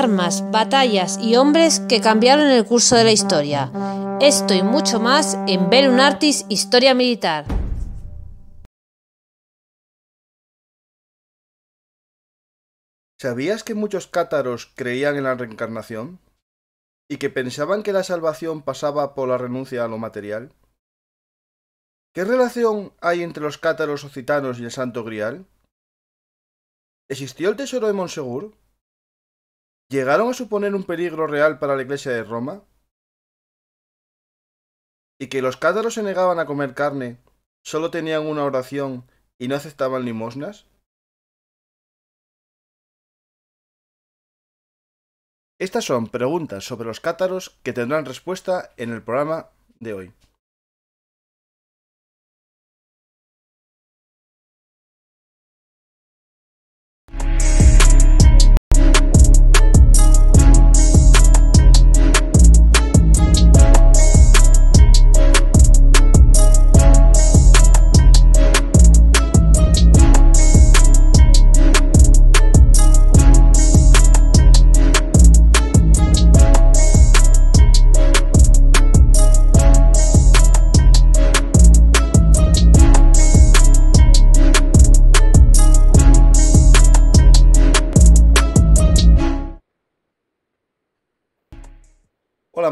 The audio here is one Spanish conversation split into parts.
armas, batallas y hombres que cambiaron el curso de la historia. Esto y mucho más en Belunartis Historia Militar. ¿Sabías que muchos cátaros creían en la reencarnación? ¿Y que pensaban que la salvación pasaba por la renuncia a lo material? ¿Qué relación hay entre los cátaros occitanos y el Santo Grial? ¿Existió el tesoro de Monsegur? llegaron a suponer un peligro real para la Iglesia de Roma? ¿Y que los cátaros se negaban a comer carne, solo tenían una oración y no aceptaban limosnas? Estas son preguntas sobre los cátaros que tendrán respuesta en el programa de hoy.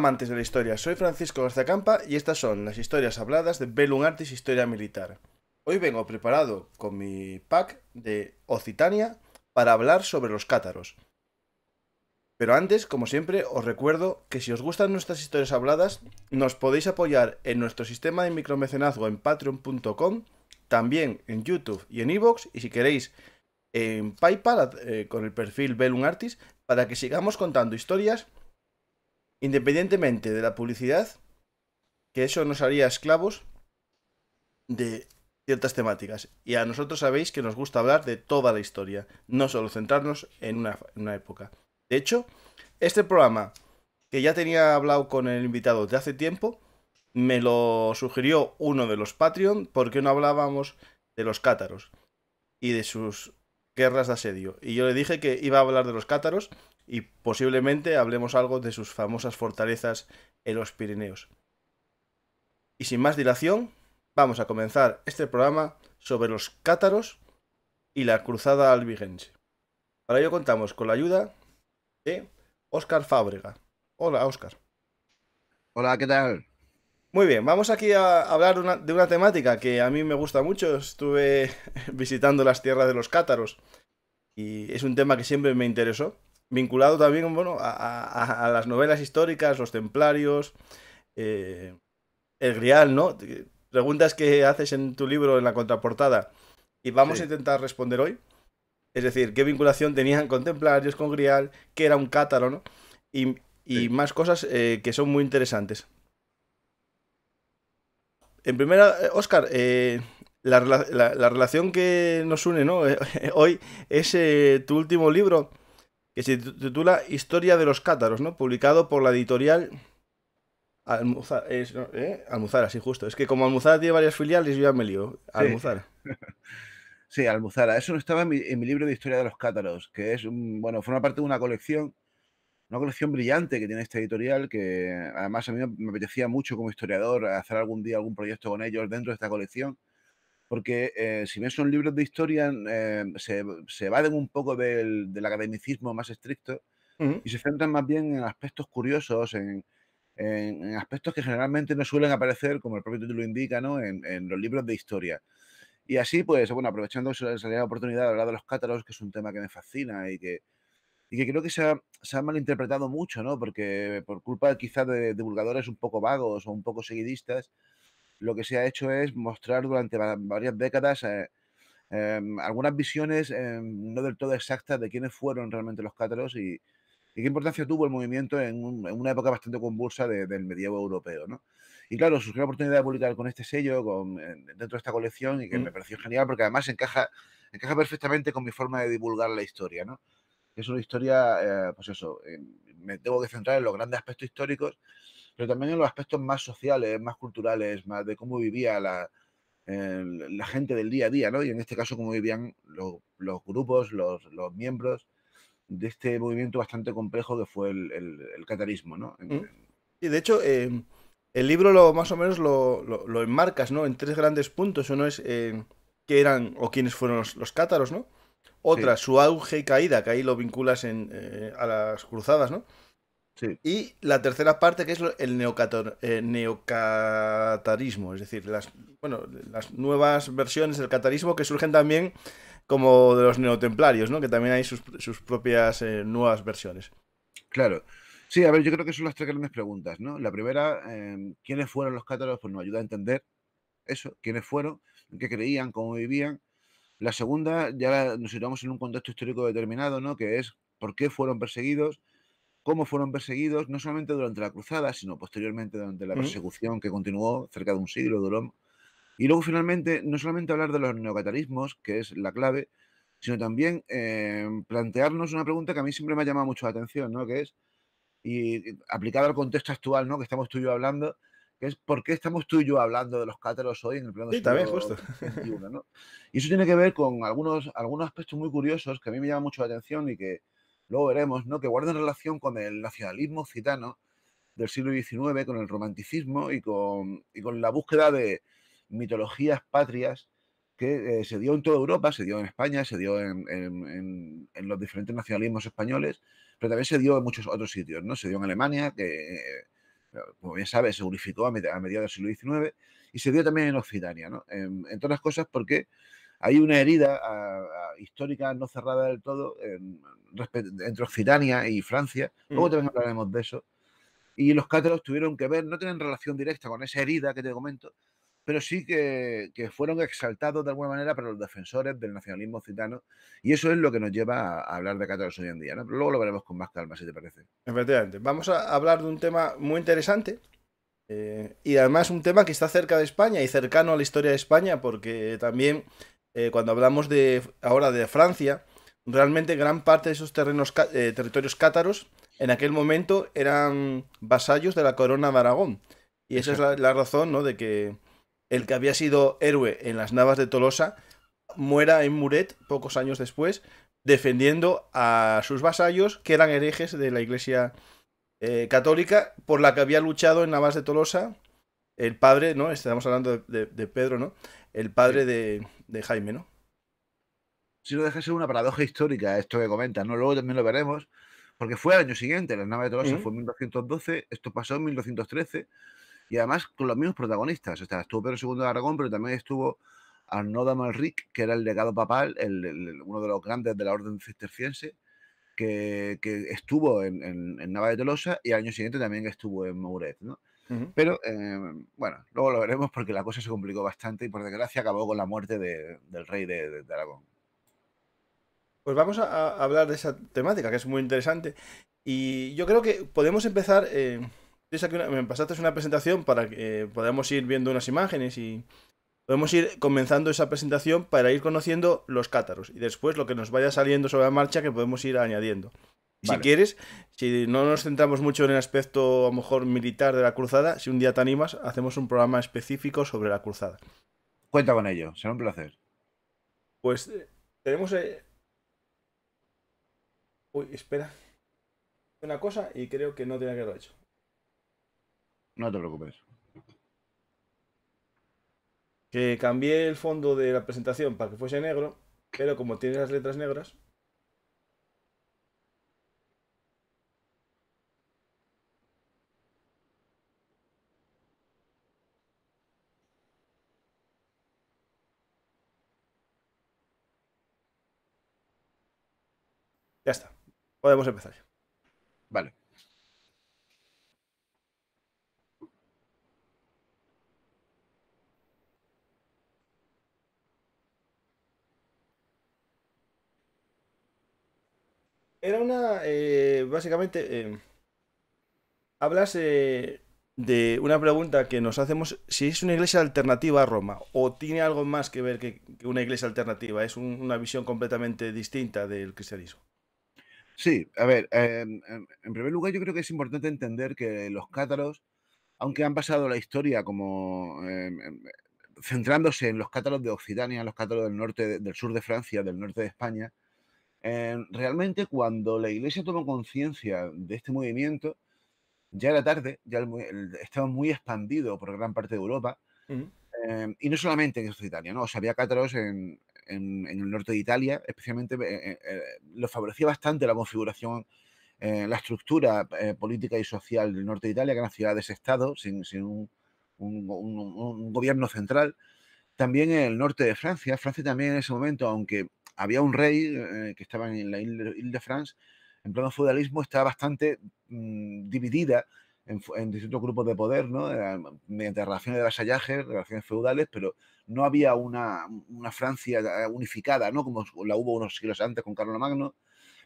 Antes de la historia, soy Francisco García Campa y estas son las historias habladas de Bellum Artis Historia Militar. Hoy vengo preparado con mi pack de Occitania para hablar sobre los cátaros. Pero antes, como siempre, os recuerdo que si os gustan nuestras historias habladas, nos podéis apoyar en nuestro sistema de micromecenazgo en patreon.com, también en YouTube y en iVoox, y si queréis en PayPal eh, con el perfil Bellum Artis, para que sigamos contando historias independientemente de la publicidad, que eso nos haría esclavos de ciertas temáticas. Y a nosotros sabéis que nos gusta hablar de toda la historia, no solo centrarnos en una, época. De hecho, este programa, que ya tenía hablado con el invitado de hace tiempo, me lo sugirió uno de los Patreon porque no hablábamos de los cátaros y de sus guerras de asedio. Y yo le dije que iba a hablar de los cátaros y posiblemente hablemos algo de sus famosas fortalezas en los Pirineos. Y sin más dilación, vamos a comenzar este programa sobre los cátaros y la cruzada albigense. Para ello contamos con la ayuda de Óscar Fábrega. Hola, Óscar. Hola, ¿qué tal? Muy bien, vamos aquí a hablar de una temática que a mí me gusta mucho. Estuve visitando las tierras de los cátaros y es un tema que siempre me interesó vinculado también bueno, a, las novelas históricas, los templarios, eh, el grial, ¿no? Preguntas que haces en tu libro, en la contraportada, y vamos a intentar responder hoy. Es decir, qué vinculación tenían con templarios, con grial, qué era un cátaro, ¿no? Y, más cosas eh, que son muy interesantes. En primera, Oscar, eh, la, relación que nos une ¿no? hoy es tu último libro, que se titula Historia de los cátaros, ¿no? Publicado por la editorial Almuzara, es, ¿Eh? sí, justo. Es que como Almuzara tiene varias filiales, yo ya me lío. Almuzara. Sí. Almuzara. Eso no estaba en mi, libro de Historia de los Cátaros, que es, un, bueno, forma parte de una colección, una colección brillante que tiene esta editorial, que además a mí me apetecía mucho como historiador hacer algún día algún proyecto con ellos dentro de esta colección porque eh, si bien son libros de historia, eh, se, se, evaden un poco del, del academicismo más estricto y se centran más bien en aspectos curiosos, en, en, aspectos que generalmente no suelen aparecer, como el propio título indica, ¿no? en, en los libros de historia. Y así, pues, bueno, aprovechando esa oportunidad de hablar de los cátaros, que es un tema que me fascina y que, y que creo que se ha, se ha, malinterpretado mucho, ¿no? Porque por culpa quizás de divulgadores un poco vagos o un poco seguidistas, lo que se ha hecho es mostrar durante varias décadas eh, em, algunas visiones em, no del todo exactas de quiénes fueron realmente los cátaros y, qué importancia tuvo el movimiento en, una época bastante convulsa del medievo europeo. ¿no? Y claro, surgió la oportunidad de publicar con este sello, con, dentro de esta colección, y que mm. me pareció genial porque además encaja, encaja perfectamente con mi forma de divulgar la historia. ¿no? Es una historia, eh, pues eso, em, me tengo que centrar en los grandes aspectos históricos pero también en los aspectos más sociales, más culturales, más de cómo vivía la, la gente del día a día, ¿no? Y en este caso, cómo vivían los, los grupos, los, los, miembros de este movimiento bastante complejo que fue el, el, catarismo, ¿no? Y mm. de hecho, em, el libro lo más o menos lo, lo, enmarcas, ¿no? En tres grandes puntos. Uno es eh, qué eran o quiénes fueron los, cátaros, ¿no? Otra, su auge y caída, que ahí lo vinculas en, eh, a las cruzadas, ¿no? Y la tercera parte, que es el eh, neocatarismo, es decir, las, las nuevas versiones del catarismo que surgen también como de los neotemplarios, ¿no? que también hay sus, propias eh, nuevas versiones. Claro. Sí, a ver, yo creo que son las tres grandes preguntas. ¿no? La primera, em, ¿quiénes fueron los cátaros? Pues nos ayuda a entender eso, quiénes fueron, qué creían, cómo vivían. La segunda, ya nos situamos en un contexto histórico determinado, ¿no? que es por qué fueron perseguidos cómo fueron perseguidos, no solamente durante la cruzada, sino posteriormente durante la persecución que continuó cerca de un siglo duró. Y luego finalmente, no solamente hablar de los neocatarismos, que es la clave, sino también em, plantearnos una pregunta que a mí siempre me ha llamado mucho la atención, ¿no? Que es, y, aplicada al contexto actual, ¿no? Que estamos tú y yo hablando, que es por qué estamos tú y yo hablando de los cátaros hoy en el plano sí, también, justo. Y eso tiene que ver con algunos, algunos aspectos muy curiosos que a mí me llaman mucho la atención y que luego veremos, ¿no? que en relación con el nacionalismo occitano del siglo XIX, con el romanticismo y con, con la búsqueda de mitologías patrias que eh, se dio en toda Europa, se dio en España, se dio en, los diferentes nacionalismos españoles, pero también se dio en muchos otros sitios, ¿no? Se dio en Alemania, que, eh, como bien sabes, se unificó a, mediados del siglo XIX, y se dio también en Occitania, En, todas las cosas porque hay una herida ah, ah, histórica no cerrada del todo entre Occitania y Francia. Luego mm. también hablaremos de eso. Y los cátaros tuvieron que ver, no tienen relación directa con esa herida que te comento, pero sí que, fueron exaltados de alguna manera para los defensores del nacionalismo occitano. Y eso es lo que nos lleva a, hablar de cátaros hoy en día. ¿no? luego lo veremos con más calma, si te parece. Efectivamente. Vamos a hablar de un tema muy interesante. Eh, y además un tema que está cerca de España y cercano a la historia de España, porque también eh, cuando hablamos de ahora de Francia, realmente gran parte de esos terrenos, eh, territorios cátaros en aquel momento eran vasallos de la corona de Aragón. Y esa es la, razón, ¿no? De que el que había sido héroe en las navas de Tolosa muera en Muret pocos años después, defendiendo a sus vasallos que eran herejes de la iglesia eh, católica por la que había luchado en navas de Tolosa el padre, ¿no? Estamos hablando de, de Pedro, ¿no? el padre de, Jaime, ¿no? Si no deja una paradoja histórica esto que comentas, ¿no? Luego también lo veremos, porque fue al año siguiente, la nave de Tolosa fue en 1212, esto pasó en 1213, y además con los mismos protagonistas. O sea, estuvo Pedro II de Aragón, pero también estuvo Arnoda Malric, que era el legado papal, el, uno de los grandes de la orden cisterciense, que, estuvo en, Nava de Tolosa y al año siguiente también estuvo en Mouret. ¿no? Pero em, bueno, luego lo veremos porque la cosa se complicó bastante y por desgracia acabó con la muerte del rey de, Aragón. Pues vamos a, hablar de esa temática que es muy interesante. Y yo creo que podemos empezar. Eh, me pasaste una presentación para que podamos ir viendo unas imágenes y podemos ir comenzando esa presentación para ir conociendo los cátaros y después lo que nos vaya saliendo sobre la marcha que podemos ir añadiendo si quieres, si no nos centramos mucho en el aspecto a lo mejor militar de la cruzada, si un día te animas, hacemos un programa específico sobre la cruzada. Cuenta con ello, será un placer. Pues eh, tenemos... Eh, Uy, espera. Una cosa y creo que no tenía que haberlo hecho. No te preocupes. Que cambié el fondo de la presentación para que fuese negro, pero como tiene las letras negras, Podemos empezar. Vale. Era una, eh, básicamente, em, hablas eh, de una pregunta que nos hacemos, si es una iglesia alternativa a Roma, o tiene algo más que ver que, una iglesia alternativa, es una visión completamente distinta del cristianismo. Sí, a ver, en primer lugar yo creo que es importante entender que los cátaros, aunque han pasado la historia como em, em, centrándose en los cátaros de Occitania, los cátaros del norte, del sur de Francia, del norte de España, realmente cuando la Iglesia tomó conciencia de este movimiento, ya era tarde, ya estaba muy expandido por gran parte de Europa, em, y no solamente en Occitania, ¿no? o sea, había cátaros en, en, el norte de Italia, especialmente eh, eh, eh, lo favorecía bastante la configuración, la estructura política y social del norte de Italia, que eran ciudades-estado, sin, sin un, un, gobierno central. También en el norte de Francia, Francia también en ese momento, aunque había un rey que estaba en la isla de France, en plano feudalismo, estaba bastante mm, dividida en, distintos grupos de poder, ¿no? Eh, mediante relaciones de vasallaje, relaciones feudales, pero no había una, una, Francia eh, unificada, ¿no? como la hubo unos siglos antes con Carlos Magno,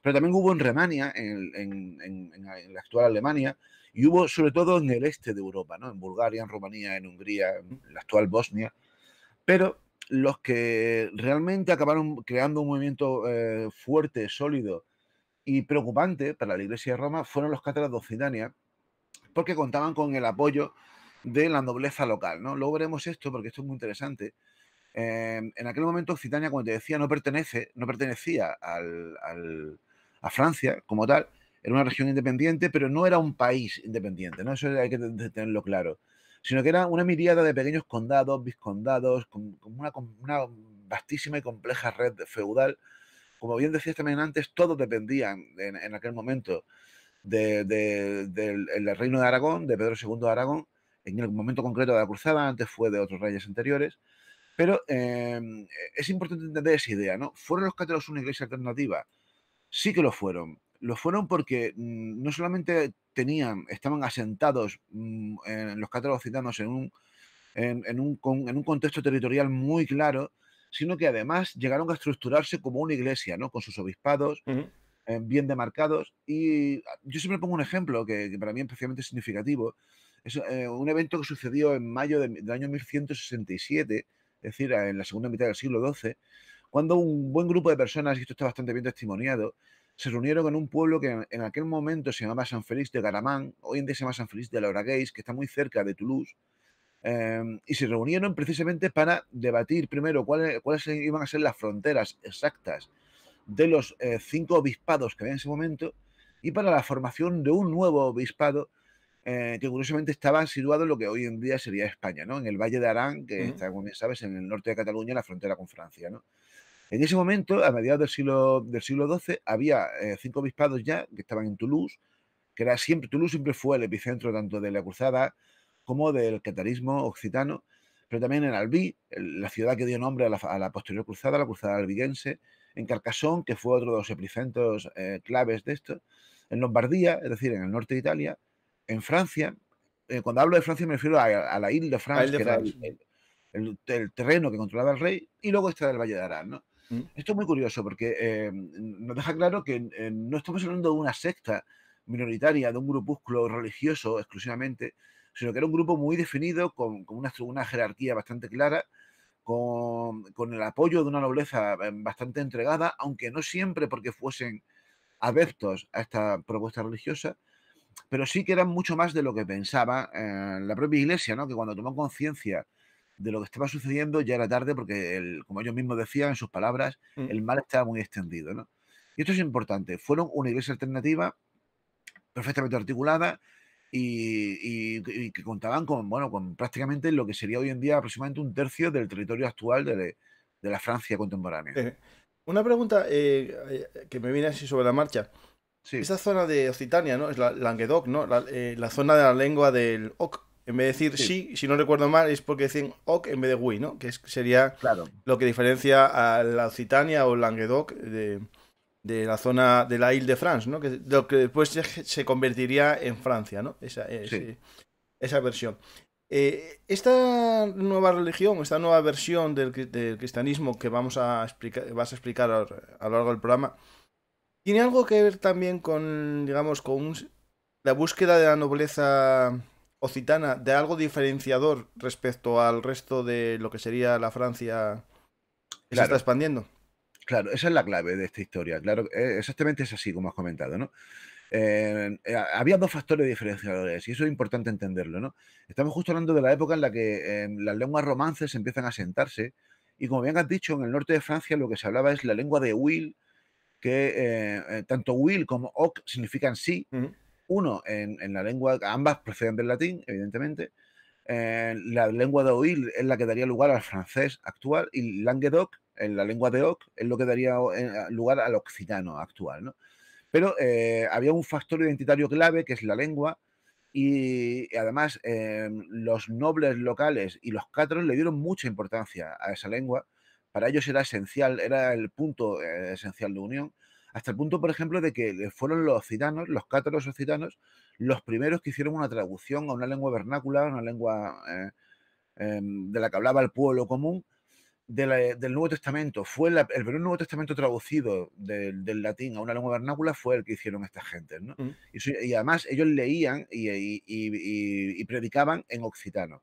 pero también hubo en Remania, en, en, en, la actual Alemania, y hubo sobre todo en el este de Europa, ¿no? en Bulgaria, en Rumanía, en Hungría, en la actual Bosnia, pero los que realmente acabaron creando un movimiento eh, fuerte, sólido y preocupante para la Iglesia de Roma fueron los cátaros de Occitania, porque contaban con el apoyo de la nobleza local. ¿no? Luego veremos esto, porque esto es muy interesante. Em, en aquel momento Occitania, como te decía, no, pertenece, no pertenecía a Francia como tal, era una región independiente, pero no era un país independiente, ¿no? eso hay que tenerlo claro, sino que era una miriada de pequeños condados, viscondados, con, una, vastísima y compleja red feudal. Como bien decías también antes, todos dependían en, en aquel momento de, del reino de Aragón, de Pedro II de Aragón, en el momento concreto de la cruzada, antes fue de otros reyes anteriores. Pero em, es importante entender esa idea, ¿no? ¿Fueron los cátaros una iglesia alternativa? Sí que lo fueron. Lo fueron porque mm, no solamente tenían, estaban asentados mm, en los cátaros occitanos en un, en, un, en un contexto territorial muy claro, sino que además llegaron a estructurarse como una iglesia, ¿no? Con sus obispados, eh, bien demarcados. Y ah, yo siempre pongo un ejemplo que, para mí es especialmente significativo. Es eh, un evento que sucedió en mayo del año 1167, es decir, en la segunda mitad del siglo XII, cuando un buen grupo de personas, y esto está bastante bien testimoniado, se reunieron en un pueblo que en, aquel momento se llamaba San Félix de Garamán, hoy en día se llama San Félix de Lauragais, que está muy cerca de Toulouse, em, y se reunieron precisamente para debatir primero cuáles iban a ser las fronteras exactas de los eh, cinco obispados que había en ese momento y para la formación de un nuevo obispado eh, que curiosamente estaba situado en lo que hoy en día sería España, En el Valle de Arán, que está, como bien sabes, en el norte de Cataluña, en la frontera con Francia, En ese momento, a mediados del siglo, del siglo XII, había eh, cinco obispados ya que estaban en Toulouse, que era siempre, Toulouse siempre fue el epicentro tanto de la cruzada como del catarismo occitano, pero también en Albi, la ciudad que dio nombre a la, a la posterior cruzada, la cruzada albigense, en Carcassonne, que fue otro de los epicentros eh, claves de esto, en Lombardía, es decir, en el norte de Italia, en Francia. Eh, cuando hablo de Francia me refiero a, la isla de France, que era el, terreno que controlaba el rey, y luego está del Valle de Arán. ¿no? Mm. Esto es muy curioso porque eh, nos deja claro que no estamos hablando de una secta minoritaria, de un grupúsculo religioso exclusivamente, sino que era un grupo muy definido, con, una, una jerarquía bastante clara, con, el apoyo de una nobleza eh, bastante entregada, aunque no siempre porque fuesen adeptos a esta propuesta religiosa, pero sí que eran mucho más de lo que pensaba eh, la propia iglesia, ¿no? que cuando tomó conciencia de lo que estaba sucediendo ya era tarde porque, como ellos mismos decían en sus palabras, mm. el mal estaba muy extendido. Y esto es importante. Fueron una iglesia alternativa perfectamente articulada y, que contaban con, bueno, con prácticamente lo que sería hoy en día aproximadamente un tercio del territorio actual de, de la Francia contemporánea. Eh, una pregunta eh, eh, que me viene así sobre la marcha. Sí. Esa zona de Occitania, ¿no? Es la Languedoc, ¿no? La, zona de la lengua del Oc. En vez de decir sí. si no recuerdo mal, es porque dicen Oc en vez de Wi, ¿no? Que sería claro. lo que diferencia a la Occitania o Languedoc de, de la zona de la Ile de France, ¿no? Que, lo que después se convertiría en Francia, ¿no? Esa, eh, versión. Eh, esta nueva religión, esta nueva versión del, cristianismo que vamos a explicar, vas a explicar a, lo largo del programa, tiene algo que ver también con, digamos, con la búsqueda de la nobleza occitana, de algo diferenciador respecto al resto de lo que sería la Francia que se está expandiendo. Claro, esa es la clave de esta historia. Claro, e, exactamente es así como has comentado, ¿no? Eh, eh, había dos factores diferenciadores y eso es importante entenderlo, ¿no? Estamos justo hablando de la época en la que em, las lenguas romances empiezan a sentarse y como bien has dicho, en el norte de Francia lo que se hablaba es la lengua de Will, que eh, tanto Will como Oc significan sí. Uno, en, en, la lengua, ambas proceden del latín, evidentemente. la lengua de Will es la que daría lugar al francés actual y Languedoc en la lengua de Oc, es lo que daría lugar al occitano actual. Pero eh, había un factor identitario clave que es la lengua y, además em, los nobles locales y los cátaros le dieron mucha importancia a esa lengua. Para ellos era esencial, era el punto eh, esencial de unión, hasta el punto, por ejemplo, de que eh, fueron los occitanos, los cátaros occitanos, los primeros que hicieron una traducción a una lengua vernácula, una lengua em, de la que hablaba el pueblo común, eh, del Nuevo Testamento, fue el primer Nuevo Testamento traducido del, latín a una lengua vernácula fue el que hicieron estas gentes. ¿no? Mm. y, además ellos leían y, predicaban en occitano.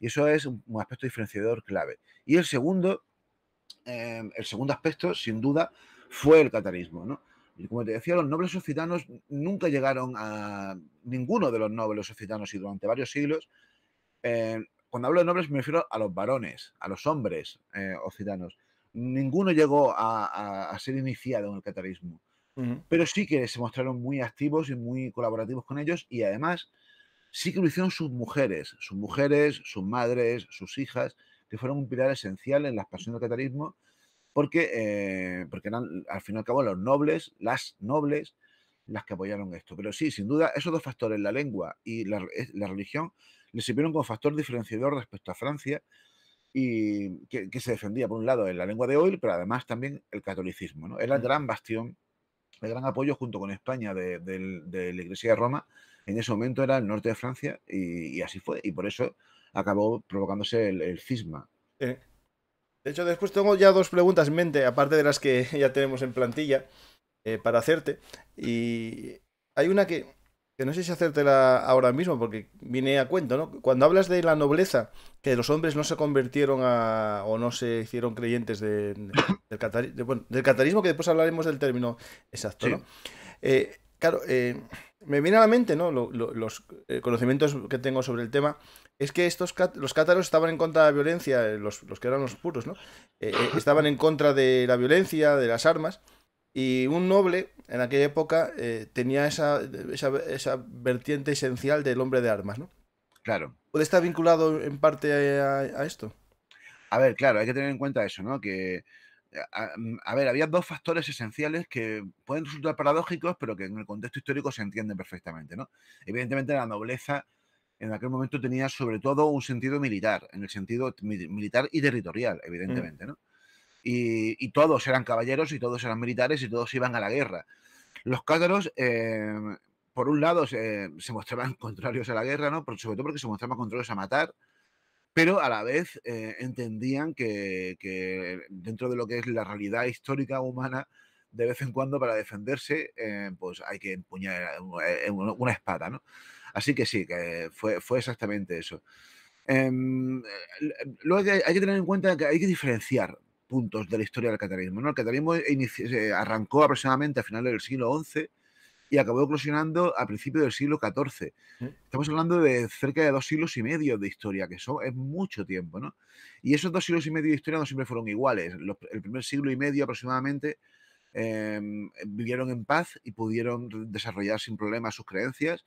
Y eso es un, aspecto diferenciador clave. Y el segundo, em, el segundo aspecto, sin duda, fue el catarismo. ¿no? Y como te decía, los nobles occitanos nunca llegaron a ninguno de los nobles occitanos y durante varios siglos em, cuando hablo de nobles me refiero a los varones, a los hombres eh, occitanos. Ninguno llegó a, ser iniciado en el catarismo, pero sí que se mostraron muy activos y muy colaborativos con ellos y además sí que lo hicieron sus mujeres, sus mujeres, sus madres, sus hijas, que fueron un pilar esencial en la expansión del catarismo porque, eh, porque eran al fin y al cabo los nobles, las nobles, las que apoyaron esto. Pero sí, sin duda, esos dos factores, la lengua y la religión, le sirvieron como factor diferenciador respecto a Francia, y que, se defendía, por un lado, en la lengua de hoy, pero además también el catolicismo. ¿no? Era el gran bastión, el gran apoyo junto con España de, la Iglesia de Roma. En ese momento era el norte de Francia y, así fue. Y por eso acabó provocándose el, cisma. Eh, de hecho, después tengo ya dos preguntas en mente, aparte de las que ya tenemos en plantilla, eh, para hacerte. Y hay una que que no sé si hacértela ahora mismo porque vine a cuento, ¿no? Cuando hablas de la nobleza, que los hombres no se convirtieron a, o no se hicieron creyentes del, del, catarismo, que después hablaremos del término exacto, ¿no? Eh, claro, eh, me viene a la mente, ¿no? los eh, conocimientos que tengo sobre el tema, es que estos los cátaros estaban en contra de la violencia, los, que eran los puros, ¿no? estaban en contra de la violencia, de las armas. Y un noble, en aquella época, eh, tenía esa, esa, vertiente esencial del hombre de armas, ¿no? Claro. ¿Puede estar vinculado en parte a, esto? A ver, claro, hay que tener en cuenta eso, ¿no? Que, a, ver, había dos factores esenciales que pueden resultar paradójicos, pero que en el contexto histórico se entienden perfectamente, ¿no? Evidentemente la nobleza en aquel momento tenía sobre todo un sentido militar, en el sentido militar y territorial, mm. evidentemente, ¿no? y, todos eran caballeros y todos eran militares y todos iban a la guerra. Los cátaros, em, por un lado, se, mostraban contrarios a la guerra, ¿no? sobre todo porque se mostraban contrarios a matar, pero a la vez eh, entendían que, dentro de lo que es la realidad histórica humana, de vez en cuando para defenderse, eh, pues hay que empuñar eh, una espada, ¿no? Así que sí, que fue, fue exactamente eso. Em, luego hay que, tener en cuenta que hay que diferenciar puntos de la historia del catarismo. ¿no? El catarismo eh, arrancó aproximadamente a finales del siglo XI y acabó eclosionando a principios del siglo XIV. ¿Mm? Estamos hablando de cerca de dos siglos y medio de historia, que son, es mucho tiempo, ¿no? Y esos dos siglos y medio de historia no siempre fueron iguales. el primer siglo y medio aproximadamente em, vivieron en paz y pudieron desarrollar sin problemas sus creencias,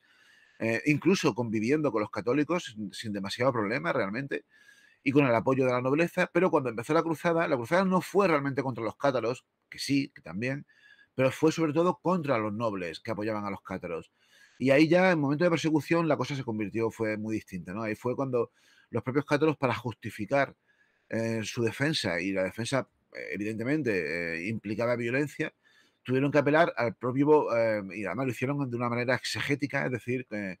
eh, incluso conviviendo con los católicos sin demasiado problema realmente y con el apoyo de la nobleza, pero cuando empezó la cruzada, la cruzada no fue realmente contra los cátaros, que sí, que también, pero fue sobre todo contra los nobles que apoyaban a los cátaros. Y ahí ya, en momento de persecución, la cosa se convirtió, fue muy distinta, ¿no? Ahí fue cuando los propios cátaros, para justificar eh, su defensa, y la defensa, evidentemente, eh, implicaba violencia, tuvieron que apelar al propio, eh, y además lo hicieron de una manera exegética, es decir, que,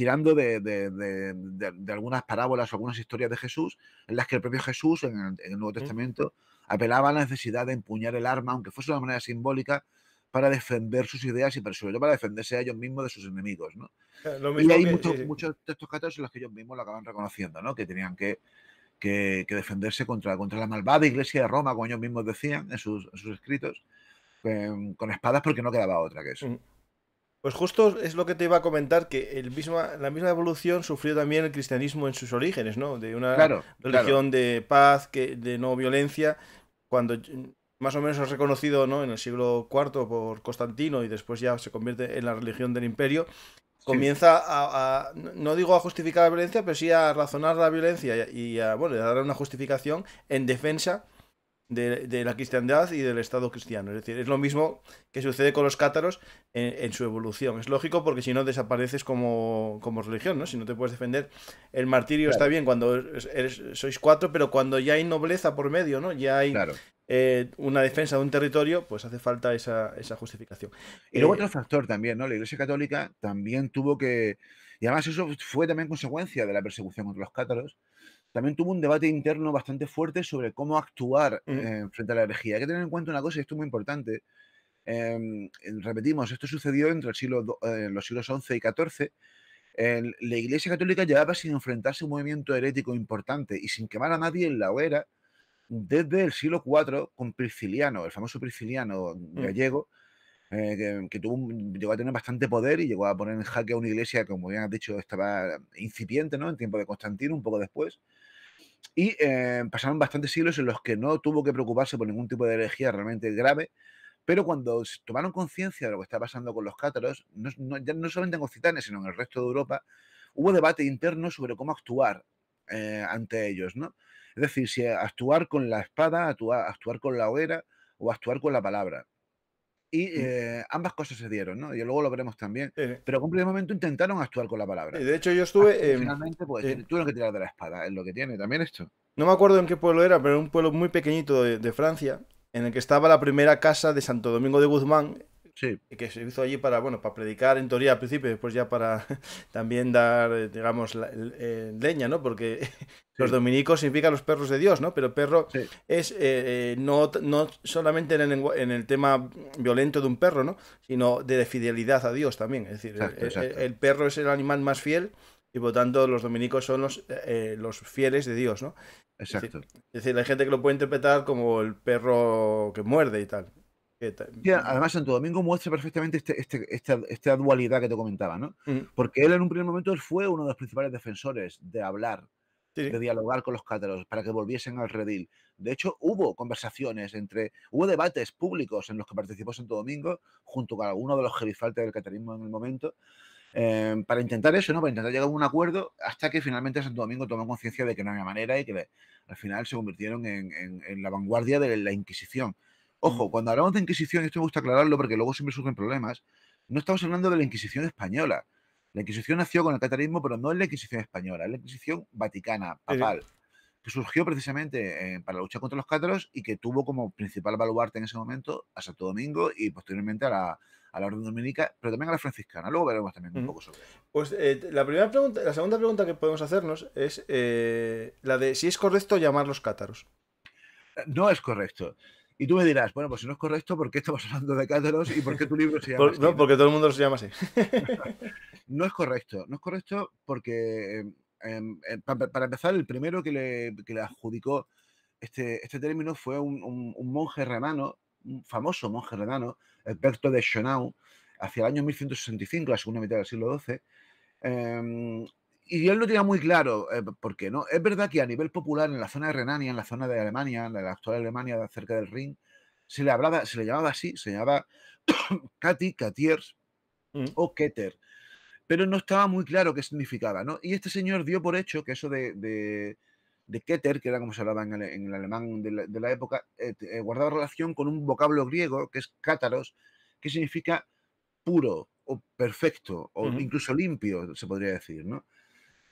tirando de, algunas parábolas o algunas historias de Jesús, en las que el propio Jesús, en el, Nuevo Testamento, apelaba a la necesidad de empuñar el arma, aunque fuese de una manera simbólica, para defender sus ideas y sobre todo para defenderse a ellos mismos de sus enemigos. Eh, y hay muchos, textos católicos en los que ellos mismos lo acaban reconociendo, que tenían que, defenderse contra, contra la malvada iglesia de Roma, como ellos mismos decían en sus, escritos, con, espadas porque no quedaba otra que eso. Mm. Pues justo es lo que te iba a comentar, que la misma evolución sufrió también el cristianismo en sus orígenes, ¿no? De una religión de paz, que, de no violencia, cuando más o menos es reconocido, En el siglo IV por Constantino y después ya se convierte en la religión del imperio, comienza a, no digo a justificar la violencia, pero sí a razonar la violencia y a, bueno, dar una justificación en defensa de, la cristiandad y del Estado cristiano. Es decir, es lo mismo que sucede con los cátaros en, su evolución. Es lógico porque si no desapareces como, religión, ¿no? Si no te puedes defender, el martirio está bien cuando eres, sois cuatro, pero cuando ya hay nobleza por medio, ¿no? Ya hay eh, una defensa de un territorio, pues hace falta esa, justificación. Y luego eh, otro factor también, ¿no? La Iglesia Católica también tuvo que... Y además eso fue también consecuencia de la persecución contra los cátaros, también tuvo un debate interno bastante fuerte sobre cómo actuar mm. eh, frente a la herejía. Hay que tener en cuenta una cosa, y esto es muy importante. Em, repetimos, esto sucedió entre siglo, eh, los siglos XI y XIV. la Iglesia Católica llevaba sin enfrentarse a un movimiento herético importante y sin quemar a nadie en la hoguera desde el siglo IV con Prisciliano, el famoso Prisciliano mm. gallego, eh, que, tuvo llegó a tener bastante poder y llegó a poner en jaque a una iglesia que, como bien has dicho, estaba incipiente, ¿no? En tiempo de Constantino, un poco después. Y eh, pasaron bastantes siglos en los que no tuvo que preocuparse por ningún tipo de herejía realmente grave, pero cuando se tomaron conciencia de lo que estaba pasando con los cátaros, no, ya no solamente en Occitania, sino en el resto de Europa, hubo debate interno sobre cómo actuar eh, ante ellos, ¿no? Es decir, si actuar con la espada, actuar, actuar con la hoguera o actuar con la palabra y eh, ambas cosas se dieron, ¿no? Y luego lo veremos también. Pero en un primer momento intentaron actuar con la palabra. De hecho, yo estuve. finalmente, pues, eh, que tirar de la espada, es lo que tiene también esto. No me acuerdo en qué pueblo era, pero era un pueblo muy pequeñito de Francia, en el que estaba la primera casa de Santo Domingo de Guzmán, que se hizo allí para, bueno, para predicar en teoría al principio, y después ya para también dar, eh, digamos, eh, leña, ¿no? Porque los dominicos significan los perros de Dios, ¿no? Pero perro es eh, no, no solamente en el, en el, tema violento de un perro, ¿no? Sino de fidelidad a Dios también. Es decir, el, perro es el animal más fiel y por tanto los dominicos son los, los fieles de Dios, ¿no? Exacto. es decir, hay gente que lo puede interpretar como el perro que muerde y tal. Mm, mm. además, Santo Domingo muestra perfectamente este, este, esta, dualidad que te comentaba, ¿no? Porque él en un primer momento fue uno de los principales defensores de hablar, de dialogar con los cátaros para que volviesen al redil. De hecho, hubo conversaciones entre, hubo debates públicos en los que participó Santo Domingo junto con alguno de los jerifaltes del catarismo en el momento. Em, para intentar eso, ¿no? Para intentar llegar a un acuerdo hasta que finalmente Santo Domingo tomó conciencia de que no había manera y que al final se convirtieron en, en la vanguardia de la Inquisición. Ojo, cuando hablamos de Inquisición, y esto me gusta aclararlo porque luego siempre surgen problemas, no estamos hablando de la Inquisición española. La Inquisición nació con el catarismo, pero no es la Inquisición española, es la Inquisición vaticana, papal, que surgió precisamente eh, para para lucha contra los cátaros y que tuvo como principal baluarte en ese momento a Santo Domingo y posteriormente a la, Orden Dominica, pero también a la franciscana. Luego veremos también un poco sobre eso. Pues eh, la, primera pregunta, la segunda pregunta que podemos hacernos es eh, la de si es correcto llamar los cátaros. No es correcto. Y tú me dirás, bueno, pues si no es correcto, ¿por qué estamos hablando de cátaros y por qué tu libro se llama así? No, porque todo el mundo se llama así. no es correcto, no es correcto porque, em, em, em, para, empezar, el primero que le, adjudicó este, este, término fue un, monje renano, un famoso monje renano, Alberto de Schonau, hacia el año 1165, la segunda mitad del siglo XII, y él lo tenía muy claro, eh, porque no. Es verdad que a nivel popular en la zona de Renania, en la zona de Alemania, en la actual Alemania, cerca del Rin, se le hablaba, se le llamaba así, se llamaba kati, Katiers mm. o Keter. Pero no estaba muy claro qué significaba, ¿no? Y este señor dio por hecho que eso de, Keter, que era como se hablaba en el, alemán de la, época, eh, eh, guardaba relación con un vocablo griego que es cátaros, que significa puro o perfecto o incluso limpio, se podría decir, ¿no?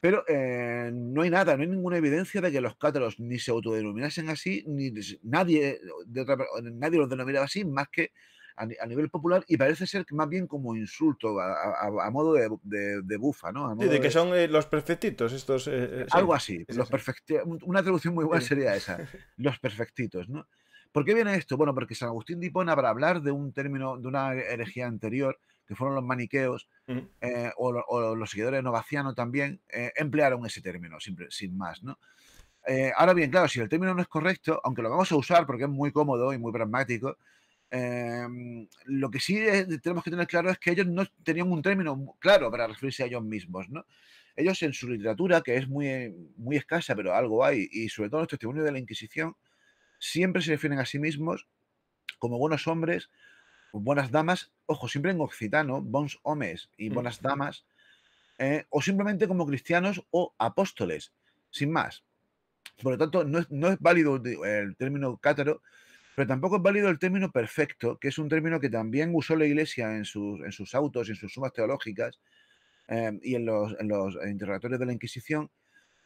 Pero eh, no hay nada, no hay ninguna evidencia de que los cátaros ni se autodenominasen así, ni nadie, de otra, nadie los denominaba así, más que a, nivel popular y parece ser más bien como insulto, a, modo de, bufa, ¿no? de que son eh, los perfectitos estos. Eh, Algo así, los perfectos. una traducción muy buena sería esa, los perfectitos, ¿no? ¿Por qué viene esto? Bueno, porque San Agustín dipona para hablar de un término, de una herejía anterior, que fueron los maniqueos mm. eh, o, los seguidores novacianos también, eh, emplearon ese término, sin, más, eh, ahora bien, claro, si el término no es correcto, aunque lo vamos a usar porque es muy cómodo y muy pragmático, em, lo que sí tenemos que tener claro es que ellos no tenían un término claro para referirse a ellos mismos, Ellos en su literatura, que es muy, muy escasa, pero algo hay, y sobre todo en los testimonios de la Inquisición, siempre se refieren a sí mismos como buenos hombres, buenas damas, ojo, siempre en occitano, bons homes y mm. buenas damas, eh, o simplemente como cristianos o apóstoles, sin más. Por lo tanto, no es, válido el término cátaro, pero tampoco es válido el término perfecto, que es un término que también usó la Iglesia en sus, en sus autos, en sus sumas teológicas em, y en los, interrogatorios de la Inquisición,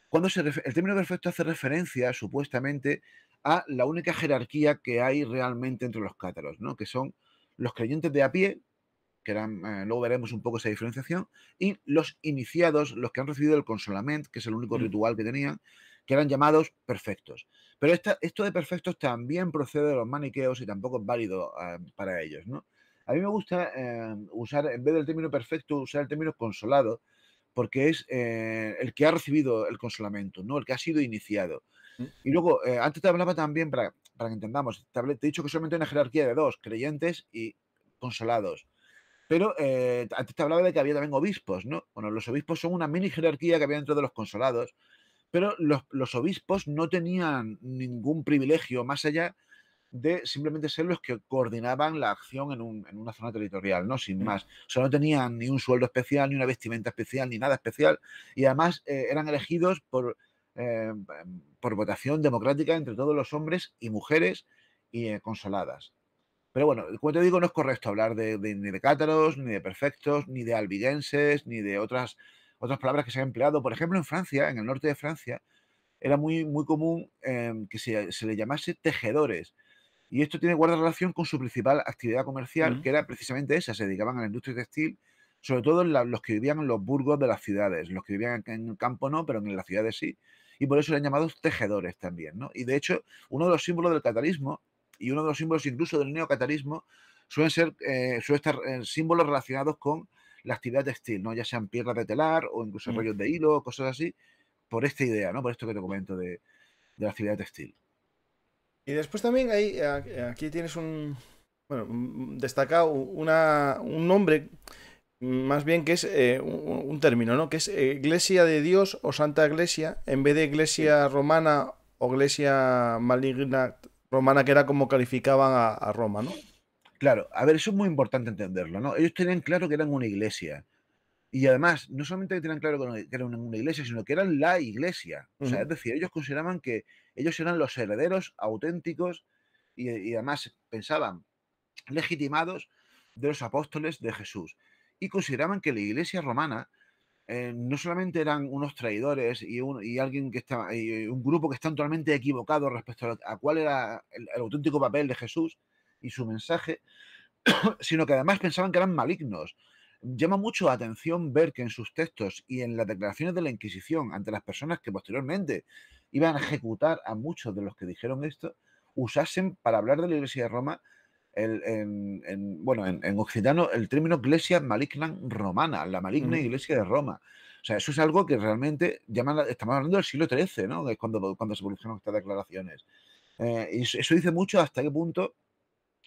cuando se el término perfecto hace referencia supuestamente a la única jerarquía que hay realmente entre los cátaros, ¿no? que son los creyentes de a pie, que eh, luego veremos un poco esa diferenciación, y los iniciados, los que han recibido el consolament, que es el único mm. ritual que tenían, que eran llamados perfectos. Pero esto de perfectos también procede de los maniqueos y tampoco es válido eh, para ellos, A mí me gusta eh, usar, en vez del término perfecto, usar el término consolado, porque es el que ha recibido el consolamento, ¿no? El que ha sido iniciado. ¿Mm? Y luego, eh, antes te hablaba también, para, para que entendamos, te, he dicho que solamente hay una jerarquía de dos, creyentes y consolados. Pero eh, antes te hablaba de que había también obispos, ¿no? Bueno, los obispos son una mini jerarquía que había dentro de los consolados, pero los, los obispos no tenían ningún privilegio más allá de simplemente ser los que coordinaban la acción en, un, en, una zona territorial, ¿no? Sin mm. más. O sea, no tenían ni un sueldo especial, ni una vestimenta especial, ni nada especial. Y además eh, eran elegidos por eh, em, por votación democrática entre todos los hombres y mujeres y eh, consoladas. Pero bueno, como te digo, no es correcto hablar de, ni de cátaros, ni de perfectos, ni de albigenses, ni de otras, otras palabras que se han empleado. Por ejemplo, en Francia, en el norte de Francia, era muy, muy común em, que se, se, le llamase tejedores. Y esto tiene guarda relación con su principal actividad comercial, que era precisamente esa, se dedicaban a la industria textil, sobre todo en los que vivían en los burgos de las ciudades, los que vivían en el campo no, pero en las ciudades sí y por eso le han llamado tejedores también. ¿no? Y de hecho, uno de los símbolos del catalismo y uno de los símbolos incluso del neocatalismo suelen ser eh, suelen estar en eh, símbolos relacionados con la actividad textil, ¿no? ya sean piedras de telar o incluso mm. rollos de hilo, o cosas así, por esta idea, ¿no? por esto que te comento de, la actividad textil. Y después también hay, eh, aquí tienes un, bueno, destacado un nombre más bien que es eh, un, término, ¿no? Que es eh, iglesia de Dios o santa iglesia, en vez de iglesia romana o iglesia maligna romana, que era como calificaban a, Roma, ¿no? Claro, a ver, eso es muy importante entenderlo, ¿no? Ellos tenían claro que eran una iglesia. Y además, no solamente tenían claro que eran una iglesia, sino que eran la iglesia. O sea, es decir, ellos consideraban que ellos eran los herederos auténticos y además pensaban legitimados de los apóstoles de Jesús y consideraban que la iglesia romana eh, no solamente eran unos traidores y, un, alguien que estaba un grupo que está totalmente equivocado respecto a, cuál era el, el, auténtico papel de Jesús y su mensaje, sino que además pensaban que eran malignos. Llama mucho la atención ver que en sus textos y en las declaraciones de la Inquisición ante las personas que posteriormente iban a ejecutar a muchos de los que dijeron esto, usasen para hablar de la Iglesia de Roma en, en, bueno, en, occitano el término iglesia maligna romana, la maligna iglesia de Roma. O sea, eso es algo que realmente, llaman, estamos hablando del siglo XIII, ¿no? cuando, cuando se produjeron estas declaraciones. Eh, y eso, dice mucho hasta qué punto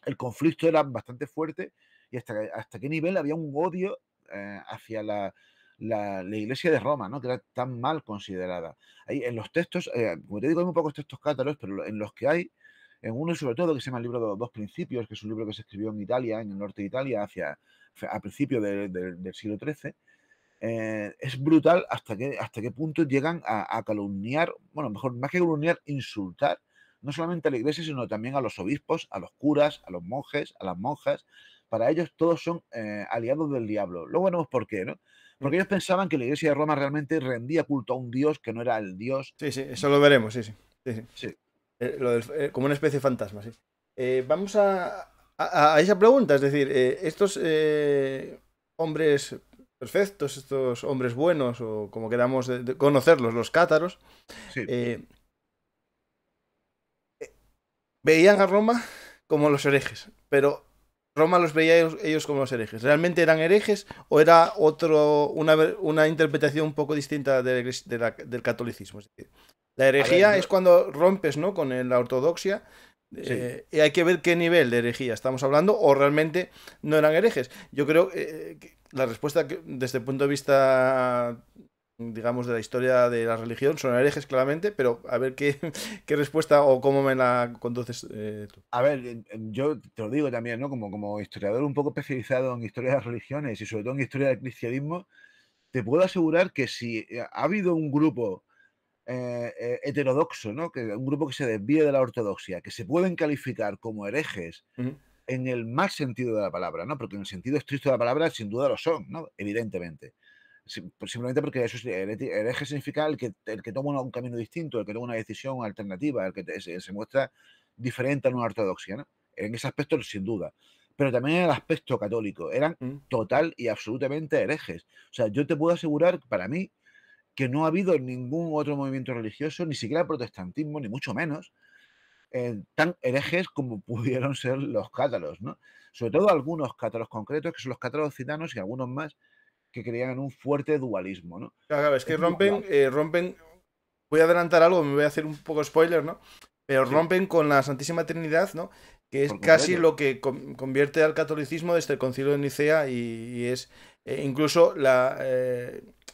el conflicto era bastante fuerte y hasta, hasta qué nivel había un odio eh, hacia la, la, iglesia de Roma, ¿no? que era tan mal considerada. Ahí, en los textos, eh, como te digo, hay muy pocos textos cátaros, pero en los que hay, en uno sobre todo que se llama el libro de los dos principios, que es un libro que se escribió en Italia, en el norte de Italia, hacia a principios del siglo XIII. Eh, es brutal hasta qué hasta qué punto llegan a, calumniar, bueno, mejor más que calumniar, insultar no solamente a la iglesia, sino también a los obispos, a los curas, a los monjes, a las monjas. Para ellos todos son eh, aliados del diablo. Luego veremos por qué, ¿no? Mm. Porque ellos pensaban que la iglesia de Roma realmente rendía culto a un dios que no era el dios. Sí, sí, eso lo veremos, sí, sí. sí. Eh, eh, como una especie de fantasma, sí. Eh, vamos a, a, esa pregunta, es decir, estos hombres perfectos, estos hombres buenos, o como queramos conocerlos, los cátaros, veían a Roma como los herejes, pero Roma los veía ellos, como los herejes. ¿Realmente eran herejes o era otro, una, interpretación un poco distinta del catolicismo? Es decir, la herejía es cuando rompes ¿no? con la ortodoxia. Eh, y hay que ver qué nivel de herejía estamos hablando o realmente no eran herejes. Yo creo eh, que la respuesta desde el punto de vista, digamos, de la historia de la religión son herejes claramente, pero a ver qué, qué respuesta o cómo me la conduces eh, tú. A ver, yo te lo digo también, ¿no? Como, como historiador un poco especializado en historia de las religiones y sobre todo en historia del cristianismo, te puedo asegurar que si ha habido un grupo eh, eh, heterodoxo, ¿no? Que un grupo que se desvíe de la ortodoxia, que se pueden calificar como herejes en el más sentido de la palabra, ¿no? Porque en el sentido estricto de la palabra, sin duda lo son, ¿no? Evidentemente. Pues simplemente porque eso es, hereje significa el que, el que toma un camino distinto, el que toma una decisión alternativa, el que se, muestra diferente a una ortodoxia, En ese aspecto, sin duda pero también en el aspecto católico. Eran total y absolutamente herejes. O sea, yo te puedo asegurar, para mí, que no ha habido ningún otro movimiento religioso, ni siquiera protestantismo, ni mucho menos, eh, tan herejes como pudieron ser los cátalos. ¿no? Sobre todo algunos cátaros concretos, que son los cátaros citanos y algunos más, que creían en un fuerte dualismo, ¿no? Claro, es que rompen, eh, rompen. Voy a adelantar algo, me voy a hacer un poco spoiler, ¿no? Pero rompen con la Santísima Trinidad, ¿no? Que es casi lo que convierte al catolicismo desde el Concilio de Nicea y, es eh, incluso la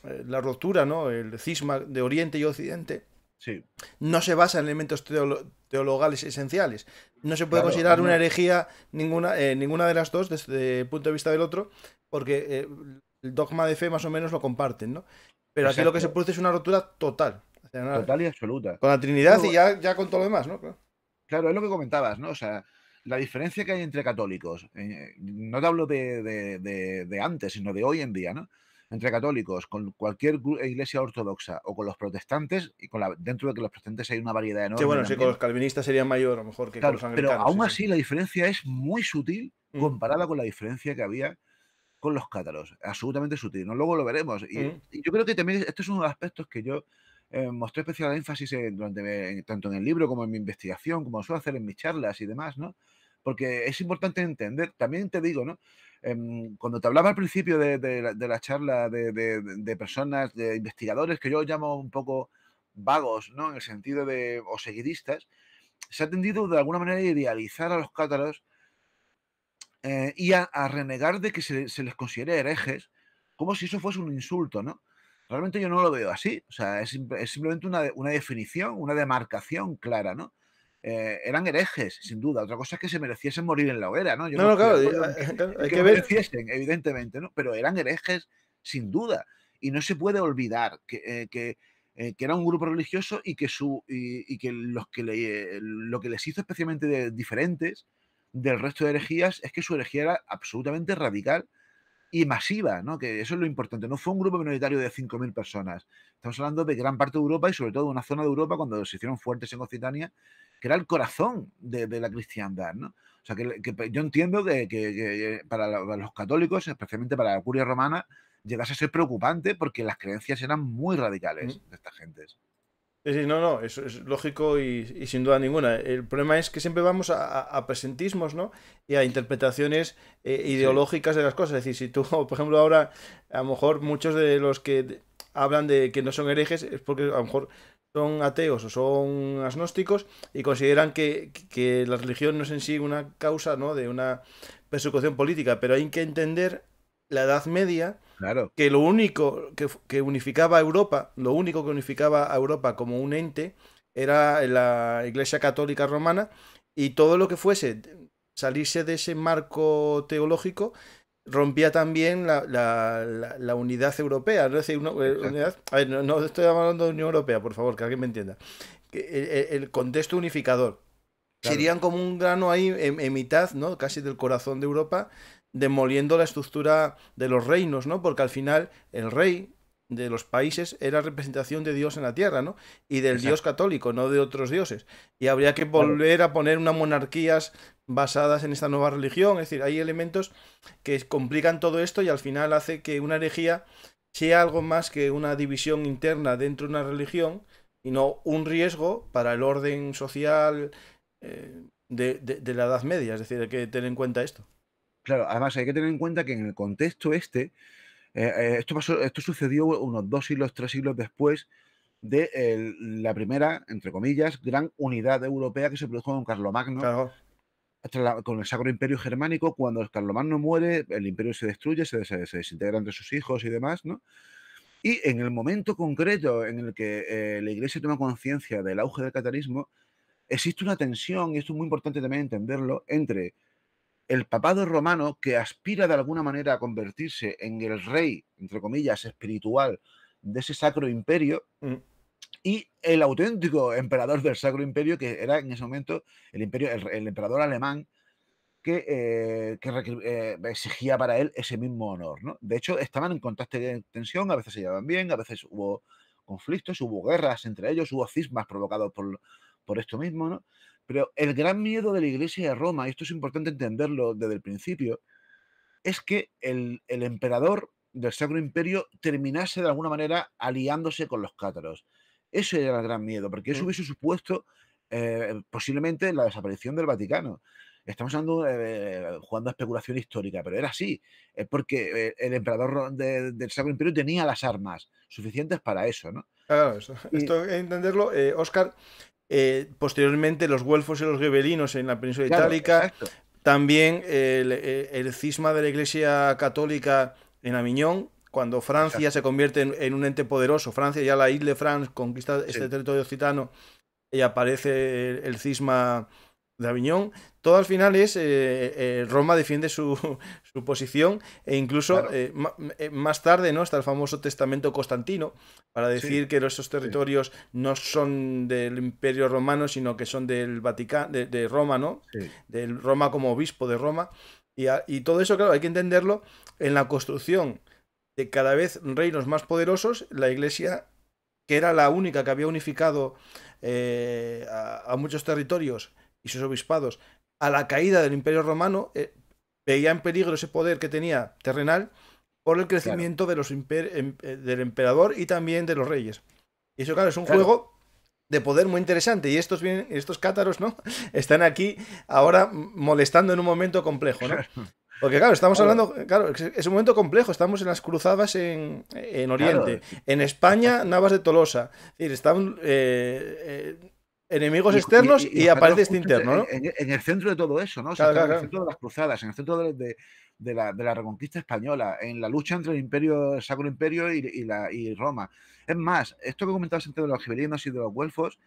eh, la ruptura, ¿no? El cisma de Oriente y Occidente. Sí. No se basa en elementos teologales esenciales. No se puede considerar una herejía ninguna, eh, ninguna de las dos desde el punto de vista del otro, porque eh, el dogma de fe más o menos lo comparten, ¿no? Pero aquí lo que se produce es una ruptura total. total y absoluta. Con la Trinidad y ya, ya con todo lo demás, ¿no? Claro. es lo que comentabas, ¿no? O sea, la diferencia que hay entre católicos, no te hablo de, de, antes, sino de hoy en día, ¿no? entre católicos, con cualquier iglesia ortodoxa o con los protestantes, y con la, dentro de que los protestantes hay una variedad enorme. Sí, bueno, sí, con los calvinistas sería mayor a lo mejor que con los Pero aún así la diferencia es muy sutil mm. comparada con la diferencia que había con los cátaros. Absolutamente sutil, ¿no? Luego lo veremos. Y, mm. yo creo que también este es uno de los aspectos que yo eh, mostré especial énfasis durante, tanto en el libro como en mi investigación, como suelo hacer en mis charlas y demás, ¿no? Porque es importante entender, también te digo, ¿no? Em, cuando te hablaba al principio de, la charla de, personas, de investigadores que yo llamo un poco vagos, ¿no? En el sentido de, o seguidistas, se ha tendido de alguna manera a idealizar a los cátaros eh, y a, renegar de que se, les considere herejes, como si eso fuese un insulto, ¿no? Realmente yo no lo veo así, o sea, es, simplemente una definición, una demarcación clara, ¿no? Eh, eran herejes, sin duda. Otra cosa es que se mereciesen morir en la hoguera, ¿no? no, no, claro, que, evidentemente, ¿no? Pero eran herejes, sin duda. Y no se puede olvidar que, eh, que, eh, que era un grupo religioso y que, su, y, que, los que lo que les hizo especialmente diferentes del resto de herejías es que su herejía era absolutamente radical y masiva, ¿no? que eso es lo importante. No fue un grupo minoritario de 5.000 personas. Estamos hablando de gran parte de Europa y sobre todo de una zona de Europa cuando se hicieron fuertes en Occitania, que era el corazón de, la cristiandad. ¿no? O sea, que, yo entiendo que, que, eh, para los católicos, especialmente para la curia romana, llegase a ser preocupante porque las creencias eran muy radicales de estas gentes. Sí, no, no, eso es lógico y, sin duda ninguna. El problema es que siempre vamos a, a presentismos, ¿no? Y a interpretaciones eh, ideológicas de las cosas. Es decir, si tú, por ejemplo, ahora, a lo mejor muchos de los que hablan de que no son herejes es porque a lo mejor son ateos o son agnósticos y consideran que, que la religión no es en sí una causa, ¿no? De una persecución política. Pero hay que entender la Edad Media que lo único que, unificaba a Europa, lo único que unificaba a Europa como un ente era la Iglesia Católica Romana y todo lo que fuese salirse de ese marco teológico rompía también la, unidad europea. Eh, ¿no? estoy hablando de Unión Europea, por favor, que alguien me entienda. el, contexto unificador. Serían como un grano ahí en, en, mitad, ¿no? Casi del corazón de Europa, demoliendo la estructura de los reinos, ¿no? Porque al final el rey de los países era representación de Dios en la tierra, ¿no? Y del dios católico, no de otros dioses. Y habría que volver a poner unas monarquías basadas en esta nueva religión, es decir, hay elementos que complican todo esto y al final hace que una herejía sea algo más que una división interna dentro de una religión y no un riesgo para el orden social eh, de la Edad Media, es decir, hay que tener en cuenta esto. Claro, además hay que tener en cuenta que en el contexto este, eh, eh, esto, pasó, esto sucedió unos dos siglos, tres siglos después de la primera, entre comillas, gran unidad europea que se produjo con Carlomagno. Claro. con el Sacro Imperio Germánico, cuando Carlomagno muere, el imperio se destruye, se, desintegra entre sus hijos y demás, ¿no? Y en el momento concreto en el que eh, la Iglesia toma conciencia del auge del catarismo, existe una tensión, y esto es muy importante también entenderlo, entre el papado romano que aspira de alguna manera a convertirse en el rey, entre comillas, espiritual de ese sacro imperio, mm. y el auténtico emperador del sacro imperio, que era en ese momento el, imperio, el, emperador alemán, que, eh, eh, exigía para él ese mismo honor. ¿no? De hecho, estaban en contacto de tensión, a veces se llevaban bien, a veces hubo conflictos, hubo guerras entre ellos, hubo cismas provocados por, por esto mismo, ¿no? Pero el gran miedo de la Iglesia de Roma, y esto es importante entenderlo desde el principio, es que el, emperador del Sacro Imperio terminase de alguna manera aliándose con los cátaros. Ese era el gran miedo, porque eso hubiese supuesto eh, posiblemente la desaparición del Vaticano. Estamos hablando, eh, jugando a especulación histórica, pero era así, Es eh, porque el emperador del Sacro Imperio tenía las armas suficientes para eso, ¿no? Claro, esto, hay que entenderlo. Oscar, eh, posteriormente los güelfos y los gibelinos en la península itálica, también eh, el, cisma de la Iglesia Católica en Amiñón, cuando Francia se convierte en, un ente poderoso, Francia ya la Isle de France conquista este territorio occitano y aparece el cisma de Aviñón. Todo al final es eh, eh, Roma defiende su, posición e incluso eh, más tarde no está el famoso testamento Constantino para decir que esos territorios no son del Imperio Romano sino que son del Vaticano, de, Roma, ¿no? Del Roma como obispo de Roma y, todo eso claro hay que entenderlo en la construcción de cada vez reinos más poderosos. La Iglesia que era la única que había unificado a, muchos territorios y sus obispados a la caída del Imperio Romano, eh, veía en peligro ese poder que tenía terrenal por el crecimiento de los em, eh, del emperador y también de los reyes. Y eso, claro, es un juego de poder muy interesante. Y estos, bien, estos cátaros, ¿no? Están aquí ahora molestando en un momento complejo, Porque claro, estamos hablando, claro, es un momento complejo, estamos en las cruzadas en, en Oriente, en España, Navas de Tolosa, es están enemigos externos y, aparece este interno, ¿no? En, el centro de todo eso, ¿no? en el centro de las cruzadas, en el centro de, la, reconquista española, en la lucha entre el imperio, Sacro Imperio y, Roma. Es más, esto que comentabas entre de los gibelinos y de los güelfos,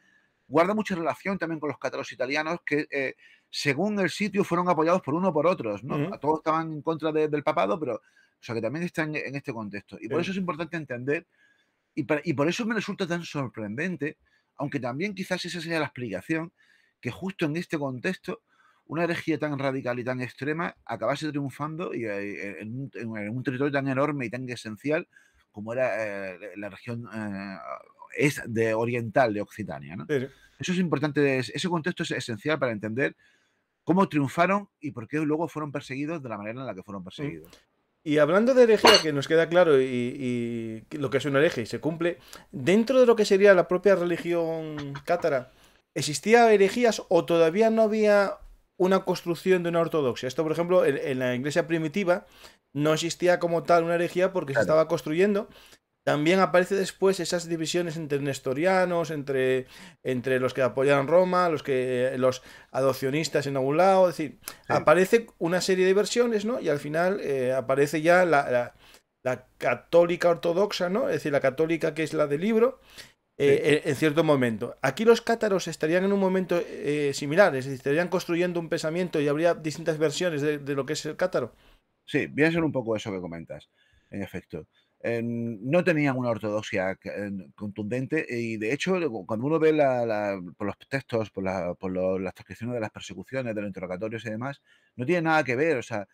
guarda mucha relación también con los cátaros italianos que, eh, según el sitio, fueron apoyados por uno por otros, ¿no? Todos estaban en contra del papado, pero, o sea, que también están en, este contexto. Y por eso es importante entender, y por eso me resulta tan sorprendente aunque también quizás esa sea la explicación que justo en este contexto una herejía tan radical y tan extrema acabase triunfando y, eh, en, un territorio tan enorme y tan esencial como era eh, la región eh, es de oriental de Occitania. Eso es importante, ese contexto es esencial para entender cómo triunfaron y por qué luego fueron perseguidos de la manera en la que fueron perseguidos. Y hablando de herejía, que nos queda claro y, lo que es una hereje, y se cumple, dentro de lo que sería la propia religión cátara, ¿existía herejías o todavía no había una construcción de una ortodoxia? Esto, por ejemplo, en, la iglesia primitiva no existía como tal una herejía porque se estaba construyendo también aparece después esas divisiones entre nestorianos, entre, entre los que apoyan Roma, los que los adopcionistas en algún lado, es decir, aparece una serie de versiones, ¿no? Y al final eh, aparece ya la, católica ortodoxa, ¿no? Es decir, la católica que es la del libro, eh, en, cierto momento. Aquí los cátaros estarían en un momento eh, similar, es decir, estarían construyendo un pensamiento y habría distintas versiones de, lo que es el cátaro. Sí, bien a ser un poco eso que comentas, en efecto no tenían una ortodoxia contundente y de hecho cuando uno ve por los textos, por, las transcripciones de las persecuciones, de los interrogatorios y demás, no tiene nada que ver. O sea,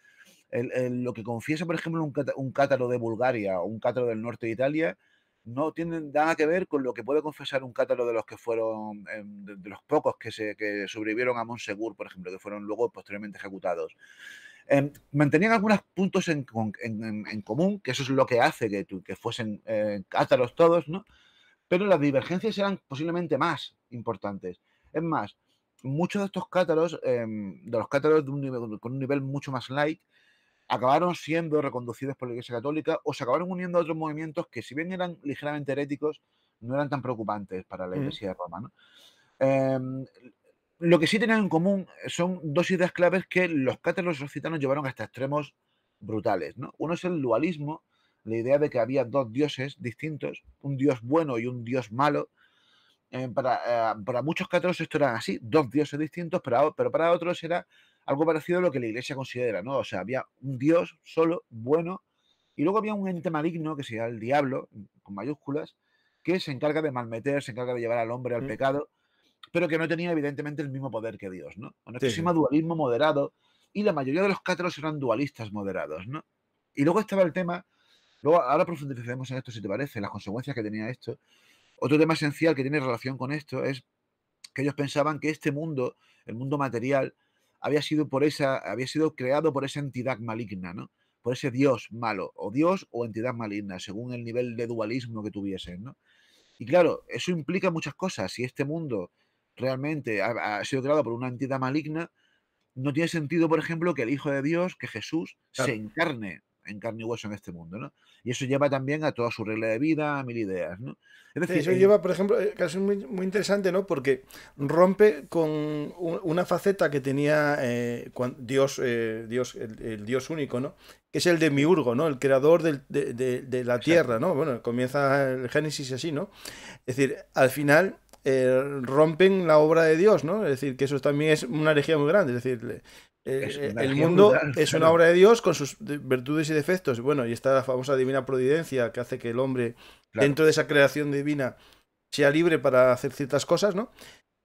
lo que confiesa, por ejemplo, un, cátaro de Bulgaria o un cátaro del norte de Italia no tiene nada que ver con lo que puede confesar un cátaro de los que fueron, em, de, los pocos que, se, que sobrevivieron a Monsegur, por ejemplo, que fueron luego posteriormente ejecutados. Em, mantenían algunos puntos en, común, que eso es lo que hace que, que fuesen cátaros eh, todos, ¿no? Pero las divergencias eran posiblemente más importantes. Es más, muchos de estos cátaros, em, de los cátaros de un con un nivel mucho más light, acabaron siendo reconducidos por la Iglesia Católica o se acabaron uniendo a otros movimientos que, si bien eran ligeramente heréticos, no eran tan preocupantes para la mm. Iglesia romana de em, Roma. Lo que sí tienen en común eh, son dos ideas claves que los cátaros occitanos llevaron hasta extremos brutales. Uno es el dualismo, la idea de que había dos dioses distintos, un dios bueno y un dios malo. Eh, eh, para, muchos cátaros esto era así, dos dioses distintos, pero, para otros era algo parecido a lo que la iglesia considera, ¿no? O sea, había un dios solo, bueno, y luego había un ente maligno, que sería el diablo, con mayúsculas, que se encarga de malmeter, se encarga de llevar al hombre al pecado pero que no tenía evidentemente el mismo poder que Dios, ¿no? se llama dualismo moderado y la mayoría de los cátaros eran dualistas moderados, ¿no? Y luego estaba el tema, luego ahora profundizaremos en esto si te parece, las consecuencias que tenía esto. Otro tema esencial que tiene relación con esto es que ellos pensaban que este mundo, el mundo material, había sido por esa, había sido creado por esa entidad maligna, ¿no? Por ese dios malo, o dios o entidad maligna, según el nivel de dualismo que tuviesen, ¿no? Y claro, eso implica muchas cosas. Si este mundo realmente ha, sido creado por una entidad maligna, no tiene sentido, por ejemplo, que el Hijo de Dios, que Jesús, se encarne en carne y hueso en este mundo, ¿no? Y eso lleva también a toda su regla de vida, a mil ideas, ¿no? eso lleva, por ejemplo, eh, es muy, interesante, ¿no? Porque rompe con una faceta que tenía eh, Dios, eh, Dios el, Dios único, ¿no? Que es el de Miurgo, ¿no? El creador de, la tierra, ¿no? Bueno, comienza el Génesis así, ¿no? Es decir, al final eh, rompen la obra de Dios, ¿no? Es decir, que eso también es una herejía muy grande, es decir, el mundo eh, es una eh, obra de Dios con sus virtudes y defectos. Bueno, y está la famosa divina providencia que hace que el hombre, dentro de esa creación divina, sea libre para hacer ciertas cosas, ¿no?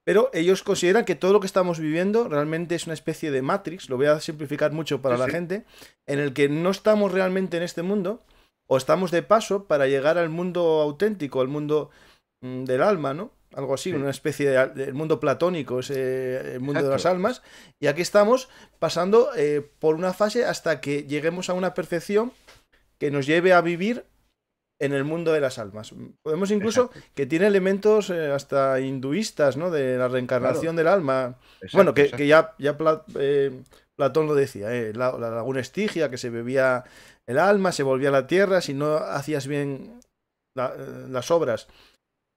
Pero ellos consideran que todo lo que estamos viviendo realmente es una especie de Matrix, lo voy a simplificar mucho para la gente, en el que no estamos realmente en este mundo, o estamos de paso para llegar al mundo auténtico, al mundo mm, del alma, ¿no? algo así, una especie del de, mundo platónico, ese el mundo de las almas. Y aquí estamos pasando eh, por una fase hasta que lleguemos a una percepción que nos lleve a vivir en el mundo de las almas. Podemos incluso que tiene elementos eh, hasta hinduistas, ¿no? De la reencarnación del alma. bueno, que, ya, ya eh, Platón lo decía, la, laguna estigia, que se bebía el alma, se volvía a la tierra, si no hacías bien las obras,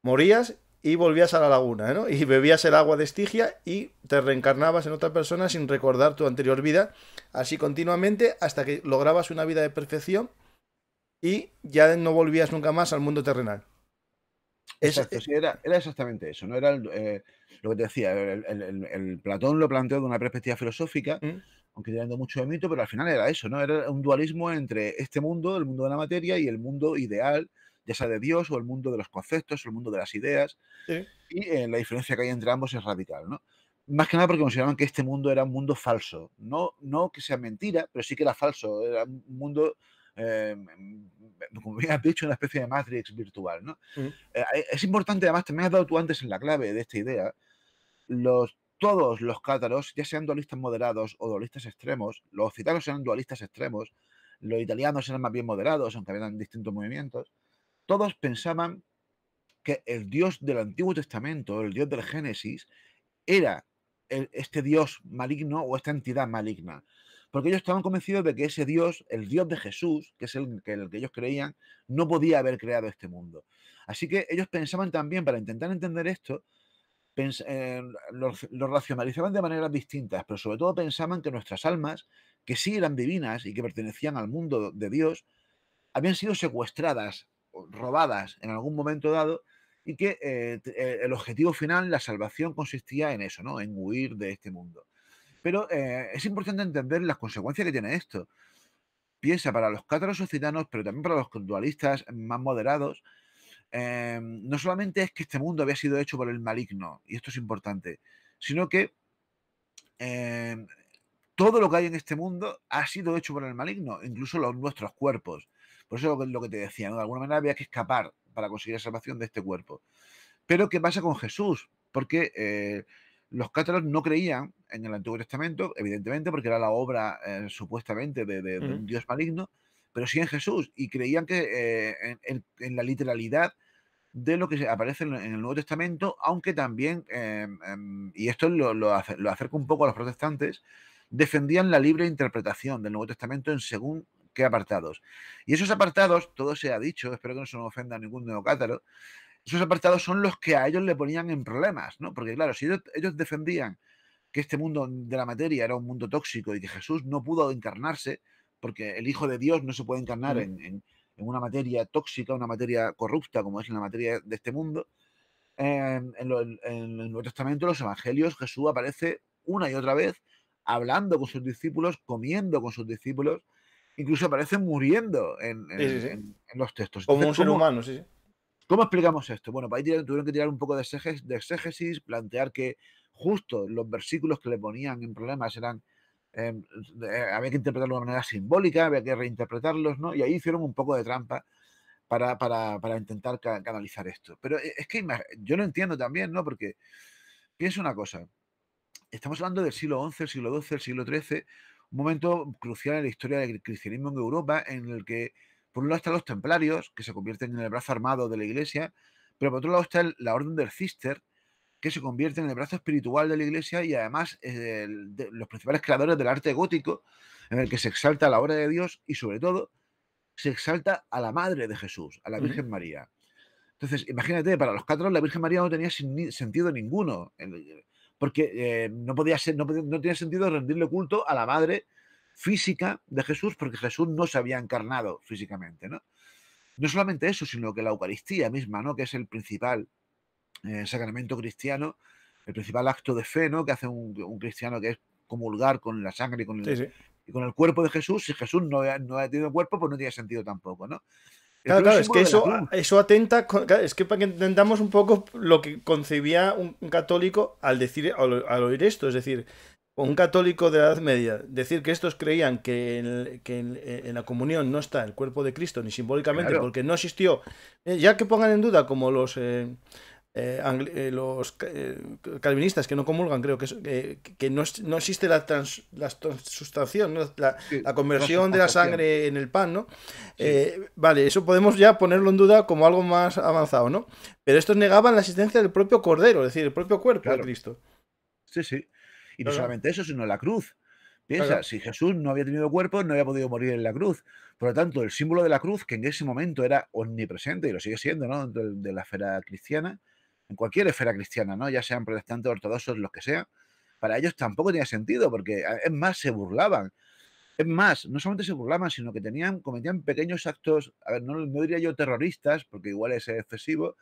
morías y volvías a la laguna, ¿no? Y bebías el agua de Estigia y te reencarnabas en otra persona sin recordar tu anterior vida, así continuamente hasta que lograbas una vida de perfección y ya no volvías nunca más al mundo terrenal. Exacto, sí, era, exactamente eso, ¿no? Era eh, lo que te decía, el, Platón lo planteó de una perspectiva filosófica, mm. aunque tirando mucho de mito, pero al final era eso, ¿no? Era un dualismo entre este mundo, el mundo de la materia y el mundo ideal, ya sea de Dios o el mundo de los conceptos, o el mundo de las ideas. Y eh, la diferencia que hay entre ambos es radical, ¿no? Más que nada porque consideraban que este mundo era un mundo falso. No, no que sea mentira, pero sí que era falso. Era un mundo eh, como bien has dicho, una especie de Matrix virtual. ¿no? Mm. Eh, es importante, además, te me has dado tú antes en la clave de esta idea, los, todos los cátaros, ya sean dualistas moderados o dualistas extremos, los occitanos eran dualistas extremos, los italianos eran más bien moderados, aunque habían distintos movimientos, todos pensaban que el Dios del Antiguo Testamento, el Dios del Génesis, era este Dios maligno o esta entidad maligna. Porque ellos estaban convencidos de que ese Dios, el Dios de Jesús, que es el que, ellos creían, no podía haber creado este mundo. Así que ellos pensaban también, para intentar entender esto, eh, lo, racionalizaban de maneras distintas, pero sobre todo pensaban que nuestras almas, que sí eran divinas y que pertenecían al mundo de Dios, habían sido secuestradas robadas en algún momento dado y que eh, eh, el objetivo final, la salvación, consistía en eso, ¿no? En huir de este mundo. Pero eh, es importante entender las consecuencias que tiene esto. Piensa, para los cátaros occitanos, pero también para los dualistas más moderados, no solamente es que este mundo había sido hecho por el maligno, y esto es importante, sino que todo lo que hay en este mundo ha sido hecho por el maligno, incluso los, nuestros cuerpos. Por eso lo que te decía, ¿no? de alguna manera había que escapar para conseguir la salvación de este cuerpo. Pero ¿qué pasa con Jesús? Porque eh, los cátaros no creían en el Antiguo Testamento, evidentemente, porque era la obra eh, supuestamente de, un dios maligno, pero sí en Jesús y creían que eh, en, la literalidad de lo que aparece en, el Nuevo Testamento, aunque también, em, y esto lo, lo acerca un poco a los protestantes, defendían la libre interpretación del Nuevo Testamento en según qué apartados. Y esos apartados, todo se ha dicho, espero que no se nos ofenda a ningún neocátaro, esos apartados son los que a ellos le ponían en problemas, ¿no? Porque claro, si ellos, defendían que este mundo de la materia era un mundo tóxico y que Jesús no pudo encarnarse, porque el Hijo de Dios no se puede encarnar en, una materia tóxica, una materia corrupta como es la materia de este mundo. Em, en, en, el Nuevo Testamento, los Evangelios, Jesús aparece una y otra vez hablando con sus discípulos, comiendo con sus discípulos, incluso aparecen muriendo en, los textos. Como un ser humano, sí, sí. ¿Cómo explicamos esto? Bueno, para ahí tuvieron que tirar un poco de exégesis, plantear que justo los versículos que le ponían en problemas eran em, había que interpretarlo de una manera simbólica, había que reinterpretarlos, ¿no? Y ahí hicieron un poco de trampa para, intentar canalizar esto. Pero eh, es que yo lo entiendo también, ¿no? Porque pienso una cosa. Estamos hablando del siglo XI, siglo XII, siglo XIII, un momento crucial en la historia del cristianismo en Europa, en el que, por un lado, están los templarios, que se convierten en el brazo armado de la iglesia, pero por otro lado está la orden del Cister, que se convierte en el brazo espiritual de la iglesia y además los principales creadores del arte gótico, en el que se exalta la obra de Dios y, sobre todo, se exalta a la madre de Jesús, a la Virgen María. Entonces, imagínate, para los católicos la Virgen María no tenía sentido ninguno porque eh, no, podía ser, no, tiene sentido rendirle culto a la madre física de Jesús, porque Jesús no se había encarnado físicamente, ¿no? No solamente eso, sino que la Eucaristía misma, ¿no? Que es el principal eh, sacramento cristiano, el principal acto de fe, ¿no? Que hace un, cristiano que es comulgar con la sangre y con el, Y con el cuerpo de Jesús. Si Jesús no, no ha tenido cuerpo, pues no tiene sentido tampoco, ¿no? Claro, claro, es que eso, eso atenta, es que para que entendamos un poco lo que concebía un católico al decir, al, oír esto, es decir, un católico de la Edad Media, decir que estos creían que, en, que en, la comunión no está el cuerpo de Cristo, ni simbólicamente, porque no existió, eh, ya que pongan en duda como los... Eh, eh, eh, los eh, calvinistas que no comulgan, creo que, que, no, existe la, trans, la la, conversión de la sangre en el pan, ¿no? vale, eso podemos ya ponerlo en duda como algo más avanzado, ¿no? Pero estos negaban la existencia del propio cordero, es decir, el propio cuerpo de Cristo. Sí, sí. Y no solamente eso, sino la cruz. Piensa, si Jesús no había tenido cuerpo, no había podido morir en la cruz. Por lo tanto, el símbolo de la cruz, que en ese momento era omnipresente y lo sigue siendo ¿no? de la esfera cristiana, en cualquier esfera cristiana, ¿no? Ya sean protestantes, ortodoxos, los que sean, para ellos tampoco tenía sentido, porque es más, se burlaban. Es más, no solamente se burlaban, sino que tenían, cometían pequeños actos, a ver, no, diría yo terroristas, porque igual es excesivo,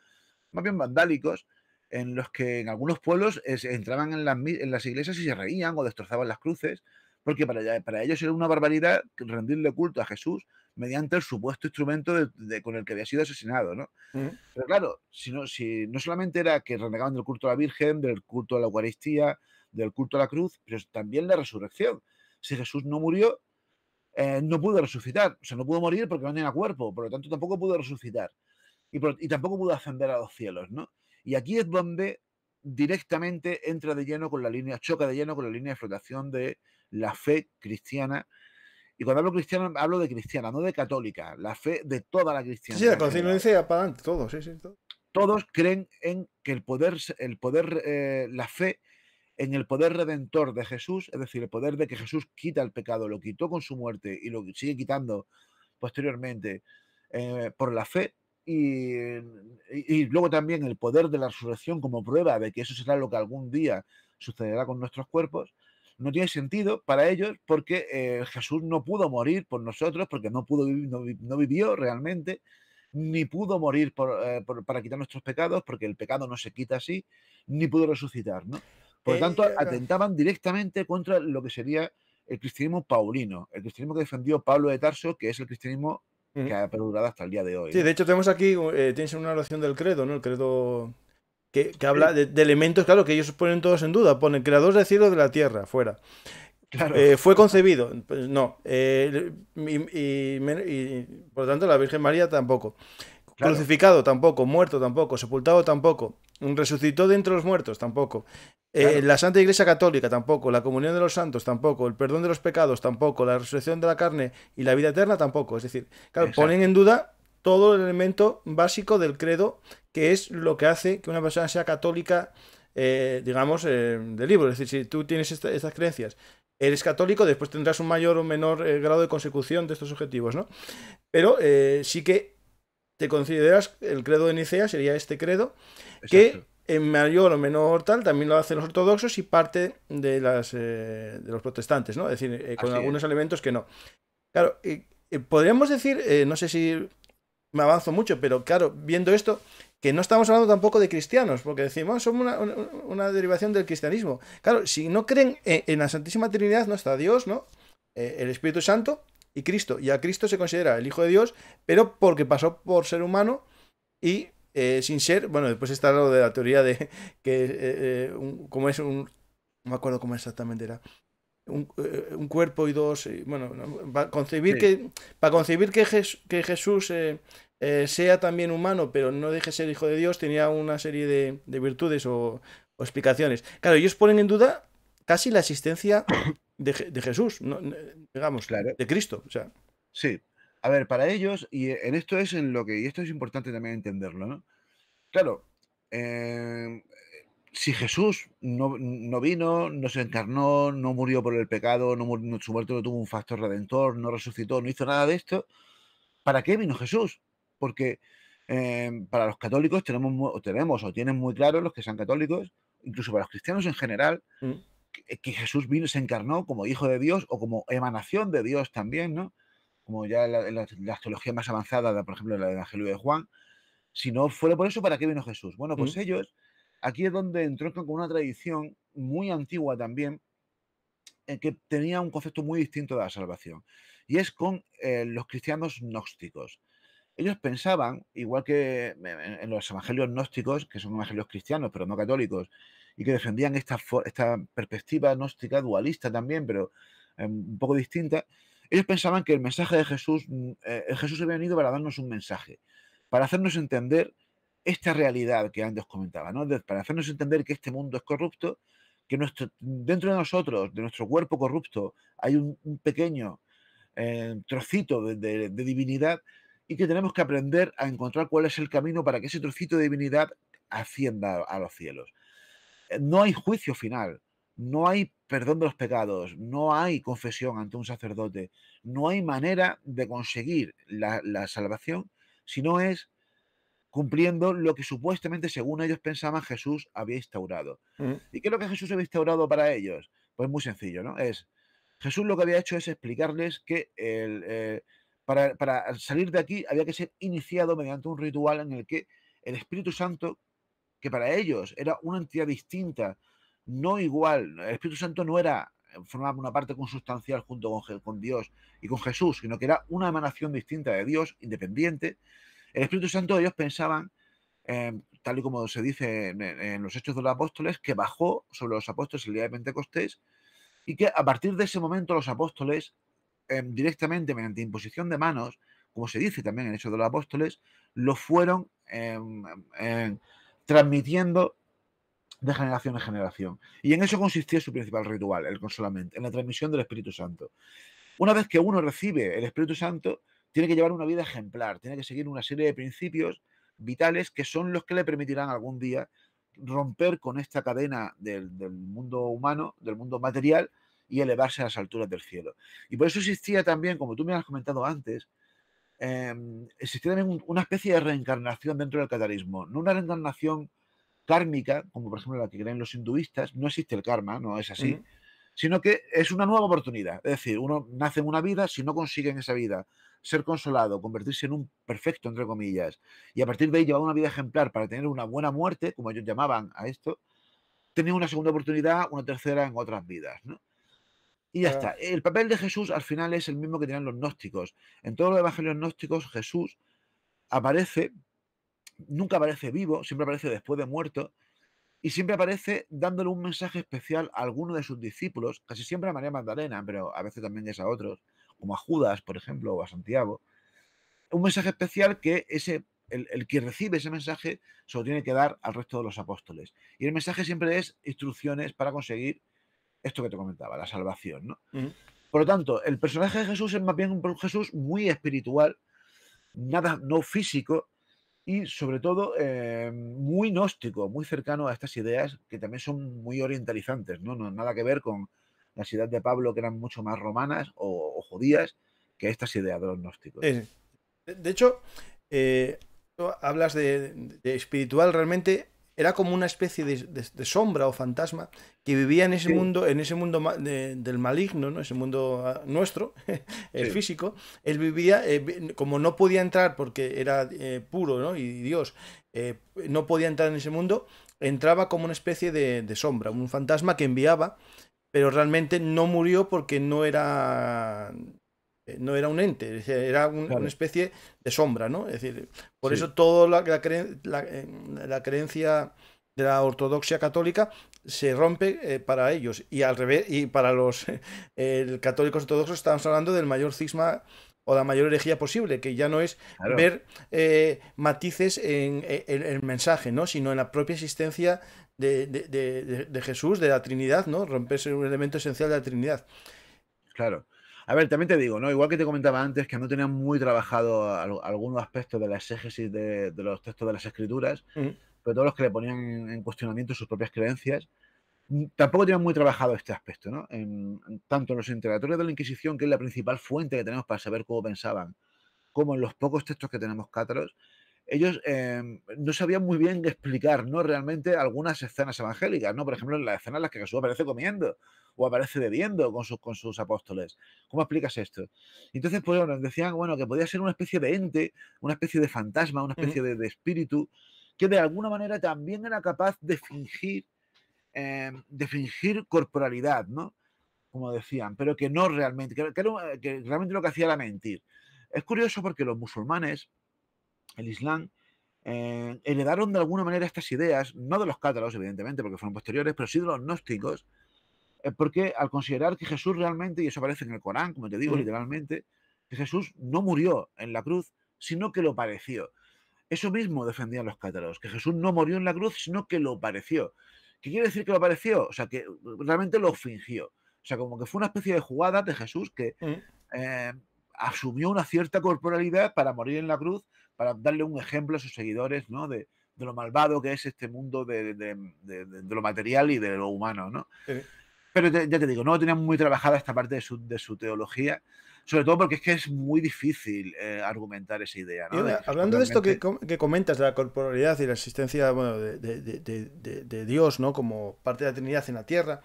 más bien vandálicos, en los que en algunos pueblos entraban en las, en las, iglesias y se reían o destrozaban las cruces, porque para, para ellos era una barbaridad rendirle culto a Jesús mediante el supuesto instrumento con el que había sido asesinado, ¿no? Pero claro, si no, no solamente era que renegaban del culto a la Virgen, del culto a la Eucaristía, del culto a la cruz, pero también la resurrección. Si Jesús no murió, eh, no pudo resucitar, o sea, no pudo morir porque no tenía cuerpo, por lo tanto tampoco pudo resucitar y, tampoco pudo ascender a los cielos, Y aquí es donde directamente entra de lleno con la línea, choca de lleno con la línea de flotación de la fe cristiana y cuando hablo cristiana, hablo de cristiana, no de católica. La fe de toda la cristiana. Sí, la dice para todos, sí, sí. ¿eh? Todos creen en que el poder, el poder eh, la fe en el poder redentor de Jesús, es decir, el poder de que Jesús quita el pecado, lo quitó con su muerte y lo sigue quitando posteriormente eh, por la fe. y, luego también el poder de la resurrección como prueba de que eso será lo que algún día sucederá con nuestros cuerpos no tiene sentido para ellos porque eh, Jesús no pudo morir por nosotros, porque no, pudo vivir, no, vivió realmente, ni pudo morir eh, para quitar nuestros pecados, porque el pecado no se quita así, ni pudo resucitar. ¿no? Por lo tanto, eh, atentaban directamente contra lo que sería el cristianismo paulino, el cristianismo que defendió Pablo de Tarso, que es el cristianismo que ha perdurado hasta el día de hoy. Sí, de hecho tenemos aquí, tienes una oración del credo, ¿no? El credo que, habla de, elementos, claro, que ellos ponen todos en duda. Ponen creador del cielo de la tierra, fuera. Eh, fue concebido, pues no. Eh, y, por lo tanto, la Virgen María tampoco. Crucificado tampoco, muerto tampoco, sepultado tampoco, resucitó de entre los muertos tampoco, eh, la Santa Iglesia Católica tampoco, la comunión de los santos tampoco, el perdón de los pecados tampoco, la resurrección de la carne y la vida eterna tampoco. Es decir, claro, ponen en duda todo el elemento básico del credo, que es lo que hace que una persona sea católica, eh, digamos, eh, del libro. Es decir, si tú tienes estas creencias, eres católico, después tendrás un mayor o menor eh, grado de consecución de estos objetivos, ¿no? Pero sí que te consideras, el credo de Nicea sería este credo, que en mayor o menor tal también lo hacen los ortodoxos y parte de, las, de los protestantes, ¿no? Es decir, con algunos elementos que no. Claro, podríamos decir, no sé si me avanzo mucho, pero claro, viendo esto, que no estamos hablando tampoco de cristianos, porque decimos, ah, somos una, derivación del cristianismo. Claro, si no creen e, en, la Santísima Trinidad, no está Dios, ¿no? Eh, el Espíritu Santo y Cristo. Y a Cristo se considera el Hijo de Dios, pero porque pasó por ser humano y eh, sin ser, bueno, después está lo de la teoría de que, eh, como es un, no me acuerdo cómo exactamente era, eh, un, cuerpo y dos. bueno, para concebir, que, para concebir que, que Jesús eh, eh, sea también humano, pero no deje ser hijo de Dios, tenía una serie de, virtudes o, explicaciones. Claro, ellos ponen en duda casi la existencia de, Jesús, digamos, claro. de Cristo. O sea. Sí. A ver, para ellos, y en esto es en lo que, y esto es importante también entenderlo, ¿no? Claro, si Jesús no, vino, no se encarnó, no murió por el pecado, no su muerte no tuvo un factor redentor, no resucitó, no hizo nada de esto, ¿para qué vino Jesús? Porque eh, para los católicos tenemos, o tenemos o tienen muy claro los que sean católicos, incluso para los cristianos en general, mm. que, Jesús vino, se encarnó como hijo de Dios o como emanación de Dios también, ¿no? Como ya en la, teología más avanzada, por ejemplo, la del Evangelio de Juan. Si no fuera por eso, ¿para qué vino Jesús? Bueno, pues mm. ellos aquí es donde entroncan con una tradición muy antigua también, eh, que tenía un concepto muy distinto de la salvación, y es con eh, los cristianos gnósticos. Ellos pensaban, igual que en los evangelios gnósticos, que son evangelios cristianos, pero no católicos, y que defendían esta, esta perspectiva gnóstica dualista también, pero eh, un poco distinta, ellos pensaban que el mensaje de Jesús, mm, Jesús había venido para darnos un mensaje, para hacernos entender esta realidad que antes comentaba, ¿no? para hacernos entender que este mundo es corrupto, que dentro de nosotros, de nuestro cuerpo corrupto, hay un, pequeño eh, trocito de, divinidad y que tenemos que aprender a encontrar cuál es el camino para que ese trocito de divinidad ascienda a los cielos. Eh, no hay juicio final, no hay perdón de los pecados, no hay confesión ante un sacerdote, no hay manera de conseguir la, la salvación si no es cumpliendo lo que supuestamente, según ellos pensaban, Jesús había instaurado. Mm. ¿Y qué es lo que Jesús había instaurado para ellos? Pues muy sencillo, ¿no? Es, Jesús lo que había hecho es explicarles que el, eh, para, salir de aquí había que ser iniciado mediante un ritual en el que el Espíritu Santo, que para ellos era una entidad distinta, no igual, el Espíritu Santo no era formaba una parte consustancial junto con, con Dios y con Jesús, sino que era una emanación distinta de Dios, independiente, el Espíritu Santo ellos pensaban, em, tal y como se dice en, los Hechos de los Apóstoles, que bajó sobre los apóstoles el día de Pentecostés y que a partir de ese momento los apóstoles, em, directamente mediante imposición de manos, como se dice también en Hechos de los Apóstoles, lo fueron em, transmitiendo de generación en generación. Y en eso consistía su principal ritual, el consolamiento, en la transmisión del Espíritu Santo. Una vez que uno recibe el Espíritu Santo, tiene que llevar una vida ejemplar, tiene que seguir una serie de principios vitales que son los que le permitirán algún día romper con esta cadena del, mundo humano, del mundo material y elevarse a las alturas del cielo. Y por eso existía también, como tú me has comentado antes, em, existía también una especie de reencarnación dentro del catarismo, no una reencarnación kármica, como por ejemplo la que creen los hinduistas, no existe el karma, no es así sino que es una nueva oportunidad. Es decir, uno nace en una vida, si no consigue en esa vida ser consolado, convertirse en un perfecto, entre comillas, y a partir de ahí llevar una vida ejemplar para tener una buena muerte, como ellos llamaban a esto, tener una segunda oportunidad, una tercera en otras vidas. Y ya está. El papel de Jesús al final es el mismo que tenían los gnósticos. En todos los evangelios gnósticos, Jesús aparece, nunca aparece vivo, siempre aparece después de muerto, y siempre aparece dándole un mensaje especial a alguno de sus discípulos, casi siempre a María Magdalena, pero a veces también es a otros, como a Judas, por ejemplo, o a Santiago. Un mensaje especial que ese, el, que recibe ese mensaje solo tiene que dar al resto de los apóstoles. Y el mensaje siempre es instrucciones para conseguir esto que te comentaba, la salvación. Mm. Por lo tanto, el personaje de Jesús es más bien un Jesús muy espiritual, nada no físico, y sobre todo eh, muy gnóstico, muy cercano a estas ideas que también son muy orientalizantes, ¿no? no nada que ver con la ciudad de Pablo que eran mucho más romanas o, judías que estas ideas de los gnósticos. de hecho, eh, hablas de espiritual realmente era como una especie de, sombra o fantasma que vivía en ese mundo, en ese mundo del maligno, ¿no? ese mundo ah, nuestro, el eh, físico. Él vivía, eh, como no podía entrar porque era eh, puro ¿no? y Dios, no podía entrar en ese mundo, entraba como una especie de sombra, un fantasma que enviaba pero realmente no murió porque no era eh, no era un ente, era una especie de sombra, ¿no? Es decir, por eso toda eh, la, creencia de la ortodoxia católica se rompe eh, para ellos y al revés y para los católicos ortodoxos estamos hablando del mayor cisma o la mayor herejía posible, que ya no es ver matices en, el mensaje, ¿no? sino en la propia existencia de, de, Jesús, de la Trinidad, ¿no? romperse un elemento esencial de la Trinidad. Claro. A ver, también te digo, ¿no? Igual que te comentaba antes, que no tenían muy trabajado algunos aspectos de la exégesis de, los textos de las escrituras, pero todos los que le ponían en cuestionamiento sus propias creencias, mm, tampoco tenían muy trabajado este aspecto, ¿no? tanto en los interrogatorios de la Inquisición, que es la principal fuente que tenemos para saber cómo pensaban, como en los pocos textos que tenemos cátaros, ellos em, no sabían muy bien explicar, ¿no? Realmente algunas escenas evangélicas, ¿no? Por ejemplo, en las escenas en las que Jesús aparece comiendo o aparece bebiendo con sus, con sus apóstoles. ¿Cómo explicas esto? Entonces, pues bueno, decían, bueno, que podía ser una especie de ente, una especie de fantasma, una especie de, espíritu, que de alguna manera también era capaz de fingir, em, de fingir corporalidad, ¿no? Como decían, pero que no realmente, que, que eh, realmente lo que hacía era mentir. Es curioso porque los musulmanes, el Islam, eh, heredaron de alguna manera estas ideas, no de los cátaros, evidentemente, porque fueron posteriores, pero sí de los gnósticos, eh, porque al considerar que Jesús realmente, y eso aparece en el Corán, como te digo literalmente, que Jesús no murió en la cruz, sino que lo pareció. Eso mismo defendían los cátaros, que Jesús no murió en la cruz, sino que lo pareció. ¿Qué quiere decir que lo pareció? O sea, que realmente lo fingió. O sea, como que fue una especie de jugada de Jesús que eh, asumió una cierta corporalidad para morir en la cruz para darle un ejemplo a sus seguidores, ¿no? De, lo malvado que es este mundo de, lo material y de lo humano, ¿no? Pero ya te digo, no tenía muy trabajada esta parte de su, teología, sobre todo porque es que es muy difícil eh, argumentar esa idea. hablando de esto que, comentas, de la corporalidad y la existencia de, Dios ¿no? como parte de la Trinidad en la Tierra,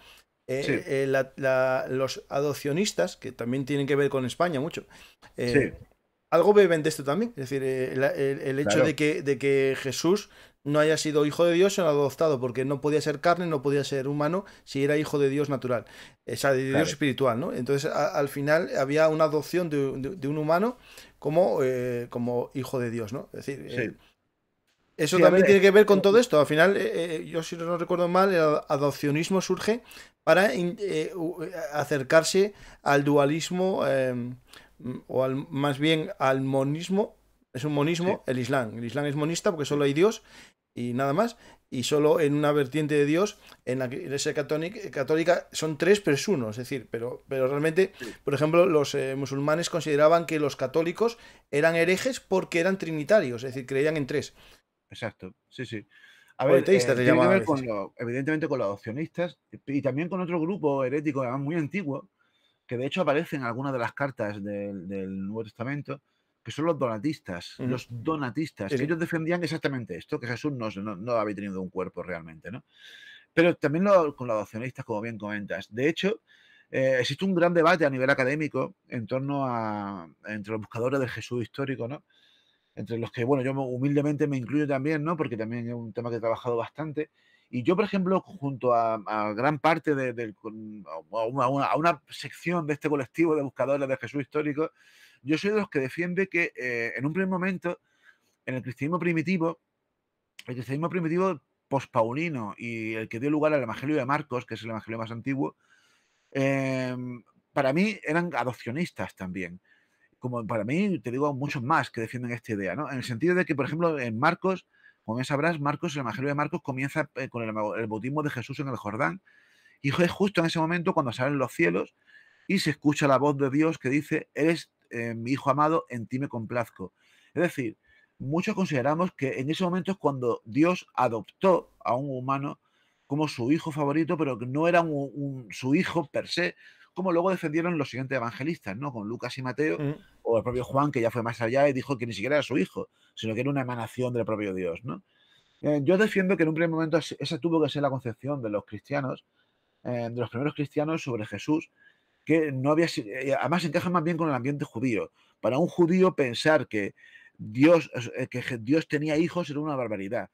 eh, eh, los adopcionistas, que también tienen que ver con España mucho, algo beben de esto también. Es decir, eh, el, hecho de, que, de que Jesús no haya sido hijo de Dios, sino adoptado, porque no podía ser carne, no podía ser humano, si era hijo de Dios natural, o sea, de Dios espiritual, ¿no? Entonces, al final había una adopción de, un humano como, eh, como hijo de Dios, ¿no? Es decir, eh, eso también tiene que ver con todo esto. Al final, yo si no recuerdo mal, el adopcionismo surge para acercarse al dualismo em, o al, más bien al monismo, es un monismo, el Islam. El Islam es monista porque solo hay Dios y nada más, y solo en una vertiente de Dios, en la Iglesia católica, católica son tres, pero es uno, es decir, pero, pero realmente, por ejemplo, los eh, musulmanes consideraban que los católicos eran herejes porque eran trinitarios, es decir, creían en tres. Exacto, sí, sí. A ver, eh, evidentemente con los adopcionistas y también con otro grupo herético muy antiguo, que de hecho aparecen en algunas de las cartas del, Nuevo Testamento, que son los donatistas, los donatistas. Ellos defendían exactamente esto, que Jesús no, no, había tenido un cuerpo realmente, ¿no? Pero también con los adopcionistas, como bien comentas. De hecho, eh, existe un gran debate a nivel académico en torno a entre los buscadores del Jesús histórico, ¿no? Entre los que, bueno, yo humildemente me incluyo también, ¿no? Porque también es un tema que he trabajado bastante. Y yo, por ejemplo, junto a, gran parte de, a, una, sección de este colectivo de buscadores de Jesús histórico, yo soy de los que defiende que eh, en un primer momento, en el cristianismo primitivo, el cristianismo primitivo pospaulino y el que dio lugar al Evangelio de Marcos, que es el Evangelio más antiguo, em, para mí eran adopcionistas también. Como para mí, te digo, muchos más que defienden esta idea, ¿no? En el sentido de que, por ejemplo, en Marcos como ya sabrás, Marcos, el Evangelio de Marcos comienza eh, con el, bautismo de Jesús en el Jordán. Y es justo en ese momento cuando salen los cielos y se escucha la voz de Dios que dice, eres eh, mi hijo amado, en ti me complazco. Es decir, muchos consideramos que en ese momento es cuando Dios adoptó a un humano como su hijo favorito, pero que no era su hijo per se, como luego defendieron los siguientes evangelistas, ¿no? Con Lucas y Mateo, mm. o el propio Juan, que ya fue más allá y dijo que ni siquiera era su hijo, sino que era una emanación del propio Dios, ¿no? Eh, yo defiendo que en un primer momento esa tuvo que ser la concepción de los cristianos, eh, de los primeros cristianos sobre Jesús, que no había eh, además encaja más bien con el ambiente judío. Para un judío pensar que Dios, que Dios tenía hijos era una barbaridad.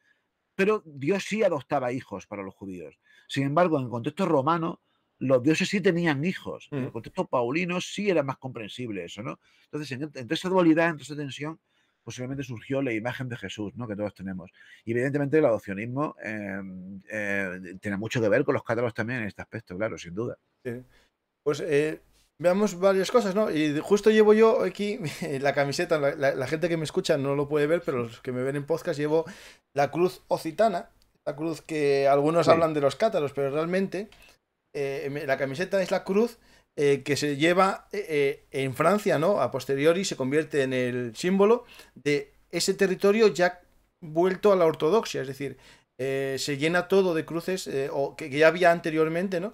Pero Dios sí adoptaba hijos para los judíos. Sin embargo, en el contexto romano, los dioses sí tenían hijos. En el mm. contexto paulino sí era más comprensible eso, ¿no? Entonces, entre esa dualidad, entre esa tensión, posiblemente surgió la imagen de Jesús, ¿no? Que todos tenemos. Y evidentemente el adopcionismo em, eh, tiene mucho que ver con los cátaros también en este aspecto, claro, sin duda. Pues eh, veamos varias cosas, ¿no? Y justo llevo yo aquí la camiseta, la, gente que me escucha no lo puede ver, pero los que me ven en podcast llevo la cruz ocitana, la cruz que algunos hablan de los cátaros, pero realmente eh, la camiseta es la cruz eh, que se lleva eh, en Francia, ¿no? A posteriori se convierte en el símbolo de ese territorio ya vuelto a la ortodoxia, es decir, se llena todo de cruces o que, ya había anteriormente, ¿no?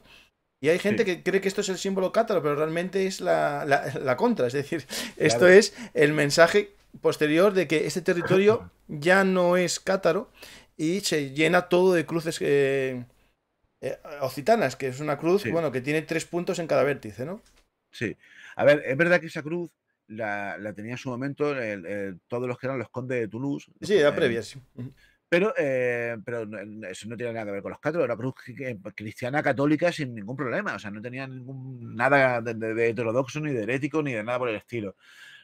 Y hay gente que cree que esto es el símbolo cátaro, pero realmente es la, contra, es decir, esto es el mensaje posterior de que este territorio ya no es cátaro y se llena todo de cruces eh, Occitanas, que es una cruz, bueno, que tiene tres puntos en cada vértice, ¿no? Sí. A ver, es verdad que esa cruz la, tenía en su momento todos los que eran los condes de Toulouse. Sí, era previa, sí. Pero, eh, pero eso no tiene nada que ver con los cátaros, era cruz cristiana católica sin ningún problema, o sea, no tenía ningún, nada de, heterodoxo, ni de herético, ni de nada por el estilo.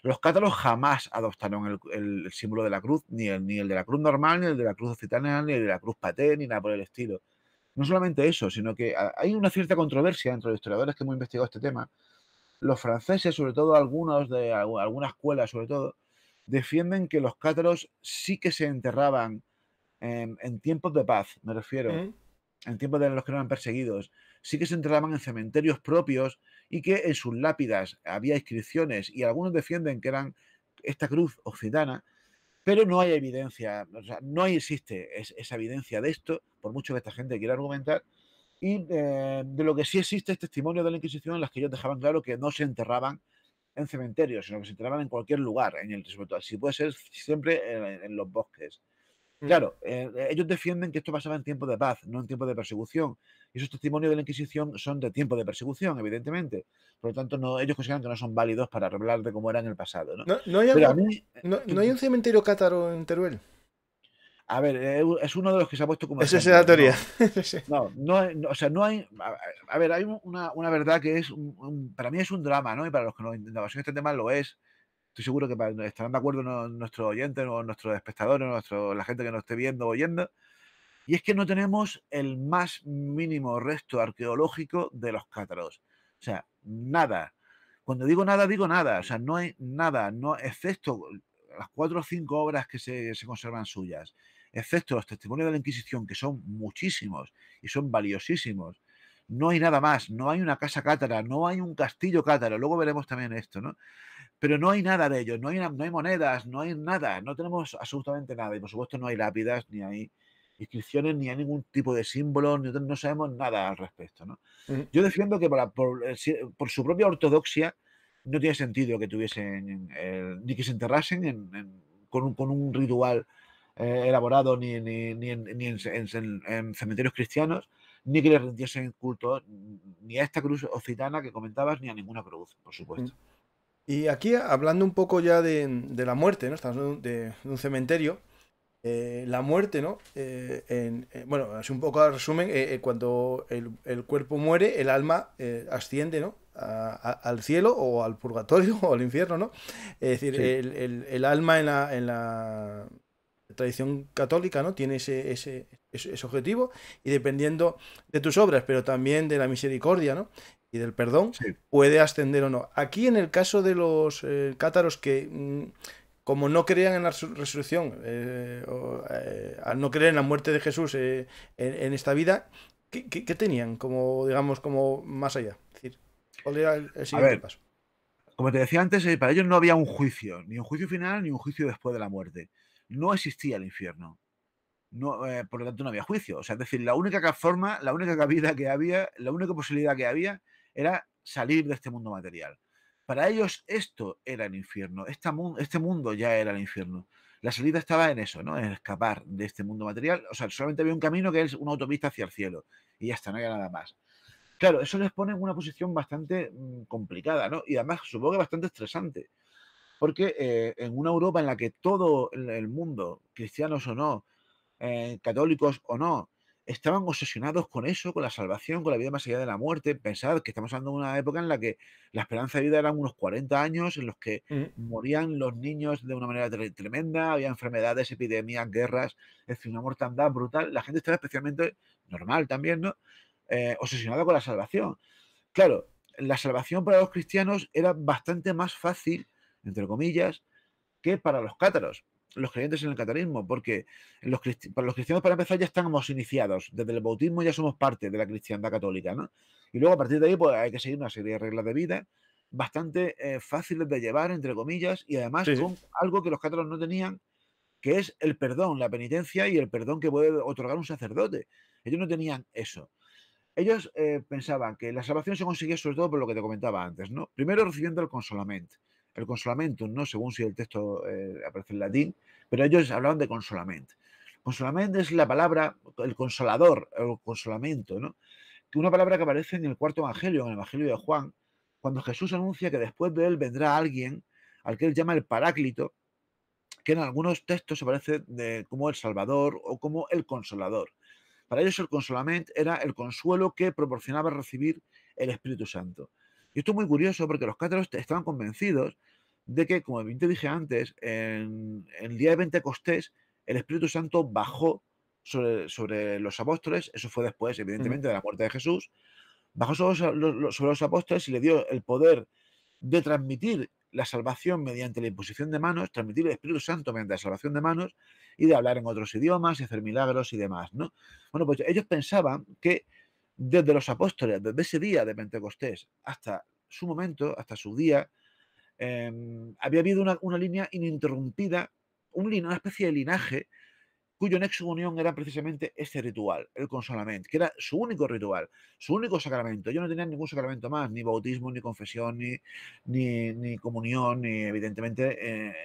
Los cátaros jamás adoptaron el, símbolo de la cruz, ni el, ni el de la cruz normal, ni el de la cruz occitana, ni el de la cruz paté, ni nada por el estilo. No solamente eso, sino que hay una cierta controversia entre los historiadores que hemos investigado este tema. Los franceses, sobre todo algunos de algunas escuelas, sobre todo, defienden que los cátaros sí que se enterraban en, tiempos de paz, me refiero, mm. en tiempos de los que eran perseguidos, sí que se enterraban en cementerios propios y que en sus lápidas había inscripciones y algunos defienden que eran esta cruz occitana pero no hay evidencia, no existe esa evidencia de esto, por mucho que esta gente quiera argumentar. Y eh, de lo que sí existe es testimonio de la Inquisición en las que ellos dejaban claro que no se enterraban en cementerios, sino que se enterraban en cualquier lugar, en el sobre todo, si puede ser siempre eh, en, los bosques. Mm. Claro, eh, ellos defienden que esto pasaba en tiempo de paz, no en tiempo de persecución esos testimonios de la Inquisición son de tiempo de persecución, evidentemente. Por lo tanto, ellos consideran que no son válidos para revelar de cómo era en el pasado. ¿no? hay, un cementerio cátaro en Teruel. A ver, eh, es uno de los que se ha puesto como. Esa es la teoría. No, no, o sea, no hay. A ver, hay una, verdad que es. para mí es un drama, ¿no? Y para los que nos innovación este tema lo es. Estoy seguro que estarán de acuerdo nuestros oyentes, nuestros espectadores, nuestro, la gente que nos esté viendo o oyendo. Y es que no tenemos el más mínimo resto arqueológico de los cátaros. O sea, nada. Cuando digo nada, digo nada. O sea, no hay nada, no, excepto las cuatro o cinco obras que se, conservan suyas, excepto los testimonios de la Inquisición, que son muchísimos y son valiosísimos. No hay nada más, no hay una casa cátara, no hay un castillo cátaro, luego veremos también esto, ¿no? Pero no hay nada de ellos, no hay, no hay monedas, no hay nada, no tenemos absolutamente nada. Y por supuesto no hay lápidas, ni hay inscripciones, ni a ningún tipo de símbolo, no sabemos nada al respecto. ¿no? Mm. Yo defiendo que para, eh, por, su propia ortodoxia no tiene sentido que tuviesen, eh, ni que se enterrasen con, un, con, un, ritual eh, elaborado ni, ni, ni, en, cementerios cristianos, ni que le rindiesen culto ni a esta cruz occitana que comentabas, ni a ninguna cruz, por mm. supuesto. Y aquí, hablando un poco ya de, la muerte, ¿no? Estamos de, de un cementerio. Eh, la muerte, ¿no? Eh, eh, bueno, es un poco el resumen, cuando el, cuerpo muere, el alma asciende, ¿no? al cielo o al purgatorio o al infierno, ¿no? Es decir, el, alma en la, la tradición católica, ¿no? Tiene ese, ese, objetivo y dependiendo de tus obras, pero también de la misericordia, ¿no? Y del perdón, puede ascender o no. Aquí en el caso de los cátaros que... Mm, como no creían en la resurrección, eh, eh, al no creer en la muerte de Jesús eh, en, esta vida, ¿qué, tenían como, digamos, como más allá? paso? Como te decía antes, para ellos no había un juicio, ni un juicio final, ni un juicio después de la muerte. No existía el infierno. por lo tanto, no había juicio. O sea, es decir, la única forma, la única cabida que había, la única posibilidad que había era salir de este mundo material. Para ellos esto era el infierno, este mundo ya era el infierno. La salida estaba en eso, ¿no? En escapar de este mundo material. O sea, solamente había un camino que es una autopista hacia el cielo. Y ya está, no había nada más. Claro, eso les pone en una posición bastante mm, complicada, ¿no? Y además supongo que bastante estresante. Porque eh, en una Europa en la que todo el mundo, cristianos o no, eh, católicos o no, estaban obsesionados con eso, con la salvación, con la vida más allá de la muerte. Pensad que estamos hablando de una época en la que la esperanza de vida eran unos 40 años, en los que mm. morían los niños de una manera tremenda, había enfermedades, epidemias, guerras, es decir, una mortandad brutal. La gente estaba especialmente normal también, ¿no? Eh, obsesionada con la salvación. Claro, la salvación para los cristianos era bastante más fácil, entre comillas, que para los cátaros los creyentes en el catarismo, porque los, para los cristianos, para empezar, ya estamos iniciados. Desde el bautismo ya somos parte de la cristiandad católica, ¿no? Y luego a partir de ahí, pues hay que seguir una serie de reglas de vida bastante eh, fáciles de llevar, entre comillas, y además con algo que los católicos no tenían, que es el perdón, la penitencia y el perdón que puede otorgar un sacerdote. Ellos no tenían eso. Ellos eh, pensaban que la salvación se conseguía sobre todo por lo que te comentaba antes, ¿no? Primero recibiendo el consolament, el consolamento, ¿no? según si el texto eh, aparece en latín, pero ellos hablaban de consolament. Consolament es la palabra, el consolador, el consolamento, ¿no? que una palabra que aparece en el cuarto evangelio, en el evangelio de Juan, cuando Jesús anuncia que después de él vendrá alguien al que él llama el paráclito, que en algunos textos aparece de, como el Salvador o como el Consolador. Para ellos el consolament era el consuelo que proporcionaba recibir el Espíritu Santo. Y esto es muy curioso porque los cátaros estaban convencidos de que, como bien te dije antes, en, el día de Pentecostés el Espíritu Santo bajó sobre, los apóstoles, eso fue después, evidentemente, de la muerte de Jesús, bajó sobre los, apóstoles y le dio el poder de transmitir la salvación mediante la imposición de manos, transmitir el Espíritu Santo mediante la salvación de manos y de hablar en otros idiomas y hacer milagros y demás, ¿no? Bueno, pues ellos pensaban que desde los apóstoles, desde ese día de Pentecostés hasta su momento, hasta su día, em, había habido una, línea ininterrumpida, una especie de linaje cuyo nexo unión era precisamente este ritual, el consolamento que era su único ritual, su único sacramento. Yo no tenía ningún sacramento más, ni bautismo, ni confesión, ni, ni, comunión, ni evidentemente... Eh,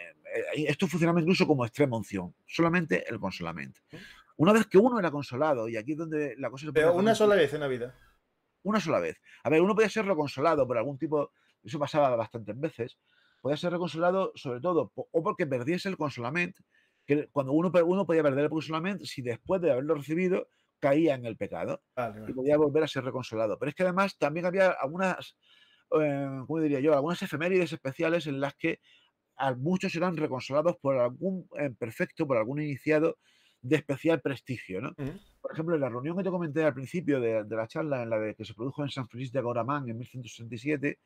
eh, esto funcionaba incluso como extrema unción, solamente el consolamiento. Una vez que uno era consolado, y aquí es donde la cosa se Pero una sola vez en la vida. Una sola vez. A ver, uno podía ser reconsolado por algún tipo. Eso pasaba bastantes veces. Podía ser reconsolado, sobre todo, o porque perdiese el consolament. Que cuando uno, uno podía perder el consolament, si después de haberlo recibido caía en el pecado y podía volver a ser reconsolado. Pero es que además también había algunas, eh, ¿cómo diría yo? Algunas efemérides especiales en las que muchos eran reconsolados por algún perfecto, por algún iniciado de especial prestigio. Mm. Por ejemplo, en la reunión que te comenté al principio de, la charla, en la que se produjo en San Francisco de Agoramán en 1167,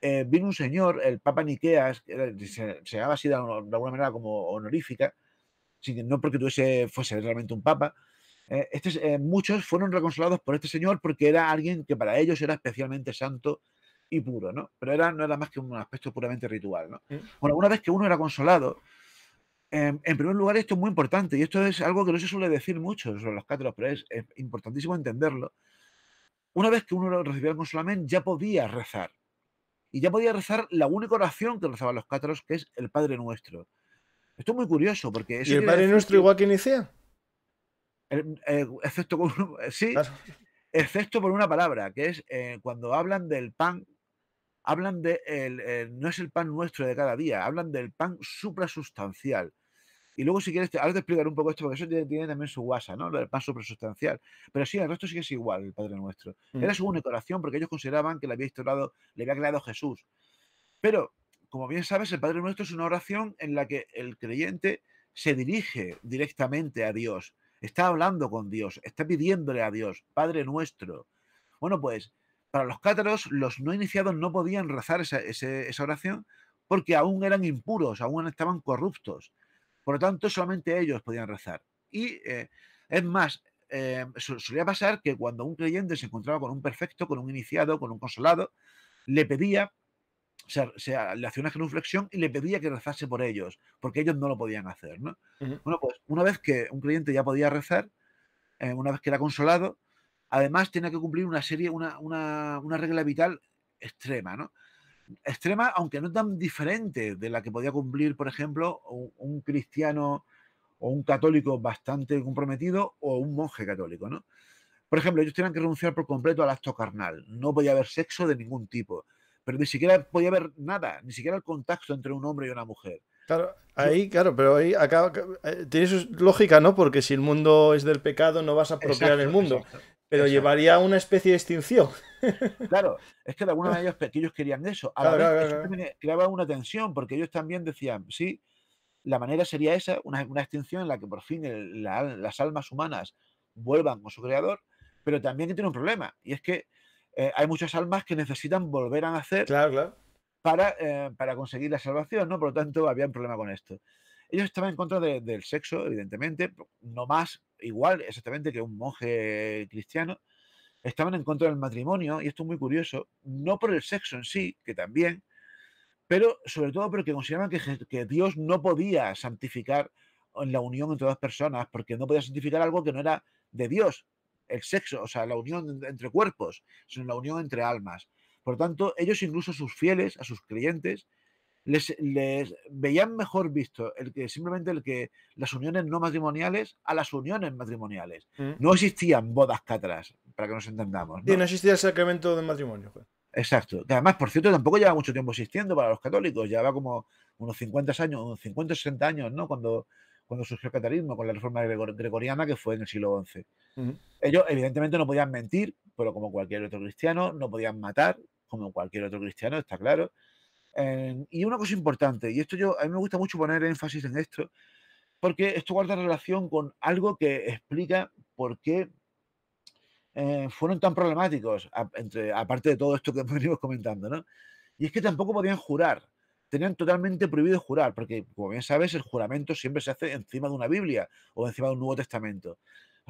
eh, vino un señor, el Papa Niqueas, se, se llamaba así de, alguna manera como honorífica, sin, no porque tuviese, fuese realmente un papa. Eh, este eh, muchos fueron reconsolados por este señor porque era alguien que para ellos era especialmente santo y puro, ¿no? Pero era, no era más que un aspecto puramente ritual, mm. Bueno, una vez que uno era consolado, en primer lugar, esto es muy importante y esto es algo que no se suele decir mucho sobre los cátaros, pero es, importantísimo entenderlo. Una vez que uno recibía el consolamen, ya podía rezar. Y ya podía rezar la única oración que rezaban los cátaros, que es el Padre Nuestro. Esto es muy curioso porque... es ¿Y el Padre Nuestro igual que inicia? Eh, excepto, eh, sí, excepto por una palabra, que es eh, cuando hablan del pan, hablan de... no es el pan nuestro de cada día, hablan del pan suprasustancial y luego, si quieres, ahora te explicaré un poco esto, porque eso tiene, también su guasa, ¿no? El paso sustancial. Pero sí, el resto sí que es igual, el Padre Nuestro. Mm. Era su única oración, porque ellos consideraban que le había instaurado, le había creado Jesús. Pero, como bien sabes, el Padre Nuestro es una oración en la que el creyente se dirige directamente a Dios. Está hablando con Dios, está pidiéndole a Dios, Padre Nuestro. Bueno, pues, para los cátaros, los no iniciados no podían rezar esa oración porque aún eran impuros, aún estaban corruptos. Por lo tanto, solamente ellos podían rezar. Y eh, es más, eh, solía pasar que cuando un creyente se encontraba con un perfecto, con un iniciado, con un consolado, le pedía, o sea, le hacía una genuflexión y le pedía que rezase por ellos, porque ellos no lo podían hacer. ¿no? Bueno, pues una vez que un creyente ya podía rezar, eh, una vez que era consolado, además tenía que cumplir una serie, una, una, una regla vital extrema, ¿no? extrema, aunque no tan diferente de la que podía cumplir, por ejemplo, un, cristiano o un católico bastante comprometido o un monje católico, ¿no? Por ejemplo, ellos tenían que renunciar por completo al acto carnal. No podía haber sexo de ningún tipo, pero ni siquiera podía haber nada, ni siquiera el contacto entre un hombre y una mujer. Claro, ahí, claro, pero ahí acaba eh, tiene su lógica, ¿no? Porque si el mundo es del pecado, no vas a apropiar el mundo. pero llevaría a una especie de extinción. Claro, es que algunos de ellos, que querían eso. A la vez, creaba una tensión, porque ellos también decían, sí, la manera sería esa, una, extinción en la que por fin las almas humanas vuelvan con su creador, pero también que tiene un problema, y es que eh, hay muchas almas que necesitan volver a nacer Para, eh, para conseguir la salvación, ¿no? Por lo tanto, había un problema con esto. Ellos estaban en contra del sexo, evidentemente, no más, igual exactamente que un monje cristiano, estaban en contra del matrimonio, y esto es muy curioso, no por el sexo en sí, que también, pero sobre todo porque consideraban que, que Dios no podía santificar la unión entre dos personas, porque no podía santificar algo que no era de Dios, el sexo, o sea, la unión entre cuerpos, sino la unión entre almas. Por tanto, ellos incluso a sus fieles, a sus creyentes, les, veían mejor visto el que simplemente el que las uniones no matrimoniales a las uniones matrimoniales. Mm. No existían bodas catras, para que nos entendamos. ¿no? no existía el sacramento del matrimonio. Pues. Exacto. además, por cierto, tampoco lleva mucho tiempo existiendo para los católicos. Lleva como unos 50 años, unos 50 60 años, ¿no? Cuando, cuando surgió el catarismo con la reforma gregoriana que fue en el siglo XI. Ellos, evidentemente, no podían mentir, pero como cualquier otro cristiano, no podían matar, como cualquier otro cristiano, está claro y una cosa importante, y esto yo, a mí me gusta mucho poner énfasis en esto, porque esto guarda relación con algo que explica por qué eh, fueron tan problemáticos, entre, aparte de todo esto que venimos comentando, ¿no? Y es que tampoco podían jurar, tenían totalmente prohibido jurar, porque como bien sabes, el juramento siempre se hace encima de una Biblia o encima de un Nuevo Testamento.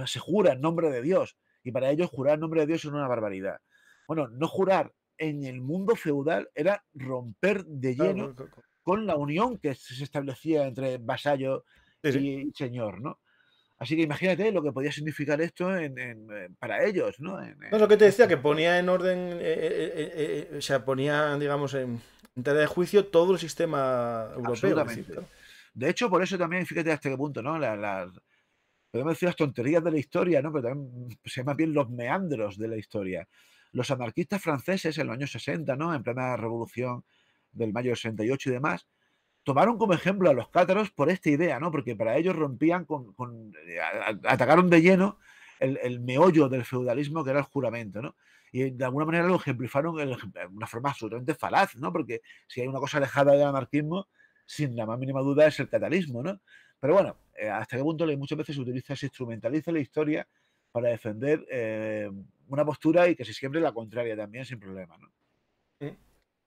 se jura en nombre de Dios, y para ellos jurar en nombre de Dios es una barbaridad. Bueno, no jurar en el mundo feudal era romper de lleno con la unión que se establecía entre vasallo y señor, ¿no? Así que imagínate lo que podía significar esto eh, para ellos, ¿no? no, lo que te decía, este que ponía en orden, eh, eh, o sea, ponía, digamos, en, tela de juicio todo el sistema europeo. De hecho, por eso también, fíjate hasta qué punto, ¿no? Las podemos decir las tonterías de la historia, ¿no? Pero también mm, se llaman bien los meandros de la historia los anarquistas franceses en los años 60, ¿no? en plena revolución del mayo 68 y demás, tomaron como ejemplo a los cátaros por esta idea, ¿no? porque para ellos rompían con, eh, atacaron de lleno el, meollo del feudalismo que era el juramento, Y de alguna manera lo ejemplificaron de una forma absolutamente falaz, ¿no? Porque si hay una cosa alejada del anarquismo, sin la más mínima duda es el catalismo, ¿no? Pero bueno, eh, hasta qué punto muchas veces se utiliza, se instrumentaliza la historia para defender eh, una postura y que siempre siempre la contraria también sin problema. ¿no? Mm.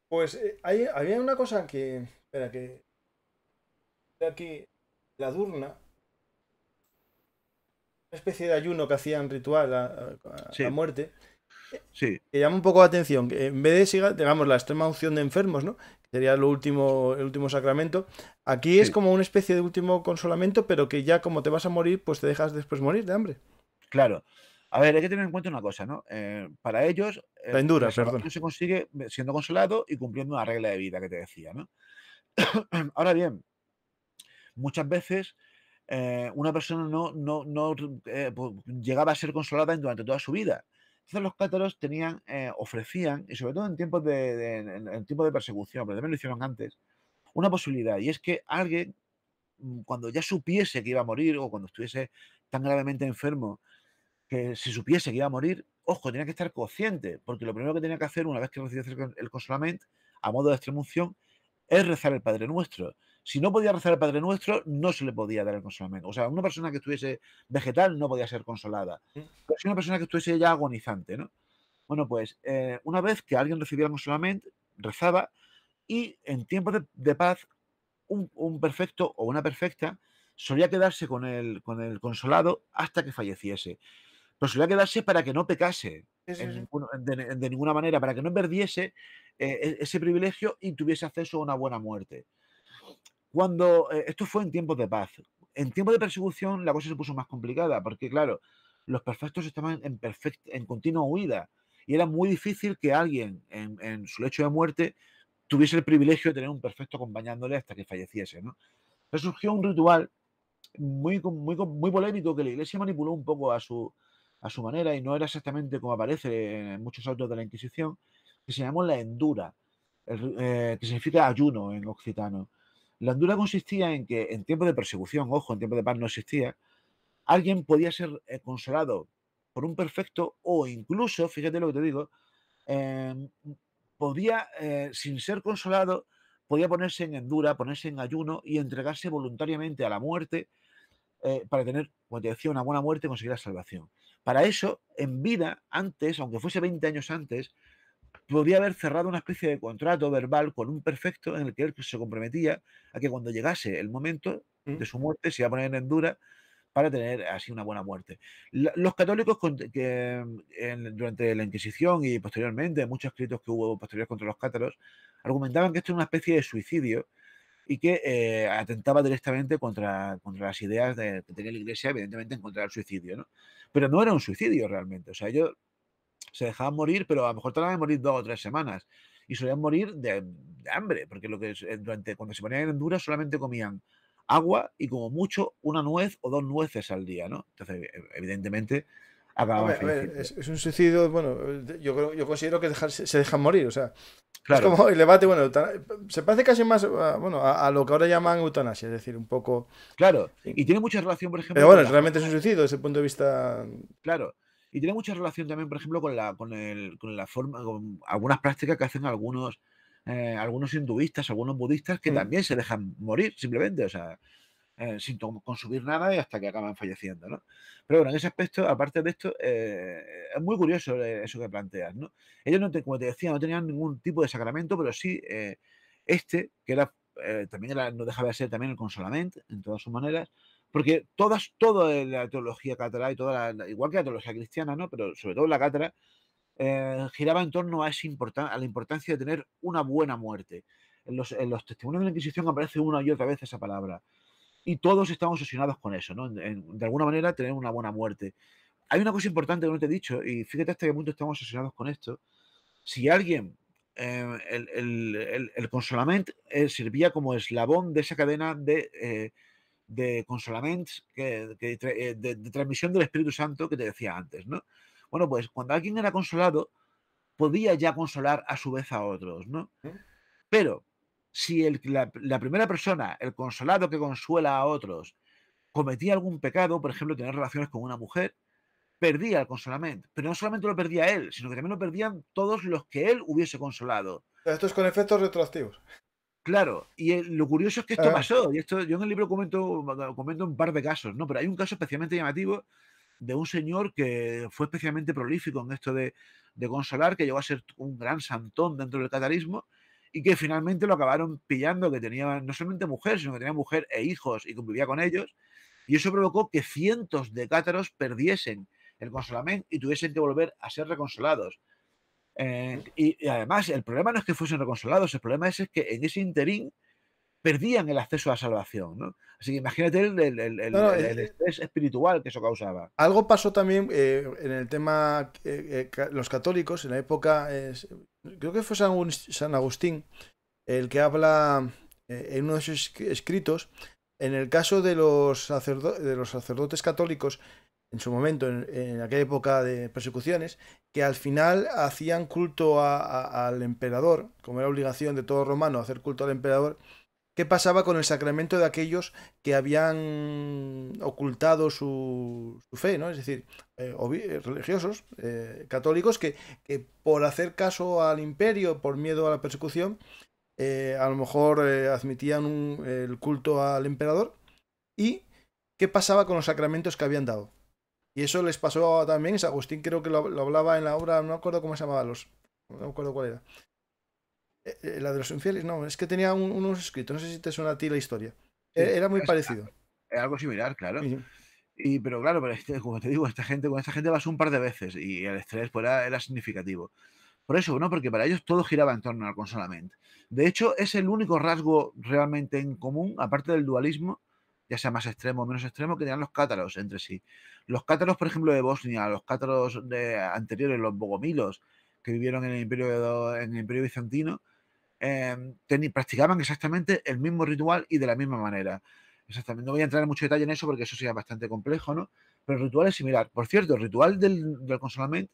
Pues eh, hay, había una cosa que. Espera, que. Aquí, la Durna. Una especie de ayuno que hacían ritual a, la muerte. Eh, sí. Que llama un poco la atención. Que en vez de digamos, la extrema unción de enfermos, ¿no? Que sería lo último, el último sacramento. Aquí es como una especie de último consolamiento, pero que ya como te vas a morir, pues te dejas después morir de hambre. Claro. A ver, hay que tener en cuenta una cosa, ¿no? Eh, para ellos, la eh, se consigue siendo consolado y cumpliendo una regla de vida que te decía, ¿no? Ahora bien, muchas veces eh, una persona no, llegaba a ser consolada durante toda su vida. Entonces los cátaros tenían, ofrecían, y sobre todo en tiempos de, tiempo de persecución, pero también lo hicieron antes, una posibilidad, y es que alguien, mm, cuando ya supiese que iba a morir o cuando estuviese tan gravemente enfermo, si supiese que iba a morir, ojo, tenía que estar consciente, porque lo primero que tenía que hacer una vez que recibiese el consolamento, a modo de extremunción, es rezar el Padre Nuestro. Si no podía rezar el Padre Nuestro, no se le podía dar el consolamento. O sea, una persona que estuviese vegetal no podía ser consolada. Mm. Pero si una persona que estuviese ya agonizante, ¿no? Bueno, pues eh, una vez que alguien recibía el consolamento rezaba y en tiempos de, paz, un, perfecto o una perfecta solía quedarse con el consolado hasta que falleciese. Pero resolvía quedarse para que no pecase de, ninguna manera, para que no perdiese eh, e, ese privilegio y tuviese acceso a una buena muerte. Cuando eh, esto fue en tiempos de paz, en tiempos de persecución la cosa se puso más complicada, porque claro, los perfectos estaban en, en continua huida y era muy difícil que alguien en, su lecho de muerte tuviese el privilegio de tener un perfecto acompañándole hasta que falleciese. ¿no? surgió un ritual muy, muy, muy polémico que la iglesia manipuló un poco a su, a su manera y no era exactamente como aparece en muchos autos de la Inquisición, que se llamó la endura, eh, que significa ayuno en occitano. La endura consistía en que en tiempo de persecución, ojo, en tiempo de paz no existía, alguien podía ser eh, consolado por un perfecto o incluso, fíjate lo que te digo, em, podía, eh, sin ser consolado, podía ponerse en endura, ponerse en ayuno y entregarse voluntariamente a la muerte para tener, como te decía, una buena muerte y conseguir la salvación. Para eso, en vida, antes, aunque fuese 20 años antes, podía haber cerrado una especie de contrato verbal con un perfecto en el que él se comprometía a que cuando llegase el momento mm. de su muerte se iba a poner en dura para tener así una buena muerte. Los católicos que mm, durante la Inquisición y posteriormente muchos escritos que hubo posteriores contra los cátaros argumentaban que esto era una especie de suicidio y que eh, atentaba directamente contra, contra las ideas de, que tenía la Iglesia, evidentemente en contra del suicidio. ¿no? Pero no era un suicidio realmente, o sea, ellos se dejaban morir, pero a lo mejor tardaban en morir dos o tres semanas y solían morir de, hambre, porque lo que eh, durante, cuando se ponían en Honduras solamente comían agua y como mucho una nuez o dos nueces al día, ¿no? Entonces, evidentemente, es, un suicidio, bueno, yo, yo considero que se dejan morir, o sea. Es como el debate, bueno, se parece casi más a, bueno, a, lo que ahora llaman eutanasia, es decir, un poco. Claro, y tiene mucha relación, por ejemplo. Pero bueno, realmente es un suicidio desde el punto de vista. Claro, y tiene mucha relación también, por ejemplo, con la, con el, con la forma, con algunas prácticas que hacen algunos, eh, algunos hinduistas, algunos budistas que mm. también se dejan morir, simplemente, o sea. Eh, sin consumir nada y hasta que acaban falleciendo, ¿no? Pero bueno, en ese aspecto, aparte de esto, eh, es muy curioso eh, eso que planteas, Ellos, no como te decía, no tenían ningún tipo de sacramento, pero sí este, que era también no dejaba de ser también el consolamento en todas sus maneras, porque todas, toda la teología catarata, y toda la, igual que la teología cristiana, ¿no? Pero sobre todo la cátara, giraba en torno a, a la importancia de tener una buena muerte. En los, en los testimonios de la Inquisición aparece una y otra vez esa palabra y todos estamos obsesionados con eso, ¿no? de alguna manera tener una buena muerte. Hay una cosa importante que no te he dicho, y fíjate hasta qué punto estamos obsesionados con esto. Si alguien, eh, el, el, consolament eh, servía como eslabón de esa cadena de, eh, consolament, que, eh, de, transmisión del Espíritu Santo que te decía antes, ¿no? Bueno, pues cuando alguien era consolado, podía ya consolar a su vez a otros, ¿no? Pero si la, primera persona, el consolado que consuela a otros, cometía algún pecado, por ejemplo, tener relaciones con una mujer, perdía el consolamiento. Pero no solamente lo perdía él, sino que también lo perdían todos los que él hubiese consolado. Esto es con efectos retroactivos. Claro, y lo curioso es que esto ah. pasó, yo en el libro comento, comento un par de casos, Pero hay un caso especialmente llamativo de un señor que fue especialmente prolífico en esto de, de consolar, que llegó a ser un gran santón dentro del catarismo, y que finalmente lo acabaron pillando, que tenía no solamente mujer, sino que tenía mujer e hijos y convivía con ellos, y eso provocó que cientos de cátaros perdiesen el consolamiento y tuviesen que volver a ser reconsolados. Eh, y, además, el problema no es que fuesen reconsolados, el problema es, es que en ese interín perdían el acceso a la salvación. ¿no? Así que imagínate el, eh, eh estrés espiritual que eso causaba. Algo pasó también eh, en el tema, eh, los católicos, en la época, creo que fue San, Agustín, el que habla en unos escritos, en el caso de los, sacerdotes católicos, en su momento, en, aquella época de persecuciones, que al final hacían culto al emperador, como era obligación de todo romano hacer culto al emperador, qué pasaba con el sacramento de aquellos que habían ocultado su, fe, ¿no? Es decir, eh, eh, religiosos, eh, católicos, que, por hacer caso al imperio, por miedo a la persecución, a lo mejor admitían el culto al emperador. ¿Y qué pasaba con los sacramentos que habían dado? Y eso les pasó también, Agustín creo que lo, hablaba en la obra, no me acuerdo cómo se llamaba, los, no recuerdo cuál era. Eh, eh, la de los infieles, no, es que tenía un, unos escritos, no sé si te suena a ti la historia. Eh, era muy parecido. es algo similar, claro. Y, pero claro, pero como te digo, esta gente, con esta gente vas un par de veces y el estrés era, significativo. Por eso, ¿no? Porque para ellos todo giraba en torno al consolamento De hecho, es el único rasgo realmente en común, aparte del dualismo, ya sea más extremo o menos extremo, que tenían los cátaros entre sí. Los cátaros, por ejemplo, de Bosnia, los cátaros de, anteriores, los bogomilos, que vivieron en el Imperio, en el imperio Bizantino, Em, practicaban exactamente el mismo ritual y de la misma manera. Exactamente. No voy a entrar en mucho detalle en eso porque eso sería bastante complejo, ¿no? Pero el ritual es similar. Por cierto, el ritual del, del consolament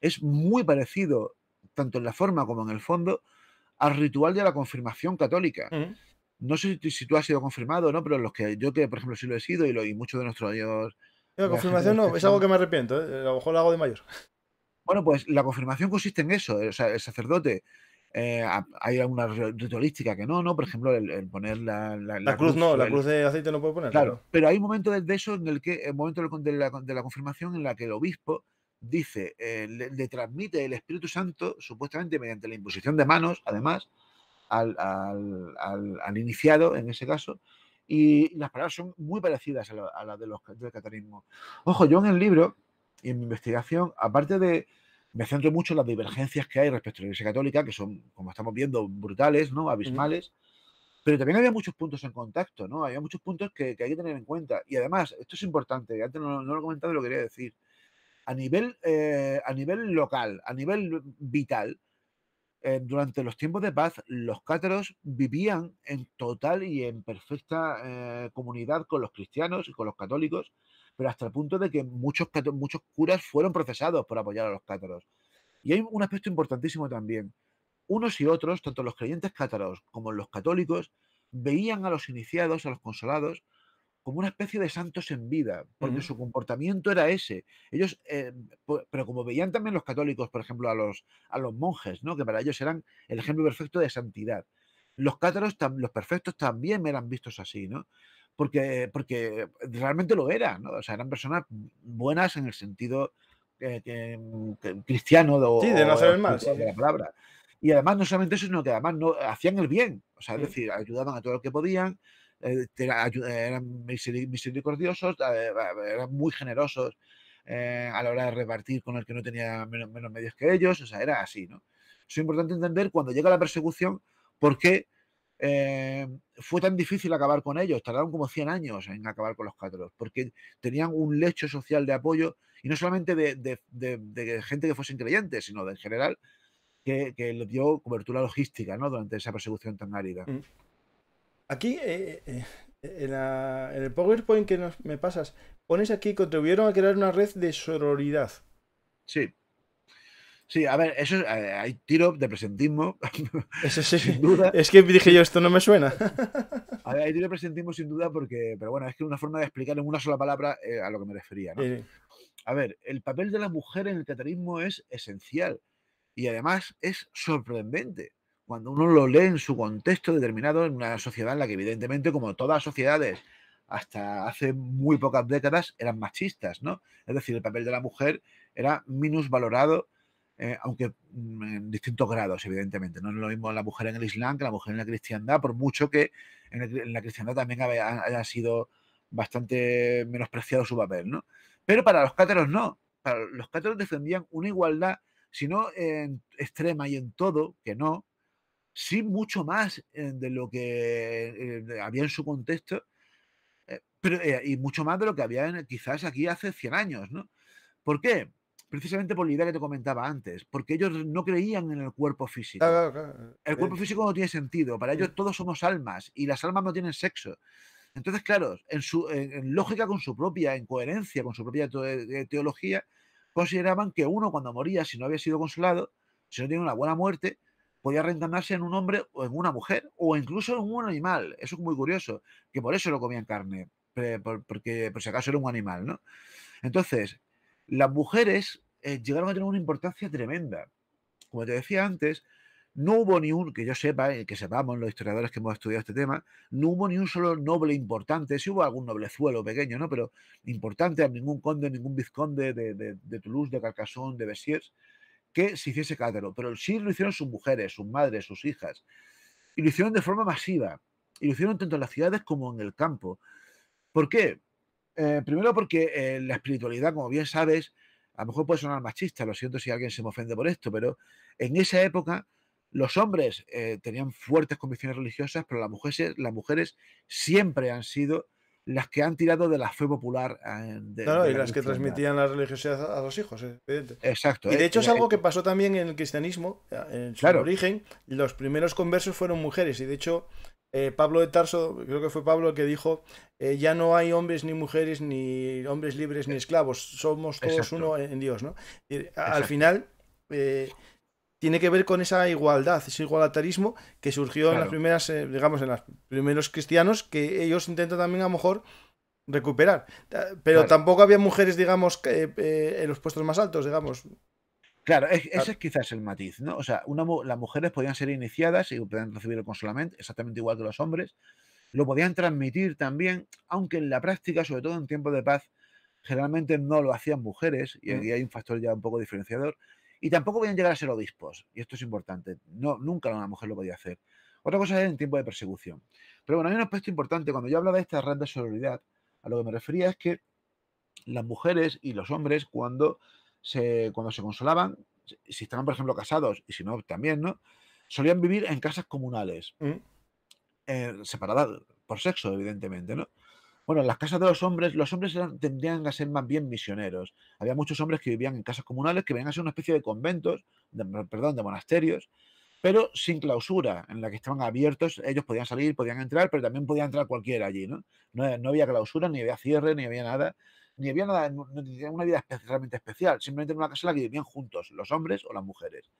es muy parecido, tanto en la forma como en el fondo, al ritual de la confirmación católica. Mm. No sé si tú has sido confirmado, ¿no? Pero los que yo que, por ejemplo, sí lo he sido y, lo, y muchos de nuestros... la confirmación no, este es algo que me arrepiento, ¿eh? a lo mejor lo hago de mayor. Bueno, pues la confirmación consiste en eso. Eh, el sacerdote eh, hay alguna ritualística que no, ¿no? Por ejemplo, el, poner la, cruz, no, la cruz de aceite no puede poner. Claro, pero hay un momento de, eso en el que, el momento de la, confirmación en la que el obispo dice, eh, le, transmite el Espíritu Santo, supuestamente mediante la imposición de manos, además, al, iniciado en ese caso, y las palabras son muy parecidas a las de del catarismo. Ojo, yo en el libro y en mi investigación, aparte de, me centro mucho en las divergencias que hay respecto a la Iglesia Católica, que son, como estamos viendo, brutales, ¿no? Abismales. Pero también había muchos puntos en contacto, ¿no? Había muchos puntos que, hay que tener en cuenta. Y además, esto es importante, antes no, no lo he comentado lo quería decir. A nivel, eh, a nivel local, a nivel vital, eh, durante los tiempos de paz, los cátaros vivían en total y en perfecta eh, comunidad con los cristianos y con los católicos pero hasta el punto de que muchos, muchos curas fueron procesados por apoyar a los cátaros. Y hay un aspecto importantísimo también. Unos y otros, tanto los creyentes cátaros como los católicos, veían a los iniciados, a los consolados, como una especie de santos en vida, porque su comportamiento era ese. Ellos, eh, pero como veían también los católicos, por ejemplo, a los, a los monjes, ¿no? que para ellos eran el ejemplo perfecto de santidad. Los cátaros, los perfectos, también eran vistos así, ¿no? porque, porque realmente lo era, ¿no? O sea, eran personas buenas en el sentido eh, cristiano de, de la palabra. Y además, no solamente eso, sino que además no, hacían el bien, o sea, es mm. decir, ayudaban a todo lo que podían, eh, eran misericordiosos, eran muy generosos eh, a la hora de repartir con el que no tenía menos, medios que ellos, o sea, era así, ¿no? es importante entender cuando llega la persecución, por qué eh, fue tan difícil acabar con ellos, tardaron como 100 años en acabar con los católicos, porque tenían un lecho social de apoyo, y no solamente de, gente que fuesen creyentes, sino de general, que, les dio cobertura logística durante esa persecución tan árida. Mm. Aquí, eh, eh, en, el PowerPoint que me pasas, pones aquí, que contribuyeron a crear una red de sororidad. Sí. Sí, a ver, eso eh, hay tiro de presentismo. Eso sí, sin duda. Es que dije yo, esto no me suena. hay tiro de presentismo sin duda porque, pero bueno, es que una forma de explicar en una sola palabra eh, a lo que me refería. ¿no? A ver, el papel de la mujer en el catarismo es esencial y además es sorprendente cuando uno lo lee en su contexto determinado en una sociedad en la que evidentemente, como todas las sociedades, hasta hace muy pocas décadas eran machistas, ¿no? Es decir, el papel de la mujer era minusvalorado eh, aunque mm, en distintos grados, evidentemente. No es lo mismo la mujer en el Islam que la mujer en la cristiandad, por mucho que en, la cristiandad también haya, sido bastante menospreciado su papel, ¿no? Pero para los cátaros no. los cátaros defendían una igualdad, si no en extrema y en todo, que no, sí mucho más eh, de lo que eh, había en su contexto, y mucho más de lo que había quizás aquí hace 100 años, ¿no? ¿Por qué? precisamente por la idea que te comentaba antes, porque ellos no creían en el cuerpo físico. El cuerpo físico no tiene sentido, para ellos todos somos almas y las almas no tienen sexo. Entonces, claro, en, su, lógica con su propia, incoherencia, con su propia eh, eh, teología, consideraban que uno cuando moría, si no había sido consolado, si no tiene una buena muerte, podía reencarnarse en un hombre o en una mujer o incluso en un animal. Eso es muy curioso, que por eso lo comían carne, porque por si acaso era un animal, ¿no? Entonces, las mujeres eh, llegaron a tener una importancia tremenda. Como te decía antes, no hubo ni un, que yo sepa, que sepamos los historiadores que hemos estudiado este tema, no hubo ni un solo noble importante, Si hubo algún noblezuelo pequeño, ¿no? Pero importante, a ningún conde, ningún vizconde de, de Toulouse, de Carcassonne, de Bessiers, que se hiciese cátaro. Pero sí lo hicieron sus mujeres, sus madres, sus hijas. Y lo hicieron de forma masiva. Y lo hicieron tanto en las ciudades como en el campo. ¿Por qué? Eh, primero porque eh, la espiritualidad, como bien sabes, a lo mejor puede sonar machista, lo siento si alguien se me ofende por esto, pero en esa época los hombres eh, tenían fuertes convicciones religiosas, pero las mujeres, las mujeres siempre han sido las que han tirado de la fe popular. claro, y las que transmitían la religiosidad a los hijos, Exacto. Y de hecho es algo que pasó también en el cristianismo, en su origen. Los primeros conversos fueron mujeres, y de hecho eh, Pablo de Tarso, creo que fue Pablo el que dijo, eh, ya no hay hombres ni mujeres, ni hombres libres ni eh, esclavos, somos todos uno en Dios, ¿no? al final, tiene que ver con esa igualdad, ese igualitarismo que surgió en las primeras, digamos, en los primeros cristianos, que ellos intentan también a lo mejor recuperar. Pero tampoco había mujeres, digamos, en los puestos más altos, digamos. Claro, ese es quizás el matiz, ¿no? O sea, las mujeres podían ser iniciadas y podían recibir el solamente exactamente igual que los hombres. Lo podían transmitir también, aunque en la práctica, sobre todo en tiempos de paz, generalmente no lo hacían mujeres, y, mm. ahí hay un factor ya un poco diferenciador. Y tampoco podían llegar a ser obispos, y esto es importante. No, nunca una mujer lo podía hacer. Otra cosa es en tiempo de persecución. Pero bueno, hay un aspecto importante. Cuando yo hablaba de esta red de solidaridad, a lo que me refería es que las mujeres y los hombres, cuando cuando se consolaban, si estaban, por ejemplo, casados, y si no, también, ¿no? Solían vivir en casas comunales, mm. eh, separadas por sexo, evidentemente, ¿no? Bueno, en las casas de los hombres, los hombres tendrían tendían a ser más bien misioneros. Había muchos hombres que vivían en casas comunales que venían a ser una especie de conventos, perdón, de monasterios, pero sin clausura, en la que estaban abiertos, ellos podían salir, podían entrar, pero también podía entrar cualquiera allí, No, no había clausura, ni había cierre, ni había nada ni había nada, una vida especialmente especial, simplemente en una casa en la que vivían juntos, los hombres o las mujeres.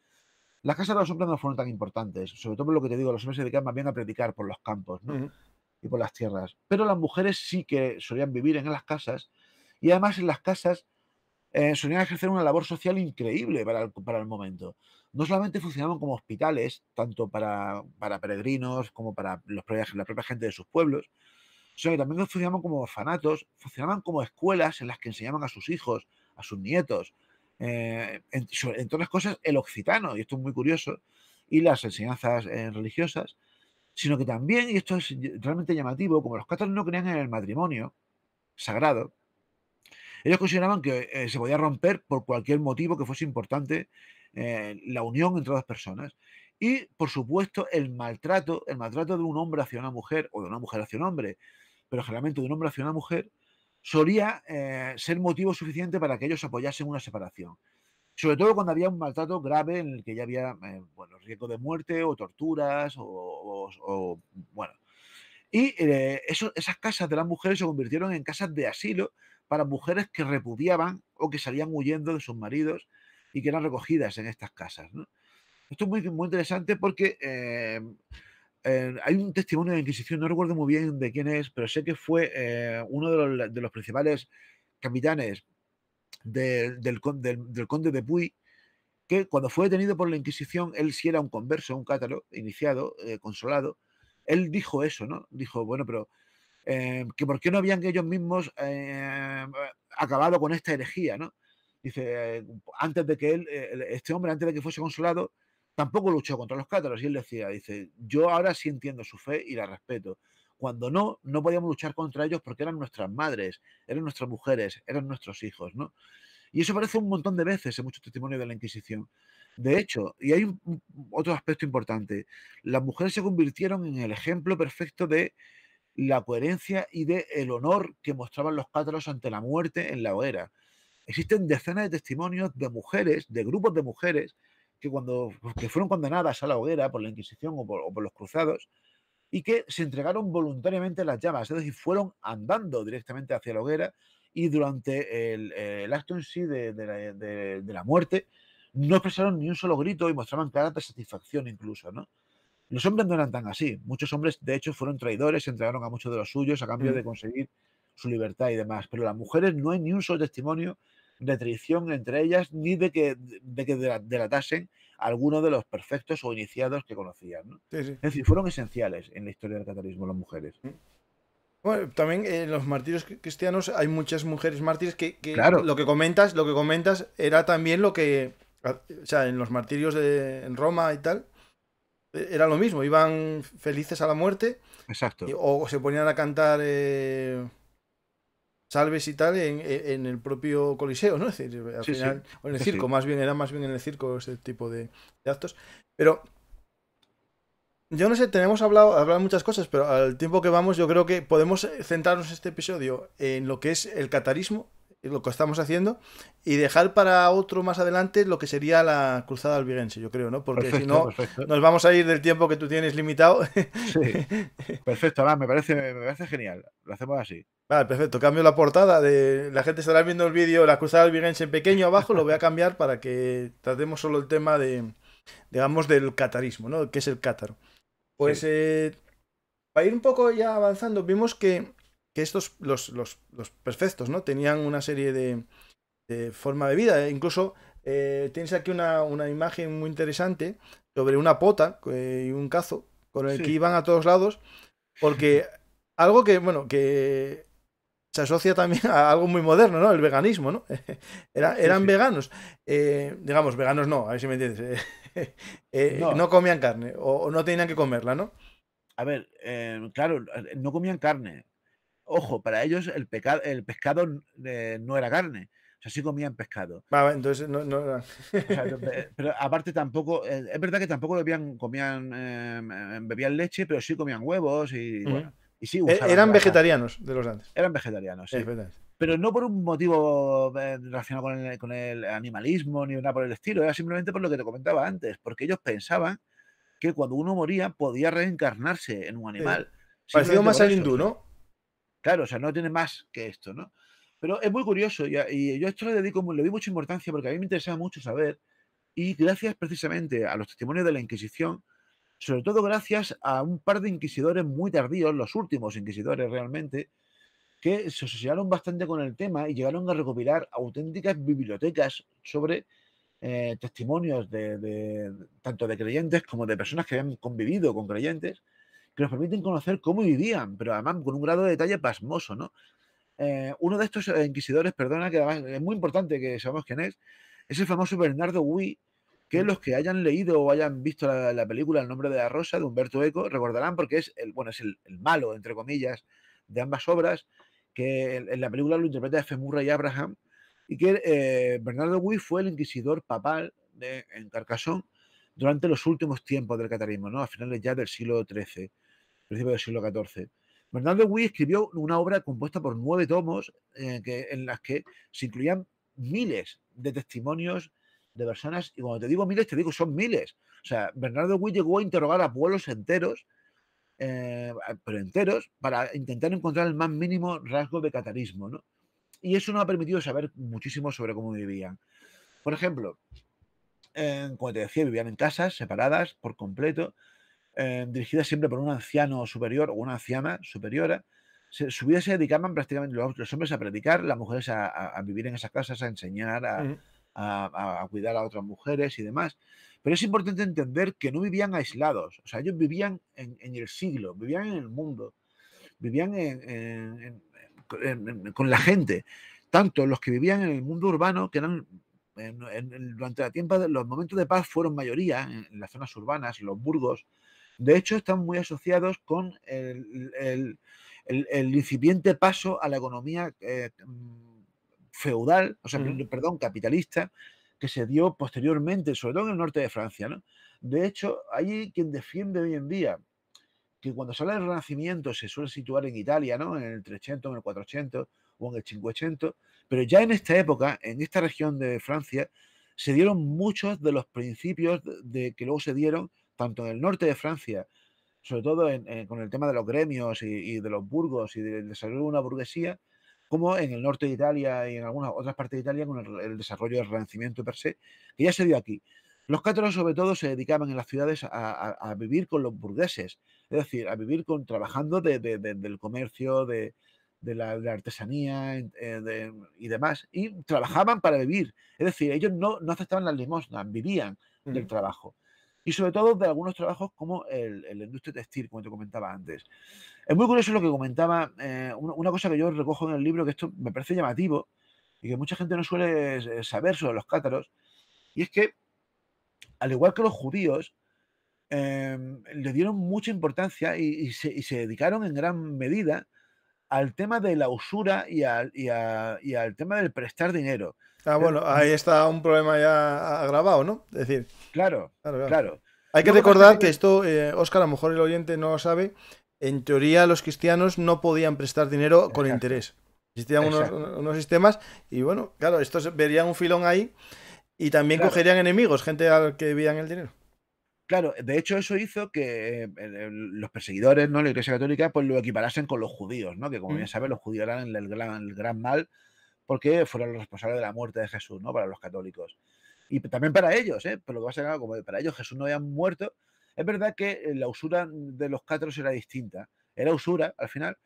Las casas de los hombres no fueron tan importantes, sobre todo por lo que te digo, los hombres se dedicaban más bien a predicar por los campos y por las tierras, pero las mujeres sí que solían vivir en las casas y además en las casas eh, solían ejercer una labor social increíble para el, el, momento. No solamente funcionaban como hospitales, tanto para, peregrinos como para los, la propia gente de sus pueblos, o que también funcionaban como orfanatos, funcionaban como escuelas en las que enseñaban a sus hijos, a sus nietos, eh, en, entre otras cosas, el occitano, y esto es muy curioso, y las enseñanzas eh, religiosas, sino que también, y esto es realmente llamativo, como los católicos no creían en el matrimonio sagrado, ellos consideraban que eh, se podía romper por cualquier motivo que fuese importante la unión entre dos personas. Y, por supuesto, el maltrato, el maltrato de un hombre hacia una mujer o de una mujer hacia un hombre, pero generalmente de un hombre hacia una mujer, solía eh, ser motivo suficiente para que ellos apoyasen una separación. Sobre todo cuando había un maltrato grave en el que ya había eh, bueno, riesgo de muerte o torturas o, bueno. Y eh, eso, esas casas de las mujeres se convirtieron en casas de asilo para mujeres que repudiaban o que salían huyendo de sus maridos y que eran recogidas en estas casas. Esto es muy, muy interesante porque eh, hay un testimonio de la Inquisición, no recuerdo muy bien de quién es, pero sé que fue eh, uno de los, principales capitanes del, del, conde de Puy, que cuando fue detenido por la Inquisición, él sí era un converso, un cátaro, iniciado, eh, consolado, él dijo eso, ¿no? Dijo, bueno, pero que por qué no habían ellos mismos acabado con esta herejía, ¿no? Dice, antes de que él, este hombre, antes de que fuese consolado, tampoco luchó contra los cátaros. Y él decía, dice, yo ahora sí entiendo su fe y la respeto. Cuando no, no podíamos luchar contra ellos porque eran nuestras madres, eran nuestras mujeres, eran nuestros hijos, ¿no? Y eso aparece un montón de veces en muchos testimonios de la Inquisición. De hecho, y hay otro aspecto importante, las mujeres se convirtieron en el ejemplo perfecto de la coherencia y de el honor que mostraban los cátaros ante la muerte en la hoguera. Existen decenas de testimonios de mujeres, de grupos de mujeres, que, cuando, pues, que fueron condenadas a la hoguera por la Inquisición o por, los cruzados y que se entregaron voluntariamente las llamas, es decir, fueron andando directamente hacia la hoguera y durante el, acto en sí de, la, muerte no expresaron ni un solo grito y mostraban cara de satisfacción incluso, ¿no? Los hombres no eran tan así. Muchos hombres, de hecho, fueron traidores, se entregaron a muchos de los suyos a cambio mm. de conseguir su libertad y demás. Pero las mujeres no hay ni un solo testimonio de traición entre ellas ni de que, que delatasen a alguno de los perfectos o iniciados que conocían. ¿no? Es decir, fueron esenciales en la historia del catarismo las mujeres. Mm. Bueno, también en los martirios cristianos hay muchas mujeres mártires que, lo que comentas, lo que comentas era también lo que, o sea, en los martirios de en Roma y tal, e, era lo mismo, iban felices a la muerte. Exacto. o se ponían a cantar eh, salves y tal en, el propio coliseo, ¿no? Es decir, al final, o en el circo, más bien, era más bien en el circo ese tipo de, actos. Pero yo no sé, tenemos hablado, hablado, muchas cosas, pero al tiempo que vamos, yo creo que podemos centrarnos este episodio en lo que es el catarismo lo que estamos haciendo, y dejar para otro más adelante lo que sería la cruzada albigrense, yo creo, ¿no? Porque si no, nos vamos a ir del tiempo que tú tienes limitado. Perfecto, me parece, genial. Lo hacemos así. Vale, perfecto. Cambio la portada de la gente estará viendo el vídeo, la cruzada albigrense en pequeño abajo, lo voy a cambiar para que tratemos solo el tema de, digamos, del catarismo, ¿no? ¿Qué es el cátaro? Pues eh, para ir un poco ya avanzando, vimos que que estos, los, los, perfectos, ¿no? Tenían una serie de, forma de vida. Eh, incluso eh, tienes aquí una, imagen muy interesante sobre una pota eh, y un cazo con el que iban a todos lados, porque algo que, bueno, que se asocia también a algo muy moderno, ¿no? El veganismo, ¿no? eran veganos. digamos, veganos no, a ver si me entiendes. No. comían carne o, o, no tenían que comerla, ¿no? A ver, claro, no comían carne. Ojo, para ellos el, el pescado eh, no era carne. O sea, sí comían pescado. entonces no. no, pero aparte tampoco. Eh, es verdad que tampoco bebían, comían, em, em, bebían leche, pero sí comían huevos y. bueno, y sí e-, eran vegetarianos de los antes. Eran vegetarianos, sí. Pero no por un motivo eh, relacionado con el, animalismo ni nada por el estilo. Era simplemente por lo que te comentaba antes. Porque ellos pensaban que cuando uno moría podía reencarnarse en un animal. Parecido más al hindú, ¿no? Claro, o sea, no tiene más que esto, ¿no? Pero es muy curioso y, yo a esto le dedico, le doy mucha importancia porque a mí me interesa mucho saber y gracias precisamente a los testimonios de la Inquisición, sobre todo gracias a un par de inquisidores muy tardíos, los últimos inquisidores realmente, que se asociaron bastante con el tema y llegaron a recopilar auténticas bibliotecas sobre eh, testimonios de, tanto de creyentes como de personas que habían convivido con creyentes que nos permiten conocer cómo vivían, pero además con un grado de detalle pasmoso, ¿no? Eh, uno de estos eh, inquisidores, perdona, que además es muy importante que seamos quién es, es el famoso Bernardo Gui, que mm. los que hayan leído o hayan visto la, película El nombre de la rosa de Humberto Eco recordarán porque es el bueno es el, malo entre comillas de ambas obras que en, la película lo interpreta F. Murray Abraham y que eh, Bernardo Gui fue el inquisidor papal de, en Carcassonne durante los últimos tiempos del catarismo, ¿no? a finales ya del siglo XIII principios del siglo XIV. Bernardo wi escribió una obra compuesta por nueve tomos eh, en las que se incluían miles de testimonios de personas, y cuando te digo miles, te digo son miles. O sea, Bernardo Gui llegó a interrogar a pueblos enteros, eh, pero enteros, para intentar encontrar el más mínimo rasgo de catarismo, ¿no? Y eso nos ha permitido saber muchísimo sobre cómo vivían. Por ejemplo, eh, como te decía, vivían en casas separadas por completo, eh, dirigida siempre por un anciano superior o una anciana superiora, se, su vida se dedicaban prácticamente los, hombres a predicar, las mujeres a, vivir en esas casas, a enseñar, mm. a, cuidar a otras mujeres y demás. Pero es importante entender que no vivían aislados, o sea, ellos vivían en, el siglo, vivían en el mundo, vivían con la gente, tanto los que vivían en el mundo urbano, que eran durante la tiempo, los momentos de paz fueron mayoría en, las zonas urbanas, los burgos, de hecho, están muy asociados con el, incipiente paso a la economía eh, mm, feudal, o sea, perdón, capitalista, que se dio posteriormente, sobre todo en el norte de Francia. De hecho, hay quien defiende hoy en día que cuando se habla del Renacimiento se suele situar en Italia, ¿no? en el 300, en el 400 o en el 500, pero ya en esta época, en esta región de Francia, se dieron muchos de los principios de que luego se dieron tanto en el norte de Francia, sobre todo con el tema de los gremios y, de los burgos y del desarrollo de una burguesía, como en el norte de Italia y en algunas otras partes de Italia con el, desarrollo del Renacimiento per se, que ya se dio aquí. Los cátaros sobre todo se dedicaban en las ciudades a, vivir con los burgueses, es decir, a vivir con trabajando del comercio, de, la, artesanía eh, y demás, y trabajaban para vivir, es decir, ellos no, no aceptaban las limosnas, vivían del trabajo y sobre todo de algunos trabajos como el, industria textil, como te comentaba antes. Es muy curioso lo que comentaba, eh, una cosa que yo recojo en el libro, que esto me parece llamativo y que mucha gente no suele eh, saber sobre los cátaros, y es que, al igual que los judíos, em, le dieron mucha importancia y, se, dedicaron en gran medida al tema de la usura y y al tema del prestar dinero. Ah, eh, bueno, ahí está un problema ya agravado, ¿no? Es decir. Claro, claro. Hay que recordar que esto, eh, Óscar, Oscar, a lo mejor el oyente no lo sabe. En teoría, los cristianos no podían prestar dinero con interés. Existían unos, sistemas y, bueno, claro, estos verían un filón ahí y también cogerían enemigos, gente al que debían el dinero. Claro, de hecho eso hizo que eh, los perseguidores, ¿no? La Iglesia Católica, pues lo equiparasen con los judíos, ¿no? Que como mm. bien saben, los judíos eran el gran mal porque fueron los responsables de la muerte de Jesús, ¿no? Para los católicos. Y también para ellos, ¿eh? Pero lo que pasa como para ellos Jesús no había muerto, es verdad que eh, la usura de los cátaros era distinta. Era usura, al final,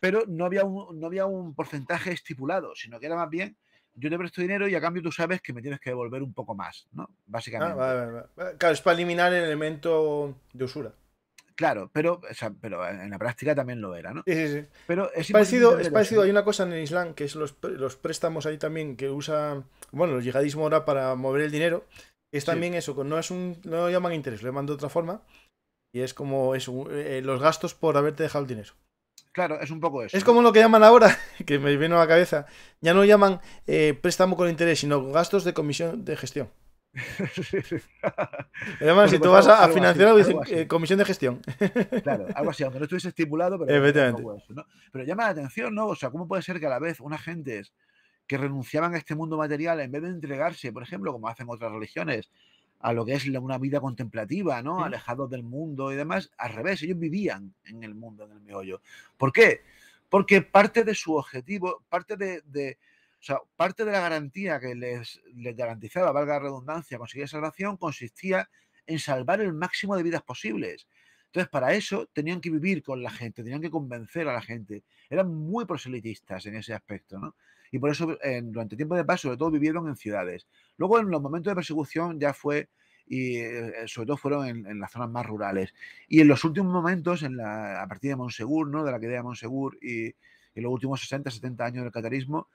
pero no había un, no había un porcentaje estipulado, sino que era más bien yo te presto dinero y a cambio tú sabes que me tienes que devolver un poco más, ¿no? Ah, Básicamente. Claro, es para eliminar el elemento de usura. Claro, pero, en la práctica también lo era, ¿no? Pero es parecido, es parecido. Hay una cosa en el Islam que es los, préstamos ahí también que usa, bueno, el yihadismo ahora para mover el dinero. Es también eso, no es un, llaman interés, lo llaman de otra forma. Y es como es eh, los gastos por haberte dejado el dinero. Claro, es un poco eso. Es como lo que llaman ahora, que me vino a la cabeza. Ya no lo llaman eh, préstamo con interés, sino gastos de comisión de gestión. Además, si tú pues vas a, financiar eh, comisión de gestión. Claro, algo así, aunque no estuviese estipulado, pero, llama la atención, ¿no? O sea, ¿cómo puede ser que a la vez unas gentes que renunciaban a este mundo material, en vez de entregarse, por ejemplo, como hacen otras religiones, a lo que es una vida contemplativa, ¿no? Alejados del mundo y demás, al revés, ellos vivían en el mundo, en el meollo. ¿Por qué? Porque parte de su objetivo, parte de o sea, parte de la garantía que les, garantizaba, valga la redundancia, conseguir salvación consistía en salvar el máximo de vidas posibles. Entonces, para eso tenían que vivir con la gente, tenían que convencer a la gente. Eran muy proselitistas en ese aspecto, ¿no? Y por eso, durante tiempo de paz, sobre todo vivieron en ciudades. Luego, en los momentos de persecución, ya fue, y eh, sobre todo fueron en, las zonas más rurales. Y en los últimos momentos, a partir de Monsegur, ¿no? De la que de Monsegur y en los últimos 60, 70 años del catarismo,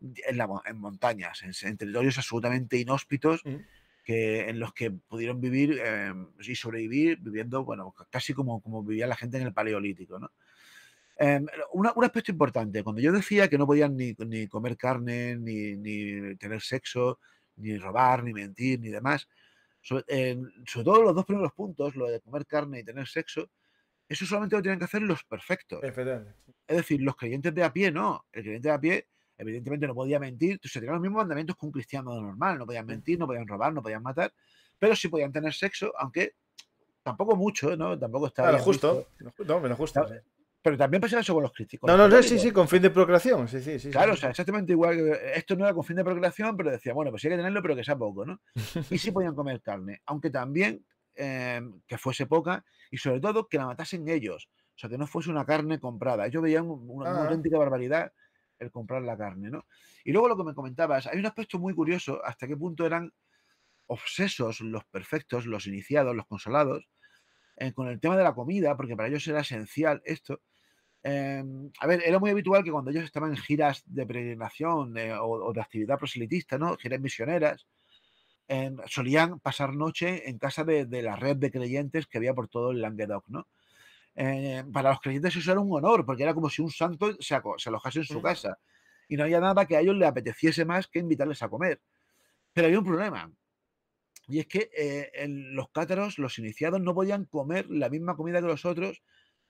en, en montañas, en, territorios absolutamente inhóspitos. Mm. Que, en los que pudieron vivir em, y sobrevivir viviendo, bueno, casi como, como vivía la gente en el paleolítico, ¿no? Em, una, un aspecto importante, cuando yo decía que no podían ni, ni comer carne, ni, ni, tener sexo, ni robar, ni mentir, ni demás, sobre, eh, sobre, todo los dos primeros puntos, lo de comer carne y tener sexo, eso solamente lo tienen que hacer los perfectos. Es decir, los creyentes de a pie no. El creyente de a pie Evidentemente no podía mentir, se tenían los mismos mandamientos que un cristiano normal, no podían mentir, no podían robar, no podían matar, pero sí podían tener sexo, aunque tampoco mucho, ¿no? Tampoco estaba... justo, no, menos justo. Pero también pasaba eso con los críticos. No, no, sí, sí, con fin de procreación. Sí, sí, sí. Claro, o sea, exactamente igual. esto no era con fin de procreación, pero decía, bueno, pues sí hay que tenerlo, pero que sea poco, ¿no? Y sí podían comer carne, aunque también em, que fuese poca y sobre todo que la matasen ellos. O sea, que no fuese una carne comprada. Ellos veían una ah. auténtica barbaridad el comprar la carne, ¿no? Y luego lo que me comentabas, hay un aspecto muy curioso, hasta qué punto eran obsesos los perfectos, los iniciados, los consolados, eh, con el tema de la comida, porque para ellos era esencial esto. Em, a ver, era muy habitual que cuando ellos estaban en giras de peregrinación eh, o, de actividad proselitista, ¿no? Giras misioneras, em, solían pasar noche en casa de, de, la red de creyentes que había por todo el Languedoc, ¿no? Eh, para los creyentes eso era un honor, porque era como si un santo se, se alojase en su casa. Y no había nada que a ellos le apeteciese más que invitarles a comer. Pero había un problema. Y es que eh, los cátaros, los iniciados, no podían comer la misma comida que los otros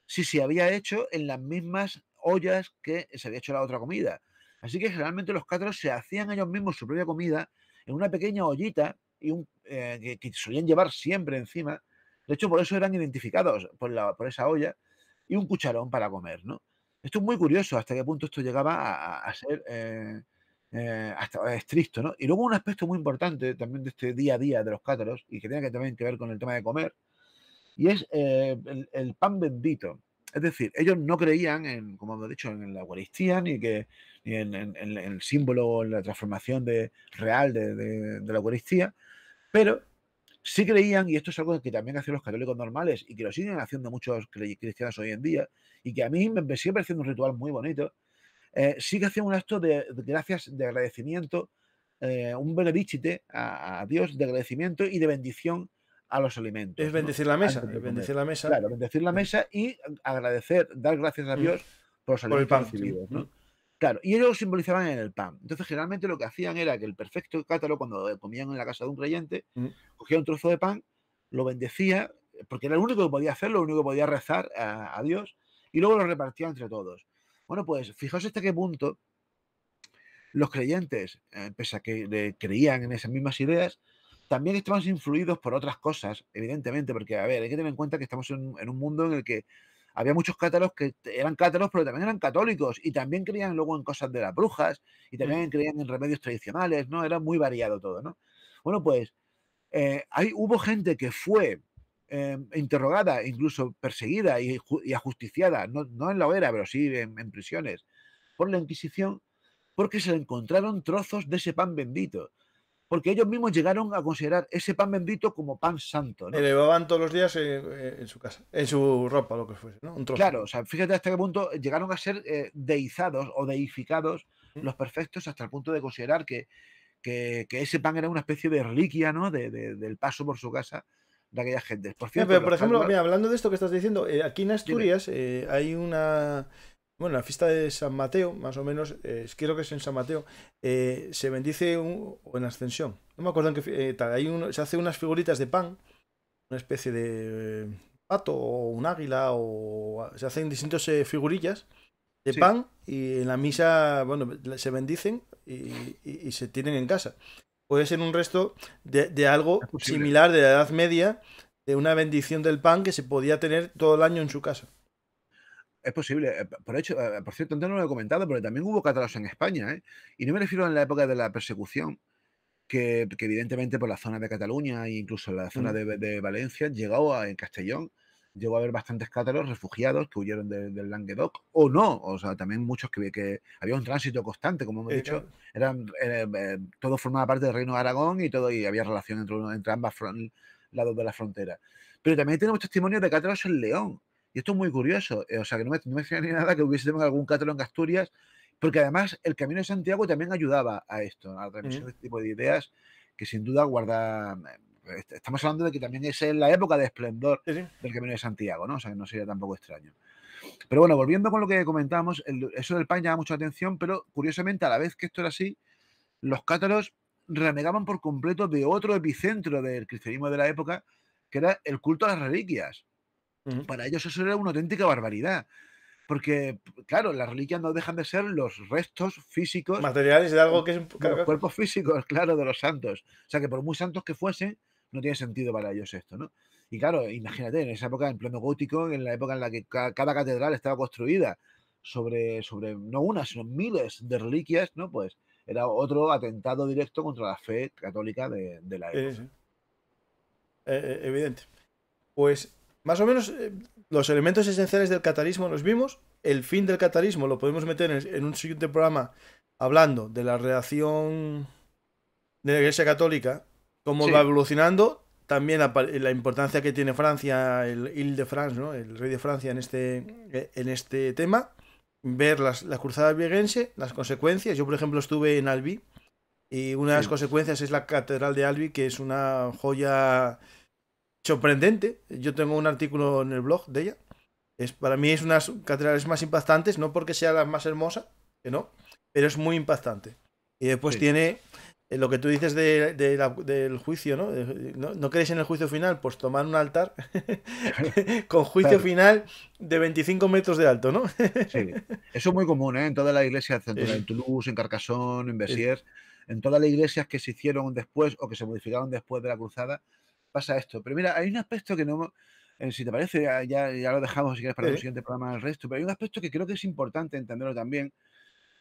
si se había hecho en las mismas ollas que se había hecho la otra comida. Así que generalmente los cátaros se hacían ellos mismos su propia comida en una pequeña ollita y un, eh, que, que solían llevar siempre encima de hecho, por eso eran identificados por, esa olla y un cucharón para comer, ¿no? Esto es muy curioso, hasta qué punto esto llegaba a, ser eh, eh, estricto, ¿no? Y luego un aspecto muy importante también de este día a día de los cátaros y que tiene que, también que ver con el tema de comer, y es eh, el, pan bendito. Es decir, ellos no creían, en, como hemos dicho, en la Eucaristía, ni, que, ni en, el símbolo o en la transformación real de, de la Eucaristía, pero sí creían, y esto es algo que también hacen los católicos normales y que lo siguen haciendo muchos cristianos hoy en día, y que a mí me sigue pareciendo un ritual muy bonito, eh, sí que hacían un acto de, gracias, de agradecimiento, eh, un benedicite a, Dios de agradecimiento y de bendición a los alimentos. Es bendecir la mesa, bendecir la mesa. Claro, bendecir la mesa y agradecer, dar gracias a mm. Dios por los alimentos el pan, mm. Claro, y ellos lo simbolizaban en el pan. Entonces, generalmente lo que hacían era que el perfecto cátaro, cuando eh, comían en la casa de un creyente, mm. cogía un trozo de pan, lo bendecía, eh, porque era el único que podía hacer, lo único que podía rezar a, Dios, y luego lo repartía entre todos. Bueno, pues fijaos hasta qué punto los creyentes, eh, pese a que creían en esas mismas ideas, también estaban influidos por otras cosas, evidentemente, porque, a ver, hay que tener en cuenta que estamos en, en un mundo en el que había muchos cátaros que eran cátaros, pero también eran católicos y también creían luego en cosas de las brujas y mm. también creían en remedios tradicionales, ¿no? Era muy variado todo, ¿no? Bueno, pues hay, eh, hubo gente que fue eh, interrogada, incluso perseguida y, ajusticiada, no, en la hoguera, pero sí en, en prisiones, por la Inquisición, porque se le encontraron trozos de ese pan bendito porque ellos mismos llegaron a considerar ese pan bendito como pan santo. ¿no? Elevaban todos los días eh, eh, en, su casa, en su ropa, lo que fuese, ¿no? Claro, o sea, fíjate hasta qué punto llegaron a ser eh, deizados o deificados mm. los perfectos hasta el punto de considerar que, que, ese pan era una especie de reliquia, ¿no? del paso por su casa de aquellas gentes. Por por ejemplo, hablando de esto que estás diciendo, aquí en Asturias hay una bueno, la fiesta de San Mateo, más o menos, eh, quiero creo que es en San Mateo, eh, se bendice un, en ascensión. No me acuerdo en qué fiesta. Eh, se hace unas figuritas de pan, una especie de pato o un águila, o se hacen distintas figurillas de pan y en la misa, bueno, se bendicen y, se tienen en casa. Puede ser un resto de algo similar de la Edad Media, de una bendición del pan que se podía tener todo el año en su casa. Es posible. Eh, por hecho, eh, por cierto, antes no lo he comentado, pero también hubo cátaros en España, ¿eh? Y no me refiero a la época de la persecución, que, evidentemente por la zona de Cataluña e incluso la zona mm. de, Valencia, llegó en Castellón, llegó a haber bastantes cátaros refugiados que huyeron del Languedoc, o no, o sea, también muchos que, había un tránsito constante, como hemos dicho, eran, todo formaba parte del Reino de Aragón y todo, y había relación entre, entre ambas lados de la frontera. Pero también tenemos testimonios de cátaros en León, y esto es muy curioso, eh, o sea, que no me, no ni nada que hubiese tenido algún catalán en Asturias, porque además el Camino de Santiago también ayudaba a esto, a la transmisión mm. de este tipo de ideas, que sin duda guarda... Eh, estamos hablando de que también es la época de esplendor del Camino de Santiago, ¿no? O sea, que no sería tampoco extraño. Pero bueno, volviendo con lo que comentábamos, eso del pan llama mucha atención, pero curiosamente, a la vez que esto era así, los cátaros renegaban por completo de otro epicentro del cristianismo de la época, que era el culto a las reliquias. Para ellos eso era una auténtica barbaridad. Porque, claro, las reliquias no dejan de ser los restos físicos. Materiales de algo que es. Un... Los cuerpos físicos, claro, de los santos. O sea que por muy santos que fuesen, no tiene sentido para ellos esto, ¿no? Y claro, imagínate, en esa época, en pleno gótico, en la época en la que cada catedral estaba construida sobre, sobre no unas, sino miles de reliquias, ¿no? Pues era otro atentado directo contra la fe católica de, la época. E, e, evidente. Pues más o menos eh, los elementos esenciales del catarismo los vimos. El fin del catarismo lo podemos meter en, un siguiente programa hablando de la reacción de la Iglesia Católica, cómo va evolucionando, también la, importancia que tiene Francia, el Ile de France, ¿no? el rey de Francia en este, eh, en este tema, ver las, la cruzada vieguense, las consecuencias. Yo, por ejemplo, estuve en Albi y una de las consecuencias es la Catedral de Albi, que es una joya sorprendente. Yo tengo un artículo en el blog de ella. Es, para mí es una de las catedrales más impactantes, no porque sea la más hermosa, que no, pero es muy impactante. Y después tiene eh, lo que tú dices del juicio, ¿no? ¿no? crees en el juicio final? Pues tomar un altar con juicio final de 25 metros de alto, ¿no? sí, eso es muy común, ¿eh? En toda la iglesia, en, en Toulouse, en Carcassonne, en Bessiers, en todas las iglesias que se hicieron después o que se modificaron después de la cruzada, pasa esto. Pero mira, hay un aspecto que no. Eh, si te parece, ya, ya, lo dejamos si quieres para el siguiente programa el resto. Pero hay un aspecto que creo que es importante entenderlo también.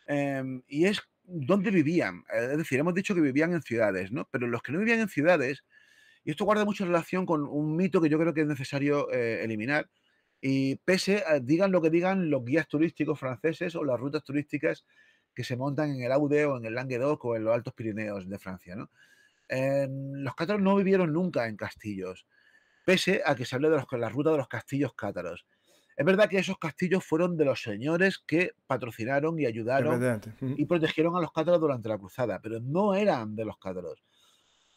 Em, y es dónde vivían. Es decir, hemos dicho que vivían en ciudades, ¿no? Pero los que no vivían en ciudades. Y esto guarda mucha relación con un mito que yo creo que es necesario eh, eliminar. Y pese digan lo que digan los guías turísticos franceses o las rutas turísticas que se montan en el Aude o en el Languedoc o en los Altos Pirineos de Francia, ¿no? los cátaros no vivieron nunca en castillos, pese a que se hable de la ruta de los castillos cátaros. Es verdad que esos castillos fueron de los señores que patrocinaron y ayudaron y protegieron a los cátaros durante la cruzada, pero no eran de los cátaros.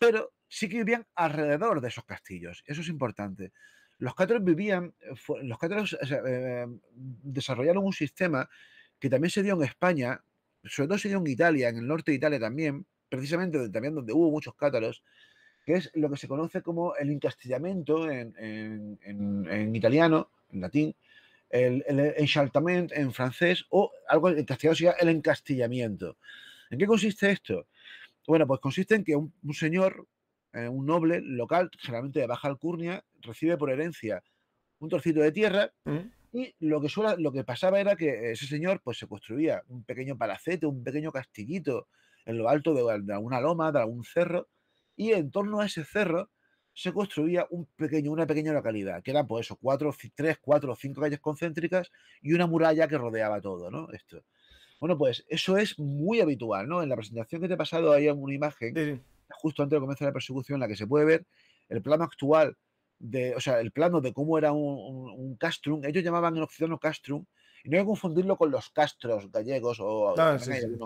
Pero sí que vivían alrededor de esos castillos, eso es importante. Los cátaros vivían, los cátaros eh, desarrollaron un sistema que también se dio en España, sobre todo se dio en Italia, en el norte de Italia también, precisamente también donde hubo muchos cátaros, que es lo que se conoce como el encastillamiento en, italiano, en latín, el, el en francés o algo en castellano sería el encastillamiento. ¿En qué consiste esto? Bueno, pues consiste en que un, señor, eh, un noble local, generalmente de baja alcurnia, recibe por herencia un trocito de tierra mm. y lo que, lo que pasaba era que ese señor pues se construía un pequeño palacete, un pequeño castillito en lo alto de, alguna loma, de algún cerro, y en torno a ese cerro se construía un pequeño, una pequeña localidad, que eran pues eso, cuatro, tres, cuatro o cinco calles concéntricas y una muralla que rodeaba todo, ¿no? Esto. Bueno, pues eso es muy habitual, ¿no? En la presentación que te he pasado hay una imagen, justo antes de comenzar la persecución, en la que se puede ver el plano actual, de, o sea, el plano de cómo era un, un, castrum. Ellos llamaban en el occidente castrum, y no hay que confundirlo con los castros gallegos o con ah,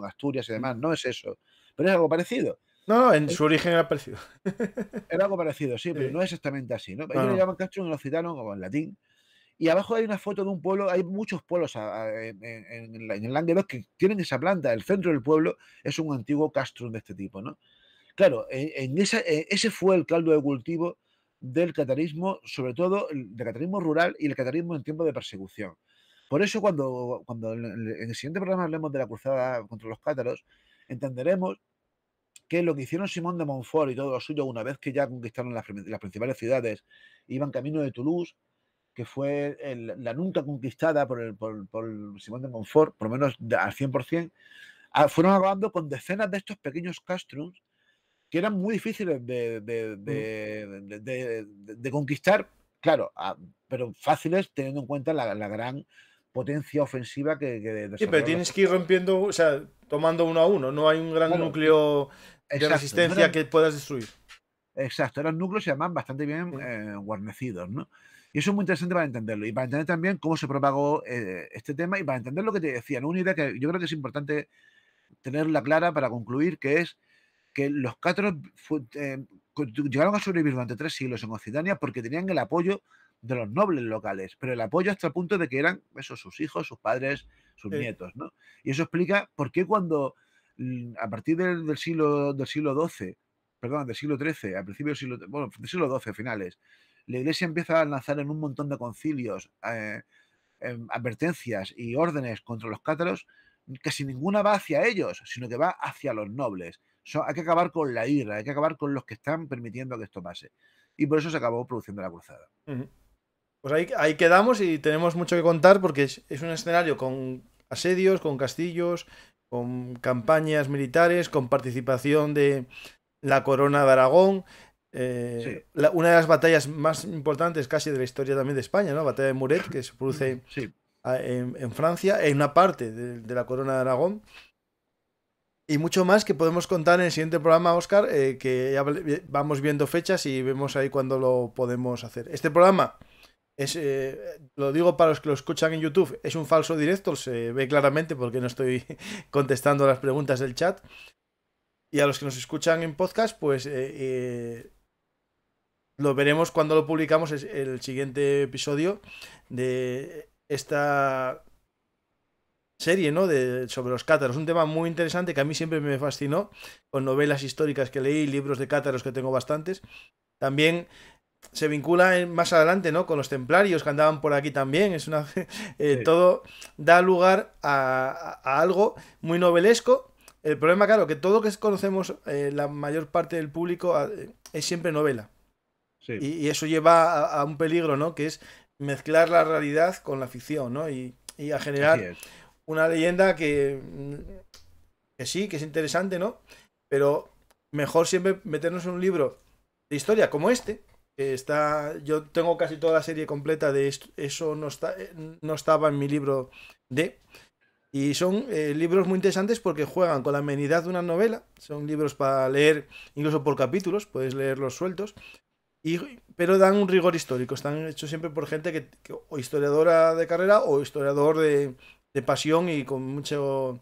Asturias y mm. demás, no es eso. Pero es algo parecido. No, en su origen era parecido. Era algo parecido, sí, pero no es exactamente así. Ellos llaman castros en el occitano, como en latín. Y abajo hay una foto de un pueblo, hay muchos pueblos en, el Languedoc que tienen esa planta. El centro del pueblo es un antiguo Castro de este tipo, ¿no? Claro, e, en, e, ese fue el caldo de cultivo del catarismo, sobre todo el catarismo rural y el catarismo en tiempo de persecución. Por eso cuando, cuando en el siguiente programa hablemos de la cruzada contra los cátaros, entenderemos que lo que hicieron Simón de Montfort y todo lo suyo una vez que ya conquistaron las, principales ciudades, iban camino de Toulouse, que fue la nunca conquistada por, Simón de Montfort, por lo menos al 100%, ah, fueron acabando con decenas de estos pequeños castros que eran muy difíciles de, mm. conquistar, claro, ah, pero fáciles teniendo en cuenta la, la gran potencia ofensiva que... que sí, pero tienes que ir rompiendo, o sea, tomando uno a uno, no hay un gran núcleo de resistencia que puedas destruir. Exacto, eran núcleos y además bastante bien eh, guarnecidos, ¿no? Y eso es muy interesante para entenderlo y para entender también cómo se propagó eh, este tema y para entender lo que te decía, una idea que yo creo que es importante tenerla clara para concluir, que es que los catros eh, llegaron a sobrevivir durante tres siglos en Occitania porque tenían el apoyo de los nobles locales, pero el apoyo hasta el punto de que eran esos sus hijos, sus padres, sus nietos, ¿no? Y eso explica por qué cuando mm, a partir del, siglo del siglo XII, perdón, del siglo XIII, al principio del siglo bueno, del siglo XII finales, la Iglesia empieza a lanzar en un montón de concilios eh, em, advertencias y órdenes contra los cátaros, casi ninguna va hacia ellos, sino que va hacia los nobles. hay que acabar con la ira, hay que acabar con los que están permitiendo que esto pase. Y por eso se acabó produciendo la cruzada. Pues ahí, quedamos y tenemos mucho que contar porque es, un escenario con asedios, con castillos, con campañas militares, con participación de la corona de Aragón. Eh, una de las batallas más importantes casi de la historia también de España, La batalla de Muret, que se produce sí. en, Francia, en una parte de, la corona de Aragón. Y mucho más que podemos contar en el siguiente programa, Oscar, eh, que ya vamos viendo fechas y vemos ahí cuando lo podemos hacer. Este programa es, eh, lo digo para los que lo escuchan en YouTube, es un falso directo, se ve claramente porque no estoy contestando las preguntas del chat. Y a los que nos escuchan en podcast, pues eh, eh, lo veremos cuando lo publicamos es el siguiente episodio de esta serie, ¿no? sobre los cátaros. Un tema muy interesante que a mí siempre me fascinó, con novelas históricas que leí, libros de cátaros que tengo bastantes. También se vincula más adelante, ¿no? Con los templarios que andaban por aquí también. Es una. Eh, todo da lugar a, algo muy novelesco. El problema, claro, que todo lo que conocemos, eh, la mayor parte del público, es siempre novela. Y, eso lleva a, un peligro, ¿no? Que es mezclar la realidad con la ficción, ¿no? Y, y a generar una leyenda que, sí, que es interesante, ¿no? Pero mejor siempre meternos en un libro de historia como este, está yo tengo casi toda la serie completa de esto, eso no está eh, no estaba en mi libro de y son eh, libros muy interesantes porque juegan con la amenidad de una novela son libros para leer incluso por capítulos puedes leerlos sueltos y, pero dan un rigor histórico están hechos siempre por gente que, o historiadora de carrera o historiador de, de pasión y con mucho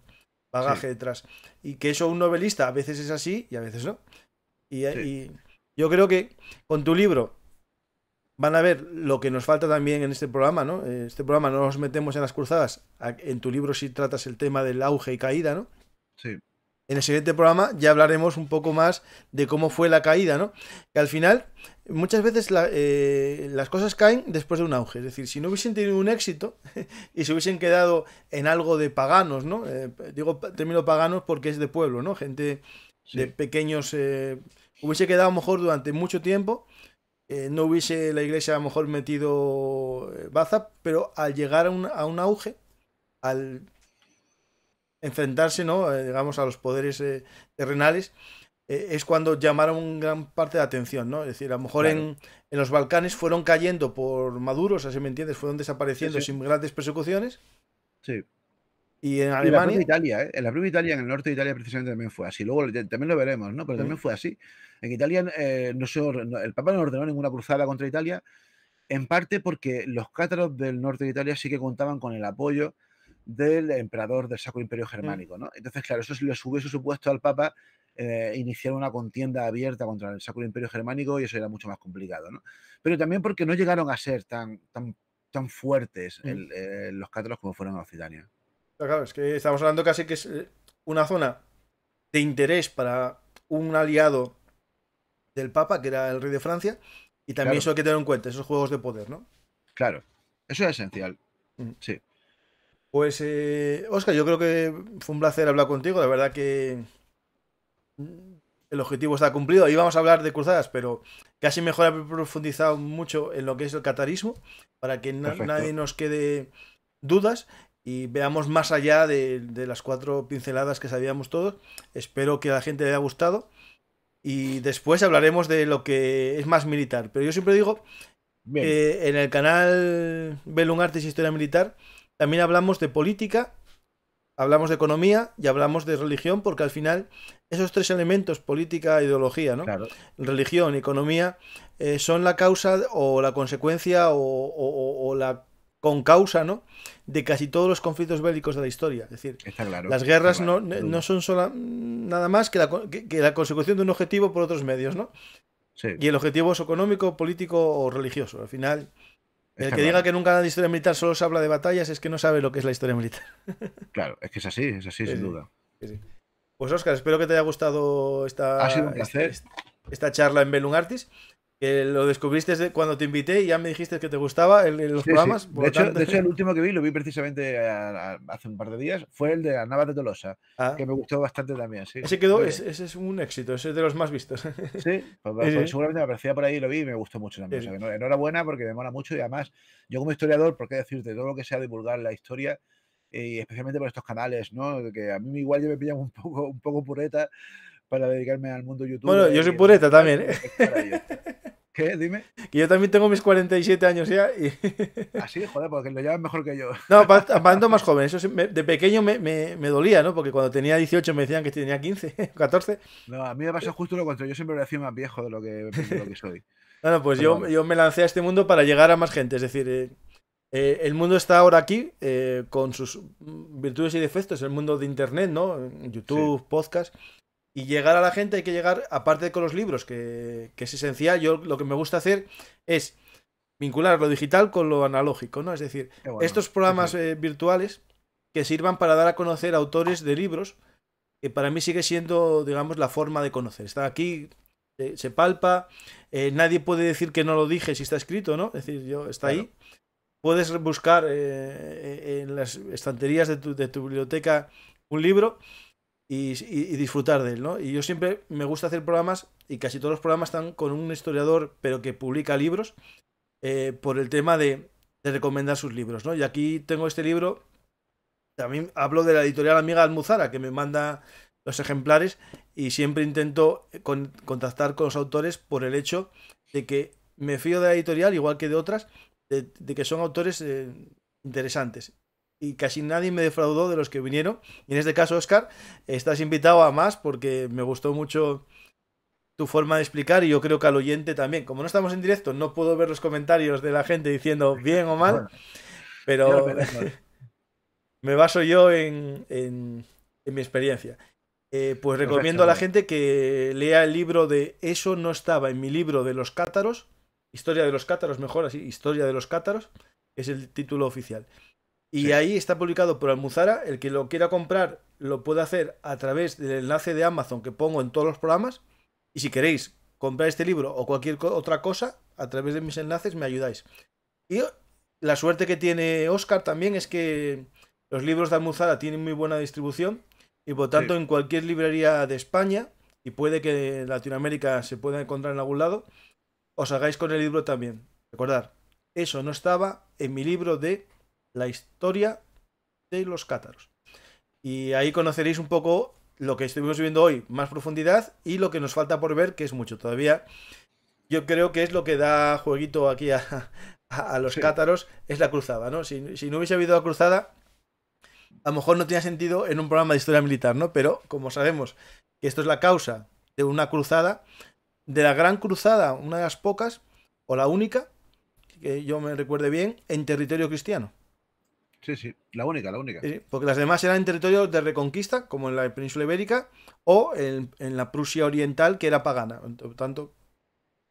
bagaje detrás y que eso un novelista a veces es así y a veces no y, eh, y yo creo que con tu libro van a ver lo que nos falta también en este programa, ¿no? En eh, este programa no nos metemos en las cruzadas. En tu libro sí tratas el tema del auge y caída, ¿no? Sí. En el siguiente programa ya hablaremos un poco más de cómo fue la caída, ¿no? Que al final, muchas veces eh, las cosas caen después de un auge. Es decir, si no hubiesen tenido un éxito y se hubiesen quedado en algo de paganos, ¿no? Eh, digo término paganos porque es de pueblo, ¿no? Gente de pequeños hubiese quedado a lo mejor durante mucho tiempo. Eh, no hubiese la iglesia a lo mejor metido eh, baza, pero al llegar a un, a un auge, al enfrentarse, ¿no? Eh, digamos, a los poderes terrenales, es cuando llamaron gran parte de atención, ¿no? Es decir, a lo mejor en, en, los Balcanes fueron cayendo por Maduro, o sea, si me entiendes, fueron desapareciendo sin grandes persecuciones. Sí. Y en la Italia, En ¿eh? la propia Italia, en el norte de Italia, precisamente también fue así. Luego también lo veremos, ¿no? Pero también fue así. En Italia, eh, no el Papa no ordenó ninguna cruzada contra Italia, en parte porque los cátaros del norte de Italia sí que contaban con el apoyo del emperador del Sacro Imperio Germánico, ¿no? Entonces, claro, eso le su supuesto al Papa eh, iniciar una contienda abierta contra el Sacro Imperio Germánico y eso era mucho más complicado, ¿no? Pero también porque no llegaron a ser tan, tan, tan fuertes los cátaros como fueron en Occitania. Claro, es que estamos hablando casi que es eh, una zona de interés para un aliado del Papa, que era el rey de Francia, y también eso hay que tener en cuenta, esos juegos de poder, ¿no? Claro, eso es esencial. Mm. Sí. Pues, Oscar, eh, yo creo que fue un placer hablar contigo. La verdad que mm, el objetivo está cumplido. Ahí vamos a hablar de cruzadas, pero casi mejor haber profundizado mucho en lo que es el catarismo, para que nadie nos quede dudas y veamos más allá de, las cuatro pinceladas que sabíamos todos. Espero que a la gente le haya gustado. Y después hablaremos de lo que es más militar. Pero yo siempre digo, en el canal Belum Artes Historia Militar, también hablamos de política, hablamos de economía y hablamos de religión, porque al final esos tres elementos, política, ideología, ¿no? Religión, economía, eh, son la causa o la consecuencia o la con causa, ¿no? De casi todos los conflictos bélicos de la historia. Es decir, las guerras no, son nada más que la, la, consecución de un objetivo por otros medios, ¿no? Y el objetivo es económico, político o religioso. Al final, el que diga que nunca de historia militar solo se habla de batallas es que no sabe lo que es la historia militar. Claro, es que es así, es así, sin duda. Pues Oscar, espero que te haya gustado esta, esta, charla en Belum Artis. Que lo descubriste cuando te invité y ya me dijiste que te gustaba el, los programas. De, hecho, el último que vi, lo vi precisamente hace un par de días, fue el de la nava de Tolosa, ah. que me gustó bastante también. Ese quedó, ese, es un éxito, ese es de los más vistos. Pues, pues, sí, seguramente me aparecía por ahí, lo vi y me gustó mucho enhorabuena porque me mola mucho y además, yo como historiador, por qué decirte, todo lo que sea divulgar la historia, eh, y especialmente por estos canales, ¿no? Que a mí igual yo me pillan un poco, un poco pureta para dedicarme al mundo YouTube. Bueno, yo soy pureta también. ¿eh? ¿Qué? Dime. Que yo también tengo mis 47 años ya. Y... Así, ah, joder, porque lo llevas mejor que yo. No, hablando más joven. de pequeño me, dolía, ¿no? Porque cuando tenía 18 me decían que tenía 15, 14. No, a mí me pasó justo lo contrario. Yo siempre me decía más viejo de lo que, soy. No, pues yo, yo me lancé a este mundo para llegar a más gente. Es decir, eh, eh, el mundo está ahora aquí eh, con sus virtudes y defectos. El mundo de Internet, ¿no? YouTube, podcast. Y llegar a la gente hay que llegar, aparte con los libros, que, es esencial, yo lo que me gusta hacer es vincular lo digital con lo analógico, ¿no? Es decir, estos programas eh, virtuales que sirvan para dar a conocer autores de libros, que para mí sigue siendo, digamos, la forma de conocer. Está aquí, eh, se palpa, eh, nadie puede decir que no lo dije si está escrito, ¿no? Es decir, yo, está ahí. Puedes buscar en las estanterías de tu, de tu biblioteca un libro y, disfrutar de él, ¿no? Y yo siempre me gusta hacer programas, y casi todos los programas están con un historiador, pero que publica libros, eh, por el tema de, de, recomendar sus libros, ¿no? Y aquí tengo este libro, también hablo de la editorial amiga Almuzara, que me manda los ejemplares, y siempre intento contactar con los autores por el hecho de que me fío de la editorial, igual que de otras, de, que son autores eh, interesantes y casi nadie me defraudó de los que vinieron. Y en este caso, Oscar, estás invitado a más porque me gustó mucho tu forma de explicar y yo creo que al oyente también. Como no estamos en directo, no puedo ver los comentarios de la gente diciendo bien o mal, pero me baso yo en, mi experiencia. Eh, pues recomiendo a la gente que lea el libro de Eso no estaba en mi libro de los cátaros, Historia de los cátaros, mejor así, Historia de los cátaros, es el título oficial. Y ahí está publicado por Almuzara. El que lo quiera comprar lo puede hacer a través del enlace de Amazon que pongo en todos los programas. Y si queréis comprar este libro o cualquier otra cosa, a través de mis enlaces me ayudáis. Y la suerte que tiene Oscar también es que los libros de Almuzara tienen muy buena distribución. Y por tanto, en cualquier librería de España, y puede que en Latinoamérica se pueda encontrar en algún lado, os hagáis con el libro también. Recordad, eso no estaba en mi libro de la historia de los cátaros. Y ahí conoceréis un poco lo que estuvimos viendo hoy, más profundidad, y lo que nos falta por ver, que es mucho todavía. Yo creo que es lo que da jueguito aquí a, los cátaros, es la cruzada, ¿no? Si, no hubiese habido la cruzada, a lo mejor no tenía sentido en un programa de historia militar, ¿no? Pero como sabemos que esto es la causa de una cruzada, de la gran cruzada, una de las pocas, o la única, que yo me recuerde bien, en territorio cristiano. Sí, sí, la única, la única. porque las demás eran en territorio de reconquista, como en la península ibérica, o en, en la Prusia oriental, que era pagana. Por tanto.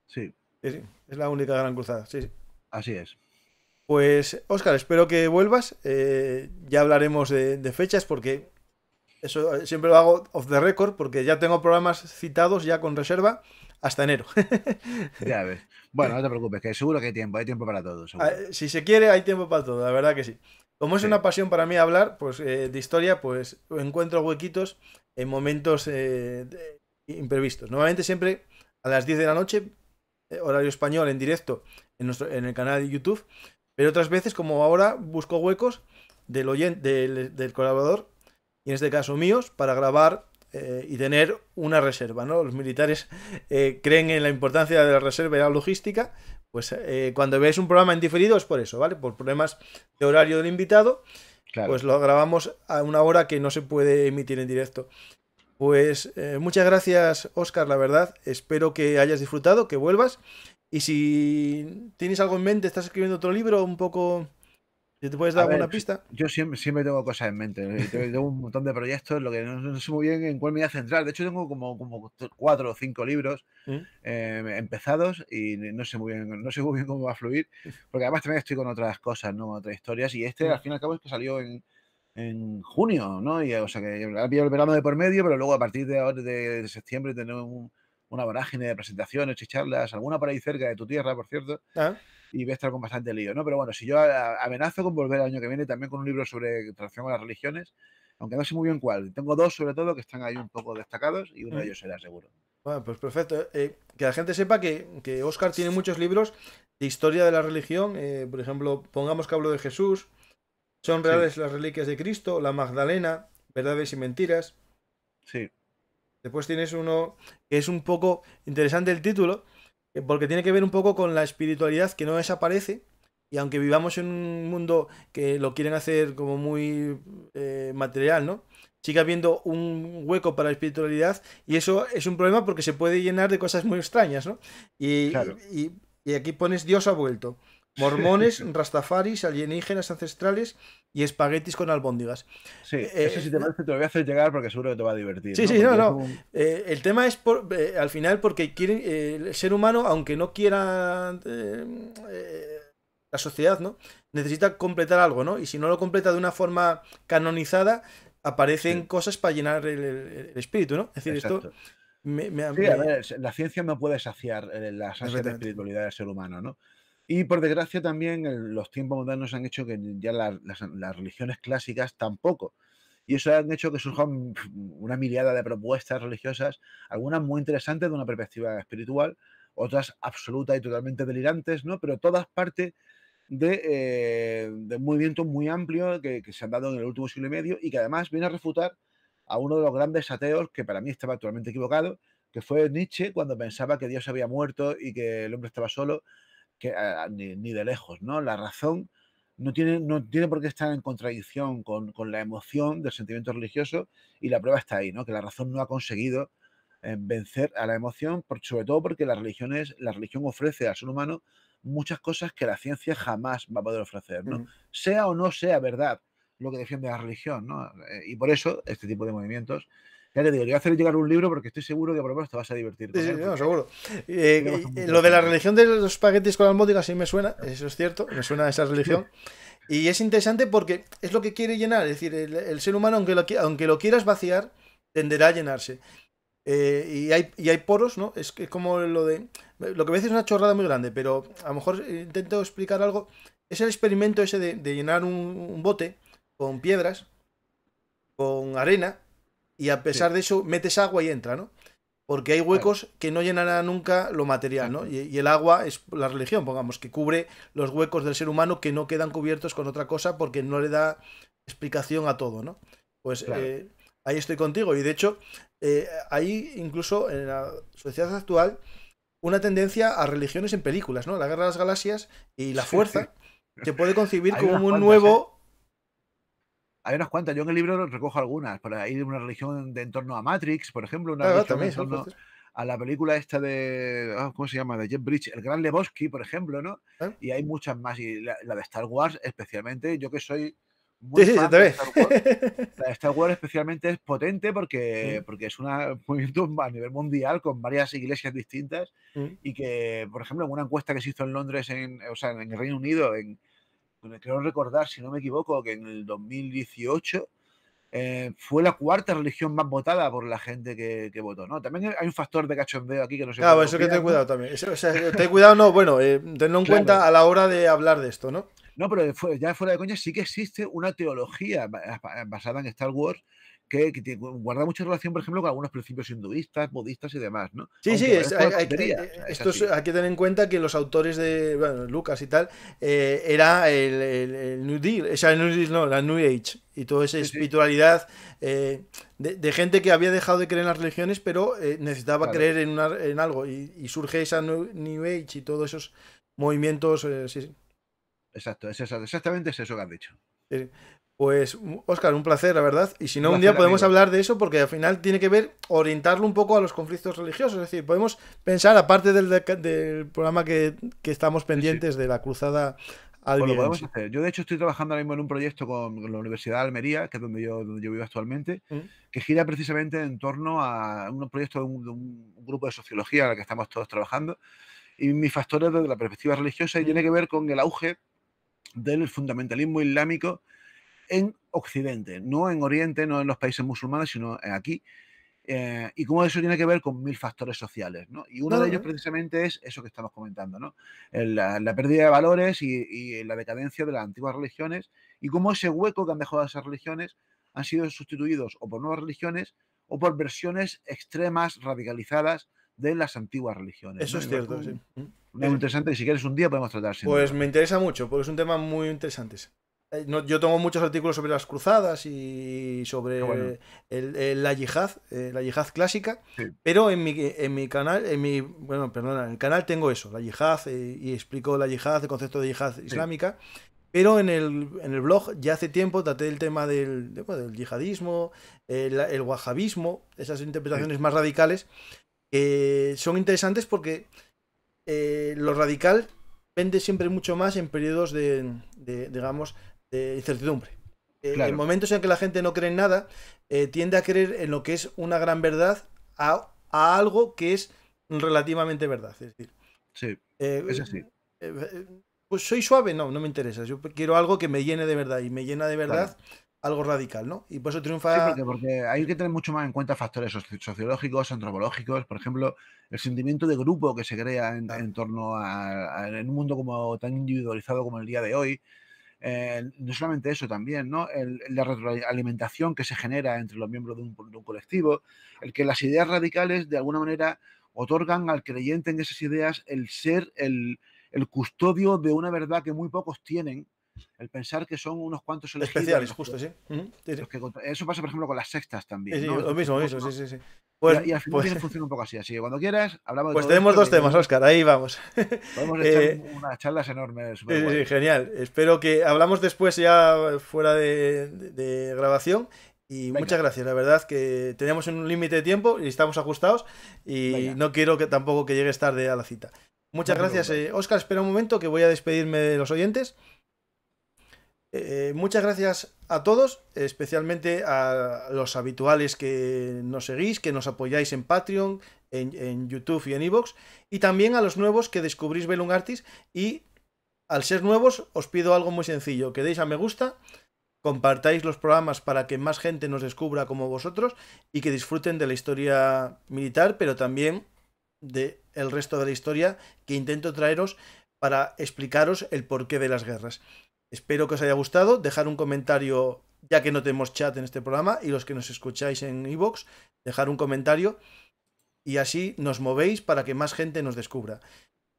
Sí. Es, la única gran cruzada, sí, Así es. Pues, Óscar, espero que vuelvas. Eh, ya hablaremos de, fechas porque eso eh, siempre lo hago off the record porque ya tengo programas citados ya con reserva hasta enero. ya ves. Bueno, no te preocupes, que seguro que hay tiempo, hay tiempo para todos ah, Si se quiere, hay tiempo para todo, la verdad que sí. Como es una pasión para mí hablar pues, eh, de historia, pues encuentro huequitos en momentos eh, imprevistos. Normalmente siempre a las 10 de la noche, eh, horario español, en directo, en, el canal de YouTube. Pero otras veces, como ahora, busco huecos del, oyente, del, colaborador, y en este caso míos, para grabar y tener una reserva. Los militares creen en la importancia de la reserva y la logística, pues eh, cuando veáis un programa en diferido es por eso, ¿vale? Por problemas de horario del invitado, pues lo grabamos a una hora que no se puede emitir en directo. Pues eh, muchas gracias, Oscar, la verdad. Espero que hayas disfrutado, que vuelvas. Y si tienes algo en mente, estás escribiendo otro libro un poco ¿Te puedes dar alguna pista? Yo siempre, siempre tengo cosas en mente. Eh, tengo un montón de proyectos, lo que no, sé muy bien en cuál me voy a centrar. De hecho, tengo como, como cuatro o cinco libros ¿Mm? em, empezados y no sé, muy bien, no sé muy bien cómo va a fluir. Porque además también estoy con otras cosas, ¿no? Otras historias. Y este, ¿Mm? al fin y al cabo, es que salió en, junio, ¿no? Y, o sea, que había el verano de por medio, pero luego a partir de, ahora, de septiembre tenemos una vorágine de presentaciones y charlas, alguna por ahí cerca de tu tierra, por cierto. Ah y voy a estar con bastante lío, ¿no? Pero bueno, si yo amenazo con volver el año que viene también con un libro sobre traducción a las religiones, aunque no sé muy bien cuál. Tengo dos sobre todo que están ahí un poco destacados y uno de ellos será seguro. Bueno, pues perfecto. Eh, que la gente sepa que, que, Oscar tiene muchos libros de historia de la religión. Eh, por ejemplo, pongamos que hablo de Jesús. Son reales las reliquias de Cristo, la Magdalena, verdades y mentiras. Sí. Después tienes uno que es un poco interesante el título, eh, porque tiene que ver un poco con la espiritualidad que no desaparece. Y aunque vivamos en un mundo que lo quieren hacer como muy eh, material, ¿no? Sigue habiendo un hueco para la espiritualidad y eso es un problema porque se puede llenar de cosas muy extrañas, ¿no? Y, y, y aquí pones Dios ha vuelto. Mormones, rastafaris, alienígenas ancestrales y espaguetis con albóndigas. Sí, eh, eso sí te eh, te lo voy a hacer llegar porque seguro que te va a divertir. Sí, sí, no, no. Eh, el tema es por, al final porque el ser humano, aunque no quiera la sociedad, ¿no? Necesita completar algo, ¿no? Y si no lo completa de una forma canonizada, aparecen cosas para llenar el, espíritu, ¿no? Es decir, esto... sí, a ver, la ciencia no puede saciar la ansias de espiritualidad del ser humano, ¿no? Y por desgracia también eh, los tiempos modernos han hecho que ya las, religiones clásicas tampoco. Y eso ha hecho que surjan una mirada de propuestas religiosas, algunas muy interesantes de una perspectiva espiritual, otras absolutas y totalmente delirantes, ¿no? Pero todas parte eh, de, un movimiento muy amplio que, se ha dado en el último siglo y medio y que además viene a refutar a uno de los grandes ateos que para mí estaba totalmente equivocado, que fue Nietzsche cuando pensaba que Dios había muerto y que el hombre estaba solo Ah, ni, de lejos, ¿no? La razón no tiene, no tiene por qué estar en contradicción con, la emoción del sentimiento religioso y la prueba está ahí, ¿no? Que la razón no ha conseguido eh, vencer a la emoción, por, sobre todo porque la religión, la religión ofrece al ser humano muchas cosas que la ciencia jamás va a poder ofrecer, ¿no? Sea o no sea verdad lo que defiende la religión, ¿no? Eh, y por eso este tipo de movimientos ya te digo, voy a hacer llegar un libro porque estoy seguro que por lo menos te vas a divertir. Sí, seguro. Eh, eh, lo de la religión de los espaguetis con módicas sí me suena, eso es cierto, me suena a esa religión. Y es interesante porque es lo que quiere llenar, es decir, el, ser humano, aunque lo, aunque lo quieras vaciar, tenderá a llenarse. Eh, y, hay, y hay poros, ¿no? Es que como lo de. Lo que a veces es una chorrada muy grande, pero a lo mejor intento explicar algo. Es el experimento ese de, llenar un, bote con piedras, con arena, y a pesar de eso metes agua y entra, ¿no? Porque hay huecos que no llenará nunca lo material, ¿no? Y, el agua es la religión, pongamos, que cubre los huecos del ser humano que no quedan cubiertos con otra cosa porque no le da explicación a todo, ¿no? Pues eh, ahí estoy contigo. Y de hecho, hay eh, incluso en la sociedad actual una tendencia a religiones en películas, ¿no? La Guerra de las Galaxias y la Fuerza se puede concebir como un nuevo ¿eh? Hay unas cuantas, yo en el libro recojo algunas, por ahí de una religión de en torno a Matrix, por ejemplo, una ah, ah, religión en torno a la película esta de, ah, ¿cómo se llama? De Jeff Bridge, El Gran Lebowski, por ejemplo, ¿no? Y hay muchas más, y la, de Star Wars especialmente, yo que soy muy sí, fan sí, de Star Wars, la de Star Wars especialmente es potente porque, porque es una, un movimiento a nivel mundial con varias iglesias distintas mm. y que, por ejemplo, en una encuesta que se hizo en Londres, o sea, en el Reino Unido, en creo recordar, si no me equivoco, que en el 2018 eh, fue la cuarta religión más votada por la gente que, votó, ¿no? También hay un factor de cachondeo aquí que no se Claro, eso que ten cuidado también. ten cuidado, no, bueno, eh, tenlo en cuenta a la hora de hablar de esto, ¿no? No, pero ya fuera de coña sí que existe una teología basada en Star Wars que, guarda mucha relación, por ejemplo, con algunos principios hinduistas, budistas y demás, Sí, sí, hay, que, eh, esto hay tener en cuenta que los autores de Lucas y tal eh, era el, New Deal, esa New Deal, la New Age y toda esa espiritualidad eh, de, gente que había dejado de creer en las religiones, pero necesitaba creer en, algo y, surge esa New, Age y todos esos movimientos. Exacto, exactamente es eso que has dicho. Pues, Oscar, un placer, la verdad. Y si no, un, día podemos hablar de eso porque al final tiene que ver orientarlo un poco a los conflictos religiosos. Es decir, podemos pensar, aparte del, programa que, que, estamos pendientes de la cruzada al bueno, pues podemos hacer. Yo, de hecho, estoy trabajando ahora mismo en un proyecto con, la Universidad de Almería, que es donde yo, vivo actualmente, mm. que gira precisamente en torno a un proyecto de un, grupo de sociología en el que estamos todos trabajando. Y mis factores desde la perspectiva religiosa y mm. tiene que ver con el auge del fundamentalismo islámico en Occidente, no en Oriente, no en los países musulmanes, sino eh, aquí. Eh, y cómo eso tiene que ver con mil factores sociales, Y uno de ellos precisamente es eso que estamos comentando, ¿no? La, pérdida de valores y, la decadencia de las antiguas religiones y cómo ese hueco que han dejado esas religiones han sido sustituidos o por nuevas religiones o por versiones extremas, radicalizadas de las antiguas religiones. Eso es cierto, sí. Mm. Es interesante y si quieres un día podemos tratar. Pues me interesa mucho porque es un tema muy interesante. Eh, yo tengo muchos artículos sobre las cruzadas y sobre la yihad, eh, la yihad clásica, pero en mi, en mi canal, en mi, bueno, perdona, el canal tengo eso, la yihad eh, y explico la yihad, el concepto de yihad islámica, pero en el, blog ya hace tiempo traté el tema del, del yihadismo, el, wahabismo, esas interpretaciones más radicales, que son interesantes porque lo radical vende siempre mucho más en periodos de, de digamos, de incertidumbre. Eh, en momentos en que la gente no cree en nada, eh, tiende a creer en lo que es una gran verdad a, algo que es relativamente verdad. Es decir, eh, es así. pues soy suave, no, no me interesa. Yo quiero algo que me llene de verdad y me llena de verdad. algo radical, ¿no? Y por eso triunfa. porque, hay que tener mucho más en cuenta factores sociológicos, antropológicos, por ejemplo, el sentimiento de grupo que se crea en, torno a, en un mundo como tan individualizado como el día de hoy, eh, no solamente eso, también ¿no? El, la retroalimentación que se genera entre los miembros de un, colectivo, el que las ideas radicales de alguna manera otorgan al creyente en esas ideas el ser el, el custodio de una verdad que muy pocos tienen, el pensar que son unos cuantos elegidos. Especiales, justo, sí. eso pasa, por ejemplo, con las sextas también. Sí, Lo mismo, pues, eso, sí, sí, sí. Pues, y, al final pues funciona un poco así, así que cuando quieras hablamos de Pues tenemos dos temas, Oscar, ahí vamos. Podemos echar eh, unas charlas enormes. genial. Espero que hablamos después ya fuera de, grabación y muchas gracias, la verdad que tenemos un límite de tiempo y estamos ajustados y no quiero que tampoco que llegues tarde a la cita. Muchas gracias, Oscar. Eh, espera un momento que voy a despedirme de los oyentes. Eh, muchas gracias a todos, especialmente a los habituales que nos seguís, que nos apoyáis en Patreon, en, YouTube y en Evox, y también a los nuevos que descubrís Belung Artis. Y al ser nuevos, os pido algo muy sencillo: que deis a me gusta, compartáis los programas para que más gente nos descubra como vosotros y que disfruten de la historia militar, pero también del el resto de la historia que intento traeros para explicaros el porqué de las guerras. Espero que os haya gustado. Dejar un comentario, ya que no tenemos chat en este programa, y los que nos escucháis en iVoox, dejar un comentario y así nos movéis para que más gente nos descubra.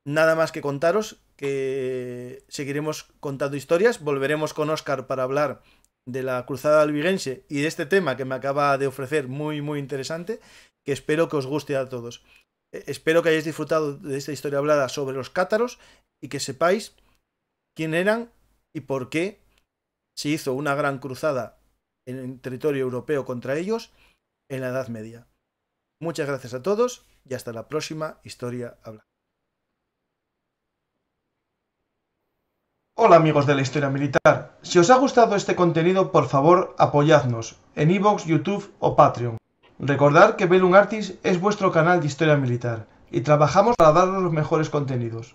Nada más que contaros que seguiremos contando historias, volveremos con Oscar para hablar de la cruzada albigense y de este tema que me acaba de ofrecer muy muy interesante, que espero que os guste a todos. E, espero que hayáis disfrutado de esta historia hablada sobre los cátaros y que sepáis quién eran y por qué se hizo una gran cruzada en el territorio europeo contra ellos en la Edad Media. Muchas gracias a todos y hasta la próxima historia habla. Hola amigos de la historia militar. Si os ha gustado este contenido, por favor, apoyadnos en iVoox, YouTube o Patreon. Recordad que Belun Artis es vuestro canal de historia militar y trabajamos para daros los mejores contenidos.